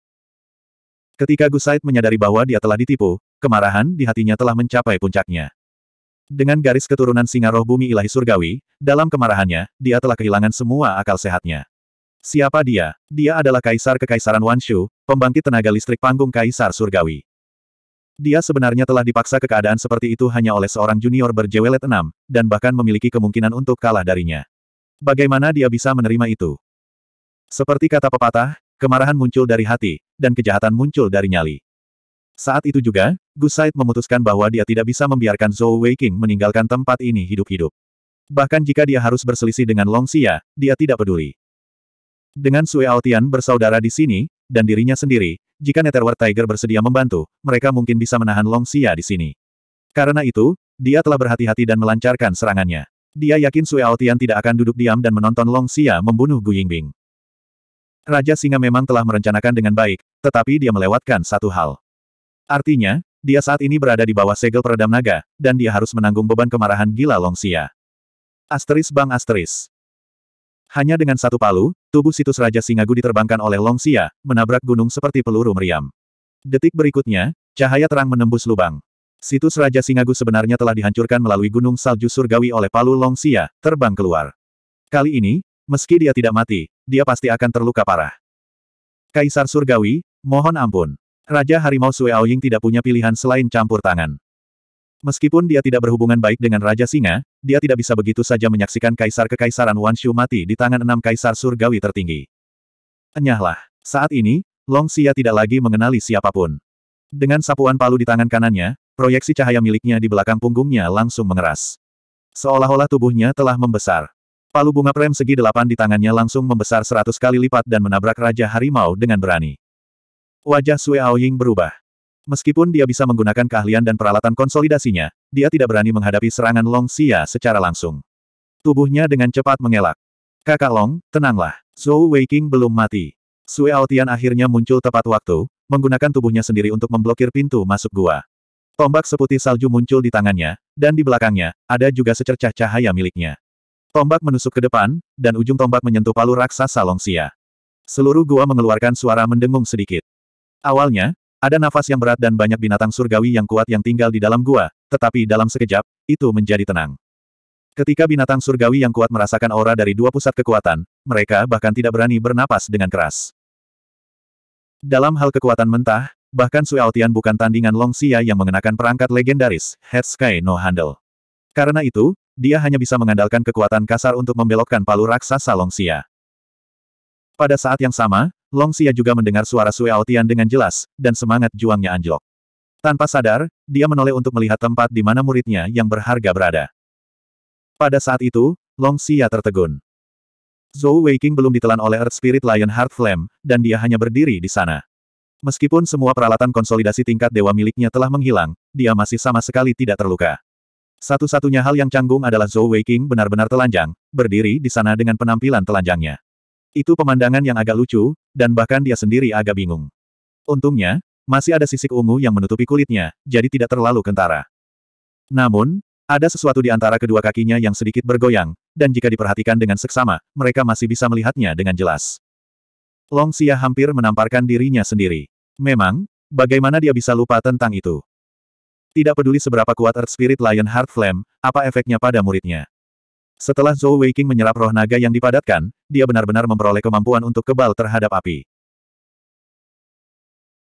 Speaker 1: Ketika Gu Said menyadari bahwa dia telah ditipu, kemarahan di hatinya telah mencapai puncaknya. Dengan garis keturunan singa roh bumi ilahi surgawi, dalam kemarahannya, dia telah kehilangan semua akal sehatnya. Siapa dia? Dia adalah kaisar kekaisaran Wanshu, pembangkit tenaga listrik panggung kaisar surgawi. Dia sebenarnya telah dipaksa ke keadaan seperti itu hanya oleh seorang junior berjewelet enam, dan bahkan memiliki kemungkinan untuk kalah darinya. Bagaimana dia bisa menerima itu? Seperti kata pepatah, kemarahan muncul dari hati, dan kejahatan muncul dari nyali. Saat itu juga, Gus Said memutuskan bahwa dia tidak bisa membiarkan Zhou Weiqing meninggalkan tempat ini hidup-hidup. Bahkan jika dia harus berselisih dengan Long Xia, dia tidak peduli. Dengan Sui Aotian bersaudara di sini, dan dirinya sendiri, jika Netherworld Tiger bersedia membantu, mereka mungkin bisa menahan Long Xia di sini. Karena itu, dia telah berhati-hati dan melancarkan serangannya. Dia yakin Sue Aotian tidak akan duduk diam dan menonton Long Xia membunuh Gu Yingbing. Raja Singa memang telah merencanakan dengan baik, tetapi dia melewatkan satu hal. Artinya, dia saat ini berada di bawah segel peredam naga, dan dia harus menanggung beban kemarahan gila Long Xia. Asteris bang asteris. Hanya dengan satu palu, tubuh situs Raja Singagu diterbangkan oleh Long Xia, menabrak gunung seperti peluru meriam. Detik berikutnya, cahaya terang menembus lubang. Situs Raja Singagu sebenarnya telah dihancurkan melalui gunung salju surgawi oleh palu Long Xia, terbang keluar. Kali ini, meski dia tidak mati, dia pasti akan terluka parah. Kaisar Surgawi, mohon ampun. Raja Harimau Sue Aoying tidak punya pilihan selain campur tangan. Meskipun dia tidak berhubungan baik dengan Raja Singa, dia tidak bisa begitu saja menyaksikan kaisar kekaisaran Wanshu mati di tangan enam kaisar surgawi tertinggi. Enyahlah. Saat ini, Long Xia tidak lagi mengenali siapapun. Dengan sapuan palu di tangan kanannya, proyeksi cahaya miliknya di belakang punggungnya langsung mengeras. Seolah-olah tubuhnya telah membesar. Palu bunga prem segi delapan di tangannya langsung membesar seratus kali lipat dan menabrak Raja Harimau dengan berani. Wajah Sue Aoying berubah. Meskipun dia bisa menggunakan keahlian dan peralatan konsolidasinya, dia tidak berani menghadapi serangan Long Xia secara langsung. Tubuhnya dengan cepat mengelak. Kakak Long, tenanglah. Zhou Weiqing belum mati. Sui Aotian akhirnya muncul tepat waktu, menggunakan tubuhnya sendiri untuk memblokir pintu masuk gua. Tombak seputih salju muncul di tangannya, dan di belakangnya, ada juga secercah cahaya miliknya. Tombak menusuk ke depan, dan ujung tombak menyentuh palu raksasa Long Xia. Seluruh gua mengeluarkan suara mendengung sedikit. Awalnya, ada nafas yang berat dan banyak binatang surgawi yang kuat yang tinggal di dalam gua, tetapi dalam sekejap, itu menjadi tenang. Ketika binatang surgawi yang kuat merasakan aura dari dua pusat kekuatan, mereka bahkan tidak berani bernapas dengan keras. Dalam hal kekuatan mentah, bahkan Suaotian bukan tandingan Long Xia yang mengenakan perangkat legendaris, Head Sky No Handle. Karena itu, dia hanya bisa mengandalkan kekuatan kasar untuk membelokkan palu raksasa Long Xia. Pada saat yang sama, Long Xia juga mendengar suara Sue Aotian dengan jelas, dan semangat juangnya anjlok. Tanpa sadar, dia menoleh untuk melihat tempat di mana muridnya yang berharga berada. Pada saat itu, Long Xia tertegun. Zhou Weiqing belum ditelan oleh Earth Spirit Lion Heart Flame, dan dia hanya berdiri di sana. Meskipun semua peralatan konsolidasi tingkat dewa miliknya telah menghilang, dia masih sama sekali tidak terluka. Satu-satunya hal yang canggung adalah Zhou Weiqing benar-benar telanjang, berdiri di sana dengan penampilan telanjangnya. Itu pemandangan yang agak lucu, dan bahkan dia sendiri agak bingung. Untungnya, masih ada sisik ungu yang menutupi kulitnya, jadi tidak terlalu kentara. Namun, ada sesuatu di antara kedua kakinya yang sedikit bergoyang, dan jika diperhatikan dengan seksama, mereka masih bisa melihatnya dengan jelas. Long Xia hampir menamparkan dirinya sendiri. Memang, bagaimana dia bisa lupa tentang itu? Tidak peduli seberapa kuat Earth Spirit Lion Heart Flame, apa efeknya pada muridnya. Setelah Zhou Weiqing menyerap roh naga yang dipadatkan, dia benar-benar memperoleh kemampuan untuk kebal terhadap api.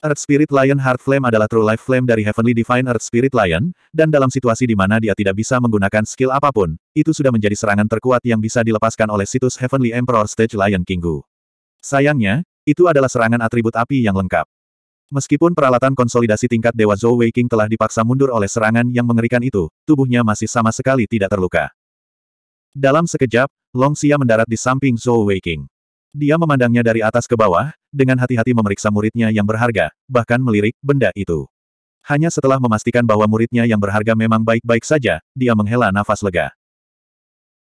Speaker 1: Earth Spirit Lion Heart Flame adalah True Life Flame dari Heavenly Divine Earth Spirit Lion, dan dalam situasi di mana dia tidak bisa menggunakan skill apapun, itu sudah menjadi serangan terkuat yang bisa dilepaskan oleh situs Heavenly Emperor Stage Lion Kinggu. Sayangnya, itu adalah serangan atribut api yang lengkap. Meskipun peralatan konsolidasi tingkat Dewa Zhou Weiqing telah dipaksa mundur oleh serangan yang mengerikan itu, tubuhnya masih sama sekali tidak terluka. Dalam sekejap, Long Xia mendarat di samping Zhou Weiqing. Dia memandangnya dari atas ke bawah, dengan hati-hati memeriksa muridnya yang berharga, bahkan melirik benda itu. Hanya setelah memastikan bahwa muridnya yang berharga memang baik-baik saja, dia menghela nafas lega.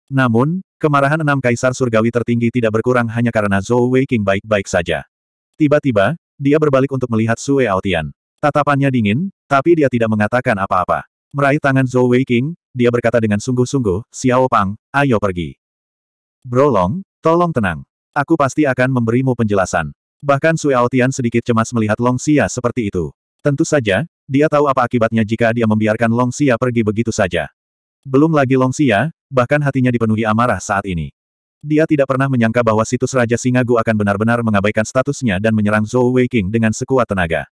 Speaker 1: Namun, kemarahan enam kaisar surgawi tertinggi tidak berkurang hanya karena Zhou Weiqing baik-baik saja. Tiba-tiba, dia berbalik untuk melihat Sue Aotian. Tatapannya dingin, tapi dia tidak mengatakan apa-apa. Meraih tangan Zhou Wei King, dia berkata dengan sungguh-sungguh, Xiao Pang, ayo pergi. Bro Long, tolong tenang. Aku pasti akan memberimu penjelasan. Bahkan Sui Aotian sedikit cemas melihat Long Xia seperti itu. Tentu saja, dia tahu apa akibatnya jika dia membiarkan Long Xia pergi begitu saja. Belum lagi Long Xia, bahkan hatinya dipenuhi amarah saat ini. Dia tidak pernah menyangka bahwa situs Raja Singagu akan benar-benar mengabaikan statusnya dan menyerang Zhou Weiqing dengan sekuat tenaga.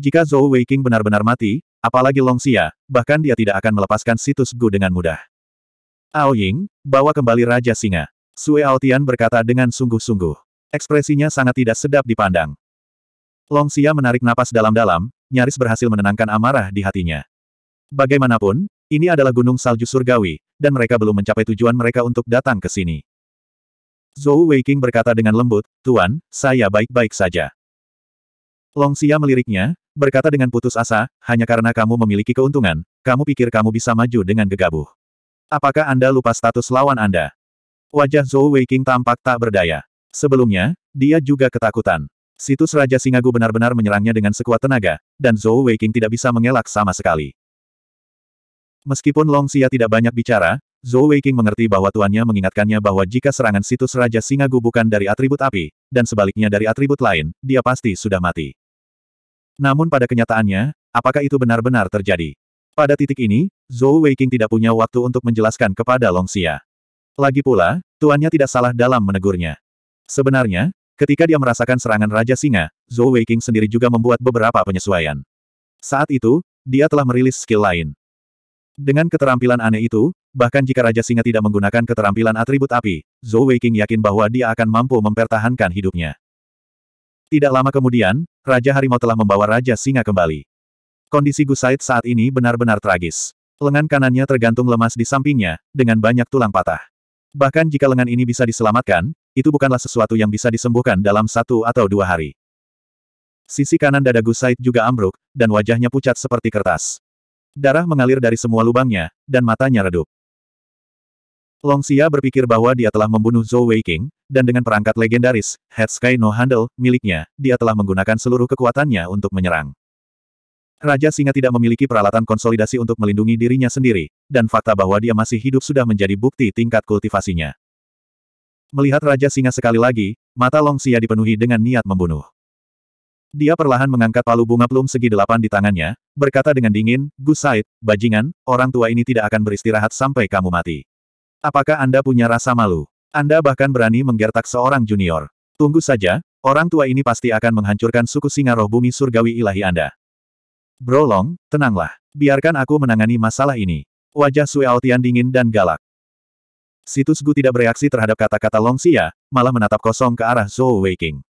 Speaker 1: Jika Zhou Weiqing benar-benar mati, Apalagi Long Xia, bahkan dia tidak akan melepaskan situs Gu dengan mudah. Ao Ying, bawa kembali Raja Singa. Sue Aotian berkata dengan sungguh-sungguh. Ekspresinya sangat tidak sedap dipandang. Long Xia menarik napas dalam-dalam, nyaris berhasil menenangkan amarah di hatinya. Bagaimanapun, ini adalah gunung salju surgawi, dan mereka belum mencapai tujuan mereka untuk datang ke sini. Zhou Weiqing berkata dengan lembut, Tuan, saya baik-baik saja. Long Xia meliriknya, berkata dengan putus asa, hanya karena kamu memiliki keuntungan, kamu pikir kamu bisa maju dengan gegabah. Apakah Anda lupa status lawan Anda? Wajah Zhou Weiqing tampak tak berdaya. Sebelumnya, dia juga ketakutan. Situs Raja Singagu benar-benar menyerangnya dengan sekuat tenaga, dan Zhou Weiqing tidak bisa mengelak sama sekali. Meskipun Long Xia tidak banyak bicara, Zhou Weiqing mengerti bahwa tuannya mengingatkannya bahwa jika serangan situs Raja Singagu bukan dari atribut api, dan sebaliknya dari atribut lain, dia pasti sudah mati. Namun pada kenyataannya, apakah itu benar-benar terjadi? Pada titik ini, Zhou Weiqing tidak punya waktu untuk menjelaskan kepada Long Xia. Lagi pula, tuannya tidak salah dalam menegurnya. Sebenarnya, ketika dia merasakan serangan Raja Singa, Zhou Weiqing sendiri juga membuat beberapa penyesuaian. Saat itu, dia telah merilis skill lain. Dengan keterampilan aneh itu, bahkan jika Raja Singa tidak menggunakan keterampilan atribut api, Zhou Weiqing yakin bahwa dia akan mampu mempertahankan hidupnya. Tidak lama kemudian, Raja Harimau telah membawa Raja Singa kembali. Kondisi Gusaid saat ini benar-benar tragis. Lengan kanannya tergantung lemas di sampingnya, dengan banyak tulang patah. Bahkan jika lengan ini bisa diselamatkan, itu bukanlah sesuatu yang bisa disembuhkan dalam satu atau dua hari. Sisi kanan dada Gusaid juga ambruk, dan wajahnya pucat seperti kertas. Darah mengalir dari semua lubangnya, dan matanya redup. Long Xia berpikir bahwa dia telah membunuh Zhou Weiqing, dan dengan perangkat legendaris, Head Sky No Handle, miliknya, dia telah menggunakan seluruh kekuatannya untuk menyerang. Raja Singa tidak memiliki peralatan konsolidasi untuk melindungi dirinya sendiri, dan fakta bahwa dia masih hidup sudah menjadi bukti tingkat kultivasinya. Melihat Raja Singa sekali lagi, mata Long Xia dipenuhi dengan niat membunuh. Dia perlahan mengangkat palu bunga plum segi delapan di tangannya, berkata dengan dingin, "Gusait, bajingan, orang tua ini tidak akan beristirahat sampai kamu mati. Apakah Anda punya rasa malu? Anda bahkan berani menggertak seorang junior. Tunggu saja, orang tua ini pasti akan menghancurkan suku singa roh bumi surgawi ilahi Anda. Bro Long, tenanglah. Biarkan aku menangani masalah ini. Wajah Sue Aotian dingin dan galak. Situs Gu tidak bereaksi terhadap kata-kata Long Xia, malah menatap kosong ke arah Zhou Weiking.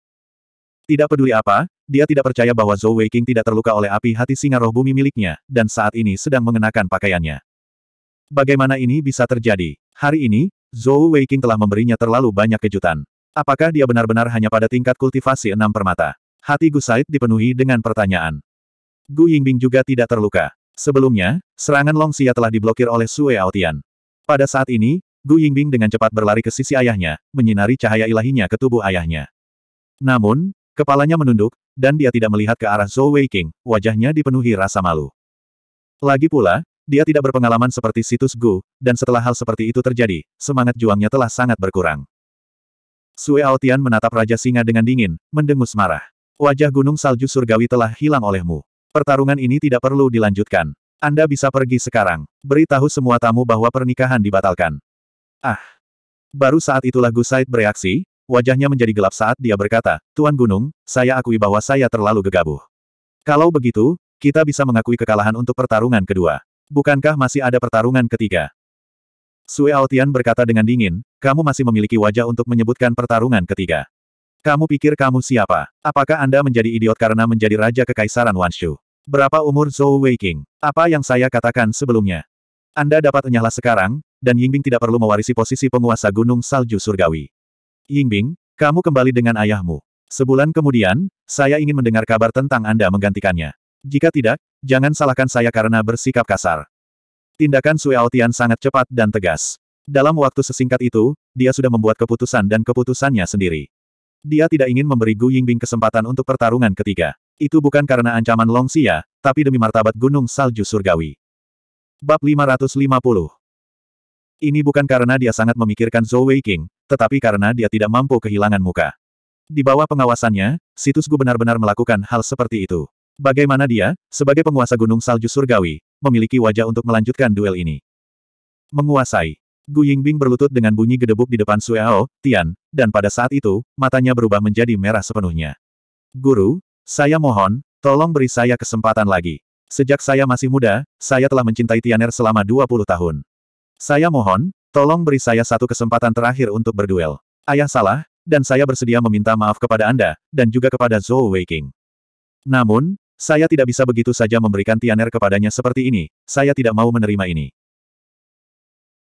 Speaker 1: Tidak peduli apa, dia tidak percaya bahwa Zhou Weiking tidak terluka oleh api hati singa roh bumi miliknya, dan saat ini sedang mengenakan pakaiannya. Bagaimana ini bisa terjadi? Hari ini, Zhou Weiqing telah memberinya terlalu banyak kejutan. Apakah dia benar-benar hanya pada tingkat kultivasi enam permata? Hati Gu Said dipenuhi dengan pertanyaan. Gu Yingbing juga tidak terluka. Sebelumnya, serangan Long Xia telah diblokir oleh Sue Aotian. Pada saat ini, Gu Yingbing dengan cepat berlari ke sisi ayahnya, menyinari cahaya ilahinya ke tubuh ayahnya. Namun, kepalanya menunduk, dan dia tidak melihat ke arah Zhou Weiqing, wajahnya dipenuhi rasa malu. Lagi pula, dia tidak berpengalaman seperti situs Gu, dan setelah hal seperti itu terjadi, semangat juangnya telah sangat berkurang. Sue Aotian menatap Raja Singa dengan dingin, mendengus marah. Wajah gunung salju surgawi telah hilang olehmu. Pertarungan ini tidak perlu dilanjutkan. Anda bisa pergi sekarang. Beritahu semua tamu bahwa pernikahan dibatalkan. Ah. Baru saat itulah Said bereaksi, wajahnya menjadi gelap saat dia berkata, Tuan Gunung, saya akui bahwa saya terlalu gegabah. Kalau begitu, kita bisa mengakui kekalahan untuk pertarungan kedua. Bukankah masih ada pertarungan ketiga? Sue Aotian berkata dengan dingin, kamu masih memiliki wajah untuk menyebutkan pertarungan ketiga. Kamu pikir kamu siapa? Apakah Anda menjadi idiot karena menjadi raja kekaisaran Wanshu? Berapa umur Zhou Weiqing? Apa yang saya katakan sebelumnya? Anda dapat enyahlah sekarang, dan Yingbing tidak perlu mewarisi posisi penguasa Gunung Salju Surgawi. Yingbing, kamu kembali dengan ayahmu. Sebulan kemudian, saya ingin mendengar kabar tentang Anda menggantikannya. Jika tidak, jangan salahkan saya karena bersikap kasar. Tindakan Sui Aotian sangat cepat dan tegas. Dalam waktu sesingkat itu, dia sudah membuat keputusan dan keputusannya sendiri. Dia tidak ingin memberi Gu Yingbing kesempatan untuk pertarungan ketiga. Itu bukan karena ancaman Long Xia, tapi demi martabat Gunung Salju Surgawi. Bab 550 Ini bukan karena dia sangat memikirkan Zhou Wei King, tetapi karena dia tidak mampu kehilangan muka. Di bawah pengawasannya, situs Gu benar-benar melakukan hal seperti itu. Bagaimana dia, sebagai penguasa gunung salju surgawi, memiliki wajah untuk melanjutkan duel ini? Menguasai. Gu Yingbing berlutut dengan bunyi gedebuk di depan Sueao, Tian, dan pada saat itu, matanya berubah menjadi merah sepenuhnya. Guru, saya mohon, tolong beri saya kesempatan lagi. Sejak saya masih muda, saya telah mencintai Tianer selama 20 tahun. Saya mohon, tolong beri saya satu kesempatan terakhir untuk berduel. Ayah salah, dan saya bersedia meminta maaf kepada Anda, dan juga kepada Zhou Weiking. Namun, saya tidak bisa begitu saja memberikan Tianer kepadanya seperti ini, saya tidak mau menerima ini.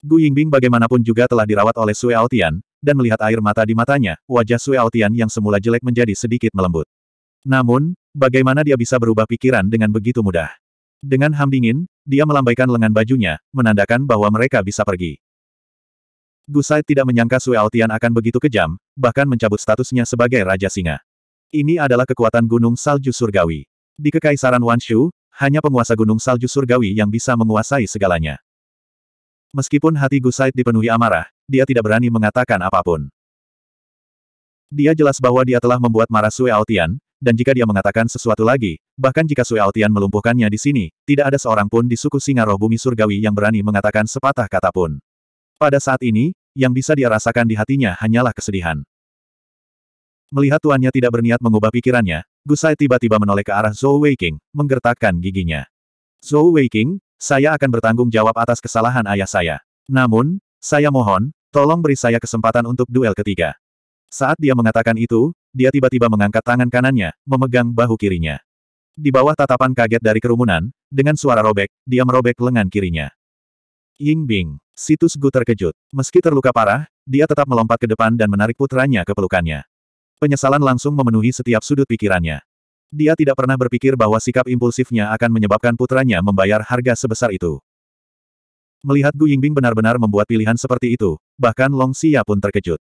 Speaker 1: Gu Yingbing bagaimanapun juga telah dirawat oleh Sue Aotian, dan melihat air mata di matanya, wajah Sue Aotian yang semula jelek menjadi sedikit melembut. Namun, bagaimana dia bisa berubah pikiran dengan begitu mudah? Dengan ham dingin, dia melambaikan lengan bajunya, menandakan bahwa mereka bisa pergi. Gu Gusai tidak menyangka Sue Aotian akan begitu kejam, bahkan mencabut statusnya sebagai Raja Singa. Ini adalah kekuatan Gunung Salju Surgawi. Di Kekaisaran Wanshu, hanya penguasa Gunung Salju Surgawi yang bisa menguasai segalanya. Meskipun hati Gusaid dipenuhi amarah, dia tidak berani mengatakan apapun. Dia jelas bahwa dia telah membuat marah Sue Aotian, dan jika dia mengatakan sesuatu lagi, bahkan jika Sue Aotian melumpuhkannya di sini, tidak ada seorang pun di suku singa roh bumi surgawi yang berani mengatakan sepatah kata pun. Pada saat ini, yang bisa dia rasakan di hatinya hanyalah kesedihan. Melihat tuannya tidak berniat mengubah pikirannya, Gusai tiba-tiba menoleh ke arah Zhou Weiqing, menggertakkan giginya. Zhou Weiqing, saya akan bertanggung jawab atas kesalahan ayah saya. Namun, saya mohon, tolong beri saya kesempatan untuk duel ketiga. Saat dia mengatakan itu, dia tiba-tiba mengangkat tangan kanannya, memegang bahu kirinya. Di bawah tatapan kaget dari kerumunan, dengan suara robek, dia merobek lengan kirinya. Ying Bing, situs Gu terkejut. Meski terluka parah, dia tetap melompat ke depan dan menarik putranya ke pelukannya. Penyesalan langsung memenuhi setiap sudut pikirannya. Dia tidak pernah berpikir bahwa sikap impulsifnya akan menyebabkan putranya membayar harga sebesar itu. Melihat Gu Yingbing benar-benar membuat pilihan seperti itu, bahkan Long Xia pun terkejut.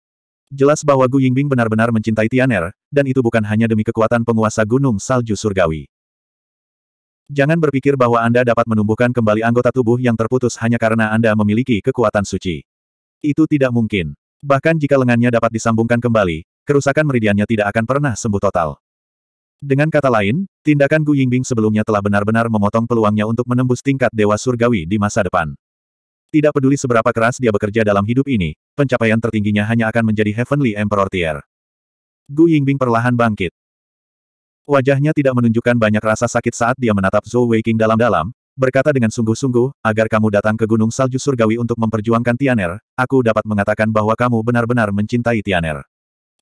Speaker 1: Jelas bahwa Gu Yingbing benar-benar mencintai Tianer, dan itu bukan hanya demi kekuatan penguasa gunung salju surgawi. Jangan berpikir bahwa Anda dapat menumbuhkan kembali anggota tubuh yang terputus hanya karena Anda memiliki kekuatan suci. Itu tidak mungkin. Bahkan jika lengannya dapat disambungkan kembali, kerusakan meridiannya tidak akan pernah sembuh total. Dengan kata lain, tindakan Gu Yingbing sebelumnya telah benar-benar memotong peluangnya untuk menembus tingkat Dewa Surgawi di masa depan. Tidak peduli seberapa keras dia bekerja dalam hidup ini, pencapaian tertingginya hanya akan menjadi Heavenly Emperor Tier. Gu Yingbing perlahan bangkit. Wajahnya tidak menunjukkan banyak rasa sakit saat dia menatap Zhou Weiqing dalam-dalam, berkata dengan sungguh-sungguh, agar kamu datang ke Gunung Salju Surgawi untuk memperjuangkan Tianer, aku dapat mengatakan bahwa kamu benar-benar mencintai Tianer.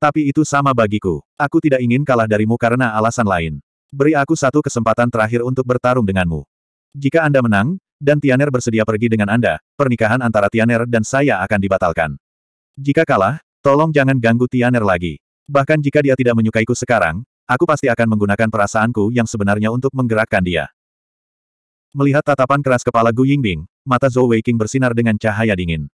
Speaker 1: Tapi itu sama bagiku. Aku tidak ingin kalah darimu karena alasan lain. Beri aku satu kesempatan terakhir untuk bertarung denganmu. Jika Anda menang, dan Tianer bersedia pergi dengan Anda, pernikahan antara Tianer dan saya akan dibatalkan. Jika kalah, tolong jangan ganggu Tianer lagi. Bahkan jika dia tidak menyukaiku sekarang, aku pasti akan menggunakan perasaanku yang sebenarnya untuk menggerakkan dia. Melihat tatapan keras kepala Gu Yingbing, mata Zhou Weiqing bersinar dengan cahaya dingin.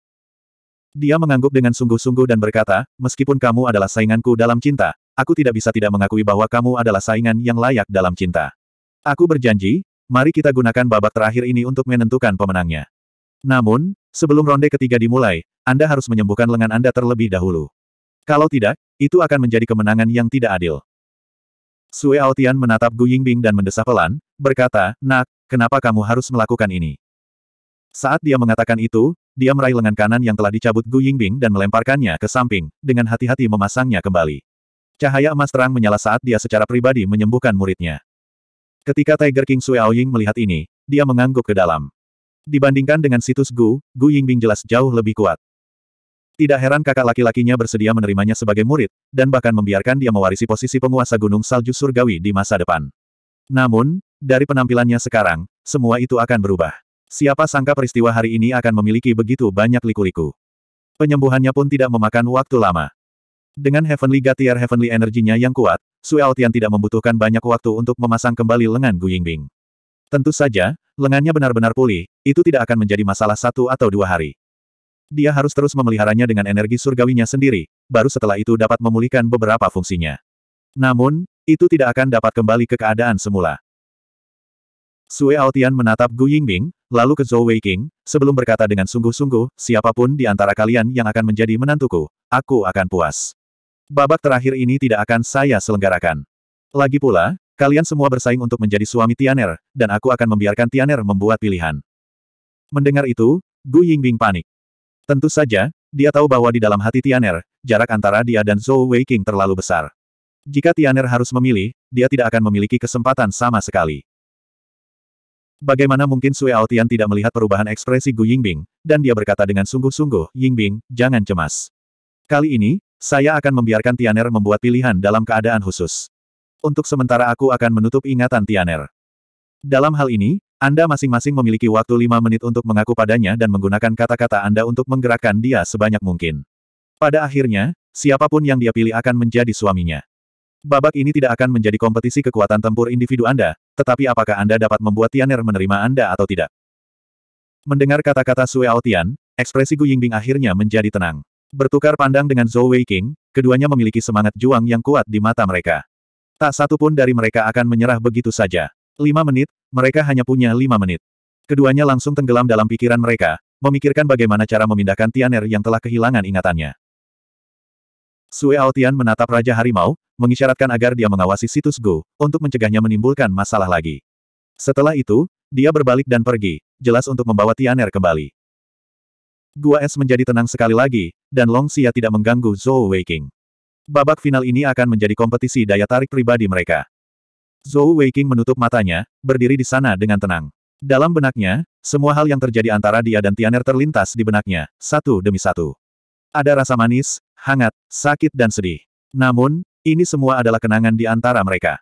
Speaker 1: Dia mengangguk dengan sungguh-sungguh dan berkata, meskipun kamu adalah sainganku dalam cinta, aku tidak bisa tidak mengakui bahwa kamu adalah saingan yang layak dalam cinta. Aku berjanji, mari kita gunakan babak terakhir ini untuk menentukan pemenangnya. Namun, sebelum ronde ketiga dimulai, Anda harus menyembuhkan lengan Anda terlebih dahulu. Kalau tidak, itu akan menjadi kemenangan yang tidak adil. Sue Aotian menatap Gu Yingbing dan mendesah pelan, berkata, Nak, kenapa kamu harus melakukan ini? Saat dia mengatakan itu, dia meraih lengan kanan yang telah dicabut Gu Yingbing dan melemparkannya ke samping, dengan hati-hati memasangnya kembali. Cahaya emas terang menyala saat dia secara pribadi menyembuhkan muridnya. Ketika Tiger King Sui Aoying melihat ini, dia mengangguk ke dalam. Dibandingkan dengan situs Gu, Gu Yingbing jelas jauh lebih kuat. Tidak heran kakak laki-lakinya bersedia menerimanya sebagai murid, dan bahkan membiarkan dia mewarisi posisi penguasa Gunung Salju Surgawi di masa depan. Namun, dari penampilannya sekarang, semua itu akan berubah. Siapa sangka peristiwa hari ini akan memiliki begitu banyak liku-liku. Penyembuhannya pun tidak memakan waktu lama. Dengan Heavenly Gatier Heavenly energinya yang kuat, Sui Aotian tidak membutuhkan banyak waktu untuk memasang kembali lengan Gu Yingbing. Tentu saja, lengannya benar-benar pulih, itu tidak akan menjadi masalah satu atau dua hari. Dia harus terus memeliharanya dengan energi surgawinya sendiri, baru setelah itu dapat memulihkan beberapa fungsinya. Namun, itu tidak akan dapat kembali ke keadaan semula. Sue Aotian menatap Gu Yingbing, lalu ke Zhou Wei King, sebelum berkata dengan sungguh-sungguh, siapapun di antara kalian yang akan menjadi menantuku, aku akan puas. Babak terakhir ini tidak akan saya selenggarakan. Lagi pula, kalian semua bersaing untuk menjadi suami Tianer, dan aku akan membiarkan Tianer membuat pilihan. Mendengar itu, Gu Yingbing panik. Tentu saja, dia tahu bahwa di dalam hati Tianer, jarak antara dia dan Zhou Wei King terlalu besar. Jika Tianer harus memilih, dia tidak akan memiliki kesempatan sama sekali. Bagaimana mungkin Sue Aotian tidak melihat perubahan ekspresi Gu Yingbing, dan dia berkata dengan sungguh-sungguh, Yingbing, jangan cemas. Kali ini, saya akan membiarkan Tianer membuat pilihan dalam keadaan khusus. Untuk sementara aku akan menutup ingatan Tianer. Dalam hal ini, Anda masing-masing memiliki waktu lima menit untuk mengaku padanya dan menggunakan kata-kata Anda untuk menggerakkan dia sebanyak mungkin. Pada akhirnya, siapapun yang dia pilih akan menjadi suaminya. Babak ini tidak akan menjadi kompetisi kekuatan tempur individu Anda, tetapi apakah Anda dapat membuat Tianer menerima Anda atau tidak? Mendengar kata-kata Sue Aotian, ekspresi Gu Yingbing akhirnya menjadi tenang. Bertukar pandang dengan Zhou Weiqing, keduanya memiliki semangat juang yang kuat di mata mereka. Tak satu pun dari mereka akan menyerah begitu saja. Lima menit, mereka hanya punya lima menit. Keduanya langsung tenggelam dalam pikiran mereka, memikirkan bagaimana cara memindahkan Tianer yang telah kehilangan ingatannya. Sue Aotian menatap Raja Harimau, mengisyaratkan agar dia mengawasi situs Go, untuk mencegahnya menimbulkan masalah lagi. Setelah itu, dia berbalik dan pergi, jelas untuk membawa Tianer kembali. Gua es menjadi tenang sekali lagi, dan Long Xia tidak mengganggu Zhou Weiking. Babak final ini akan menjadi kompetisi daya tarik pribadi mereka. Zhou Weiking menutup matanya, berdiri di sana dengan tenang. Dalam benaknya, semua hal yang terjadi antara dia dan Tianer terlintas di benaknya, satu demi satu. Ada rasa manis, hangat, sakit dan sedih. Namun, ini semua adalah kenangan di antara mereka.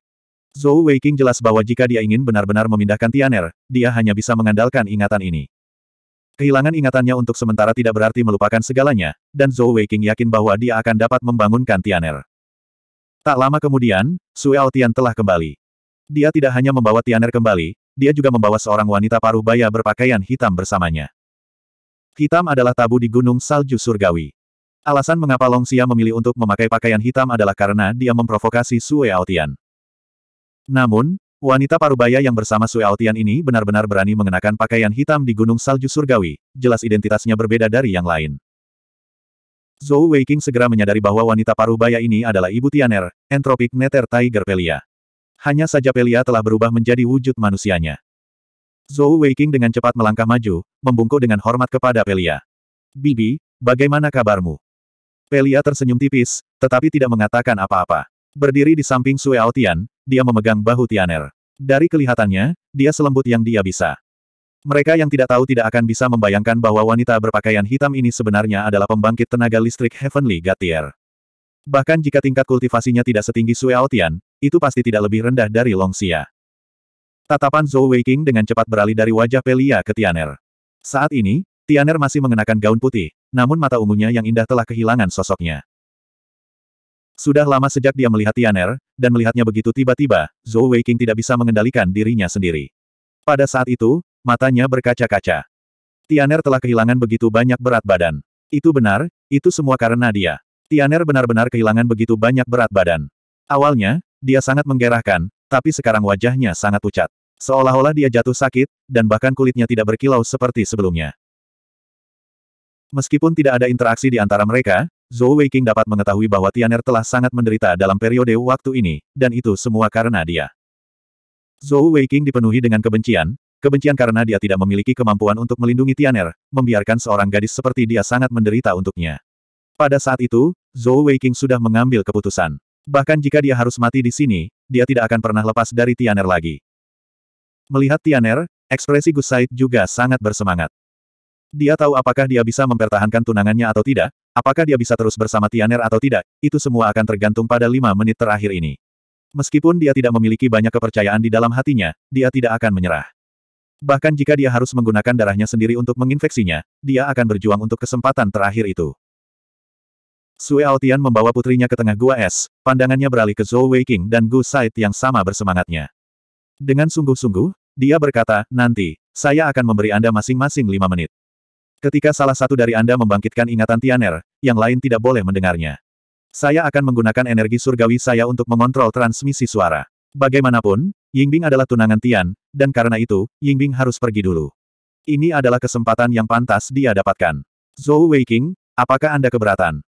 Speaker 1: Zhou Weiqing jelas bahwa jika dia ingin benar-benar memindahkan Tianer, dia hanya bisa mengandalkan ingatan ini. Kehilangan ingatannya untuk sementara tidak berarti melupakan segalanya, dan Zhou Weiqing yakin bahwa dia akan dapat membangunkan Tianer. Tak lama kemudian, Sue Tian telah kembali. Dia tidak hanya membawa Tianer kembali, dia juga membawa seorang wanita paruh baya berpakaian hitam bersamanya. Hitam adalah tabu di Gunung Salju Surgawi. Alasan mengapa Long Xia memilih untuk memakai pakaian hitam adalah karena dia memprovokasi Sue Aotian. Namun, wanita parubaya yang bersama Sue Aotian ini benar-benar berani mengenakan pakaian hitam di Gunung Salju Surgawi, jelas identitasnya berbeda dari yang lain. Zhou Weiqing segera menyadari bahwa wanita parubaya ini adalah ibu Tianer, Entropic Nether Tiger Pelia. Hanya saja Pelia telah berubah menjadi wujud manusianya. Zhou Weiqing dengan cepat melangkah maju, membungkuk dengan hormat kepada Pelia. Bibi, bagaimana kabarmu? Pelia tersenyum tipis, tetapi tidak mengatakan apa-apa. Berdiri di samping Sue Aotian, dia memegang bahu Tianer. Dari kelihatannya, dia selembut yang dia bisa. Mereka yang tidak tahu tidak akan bisa membayangkan bahwa wanita berpakaian hitam ini sebenarnya adalah pembangkit tenaga listrik Heavenly Gatier. Bahkan jika tingkat kultivasinya tidak setinggi Sue Aotian, itu pasti tidak lebih rendah dari Longxia. Tatapan Zhou Weiking dengan cepat beralih dari wajah Pelia ke Tianer. Saat ini, Tianer masih mengenakan gaun putih, namun mata ungunya yang indah telah kehilangan sosoknya. Sudah lama sejak dia melihat Tianer, dan melihatnya begitu tiba-tiba, Zhou Weiqing tidak bisa mengendalikan dirinya sendiri. Pada saat itu, matanya berkaca-kaca. Tianer telah kehilangan begitu banyak berat badan. Itu benar, itu semua karena dia. Tianer benar-benar kehilangan begitu banyak berat badan. Awalnya, dia sangat menggerahkan, tapi sekarang wajahnya sangat pucat. Seolah-olah dia jatuh sakit, dan bahkan kulitnya tidak berkilau seperti sebelumnya. Meskipun tidak ada interaksi di antara mereka, Zhou Weiqing dapat mengetahui bahwa Tianer telah sangat menderita dalam periode waktu ini, dan itu semua karena dia. Zhou Weiqing dipenuhi dengan kebencian, kebencian karena dia tidak memiliki kemampuan untuk melindungi Tianer, membiarkan seorang gadis seperti dia sangat menderita untuknya. Pada saat itu, Zhou Weiqing sudah mengambil keputusan. Bahkan jika dia harus mati di sini, dia tidak akan pernah lepas dari Tianer lagi. Melihat Tianer, ekspresi Gus juga sangat bersemangat. Dia tahu apakah dia bisa mempertahankan tunangannya atau tidak, apakah dia bisa terus bersama Tianer atau tidak, itu semua akan tergantung pada lima menit terakhir ini. Meskipun dia tidak memiliki banyak kepercayaan di dalam hatinya, dia tidak akan menyerah. Bahkan jika dia harus menggunakan darahnya sendiri untuk menginfeksinya, dia akan berjuang untuk kesempatan terakhir itu. Sue Aotian membawa putrinya ke tengah gua es, pandangannya beralih ke Zhou Weiqing dan Gu Said yang sama bersemangatnya. Dengan sungguh-sungguh, dia berkata, nanti, saya akan memberi Anda masing-masing lima menit. Ketika salah satu dari Anda membangkitkan ingatan Tianer, yang lain tidak boleh mendengarnya. Saya akan menggunakan energi surgawi saya untuk mengontrol transmisi suara. Bagaimanapun, Yingbing adalah tunangan Tian, dan karena itu, Yingbing harus pergi dulu. Ini adalah kesempatan yang pantas dia dapatkan. Zhou Weiqing, apakah Anda keberatan?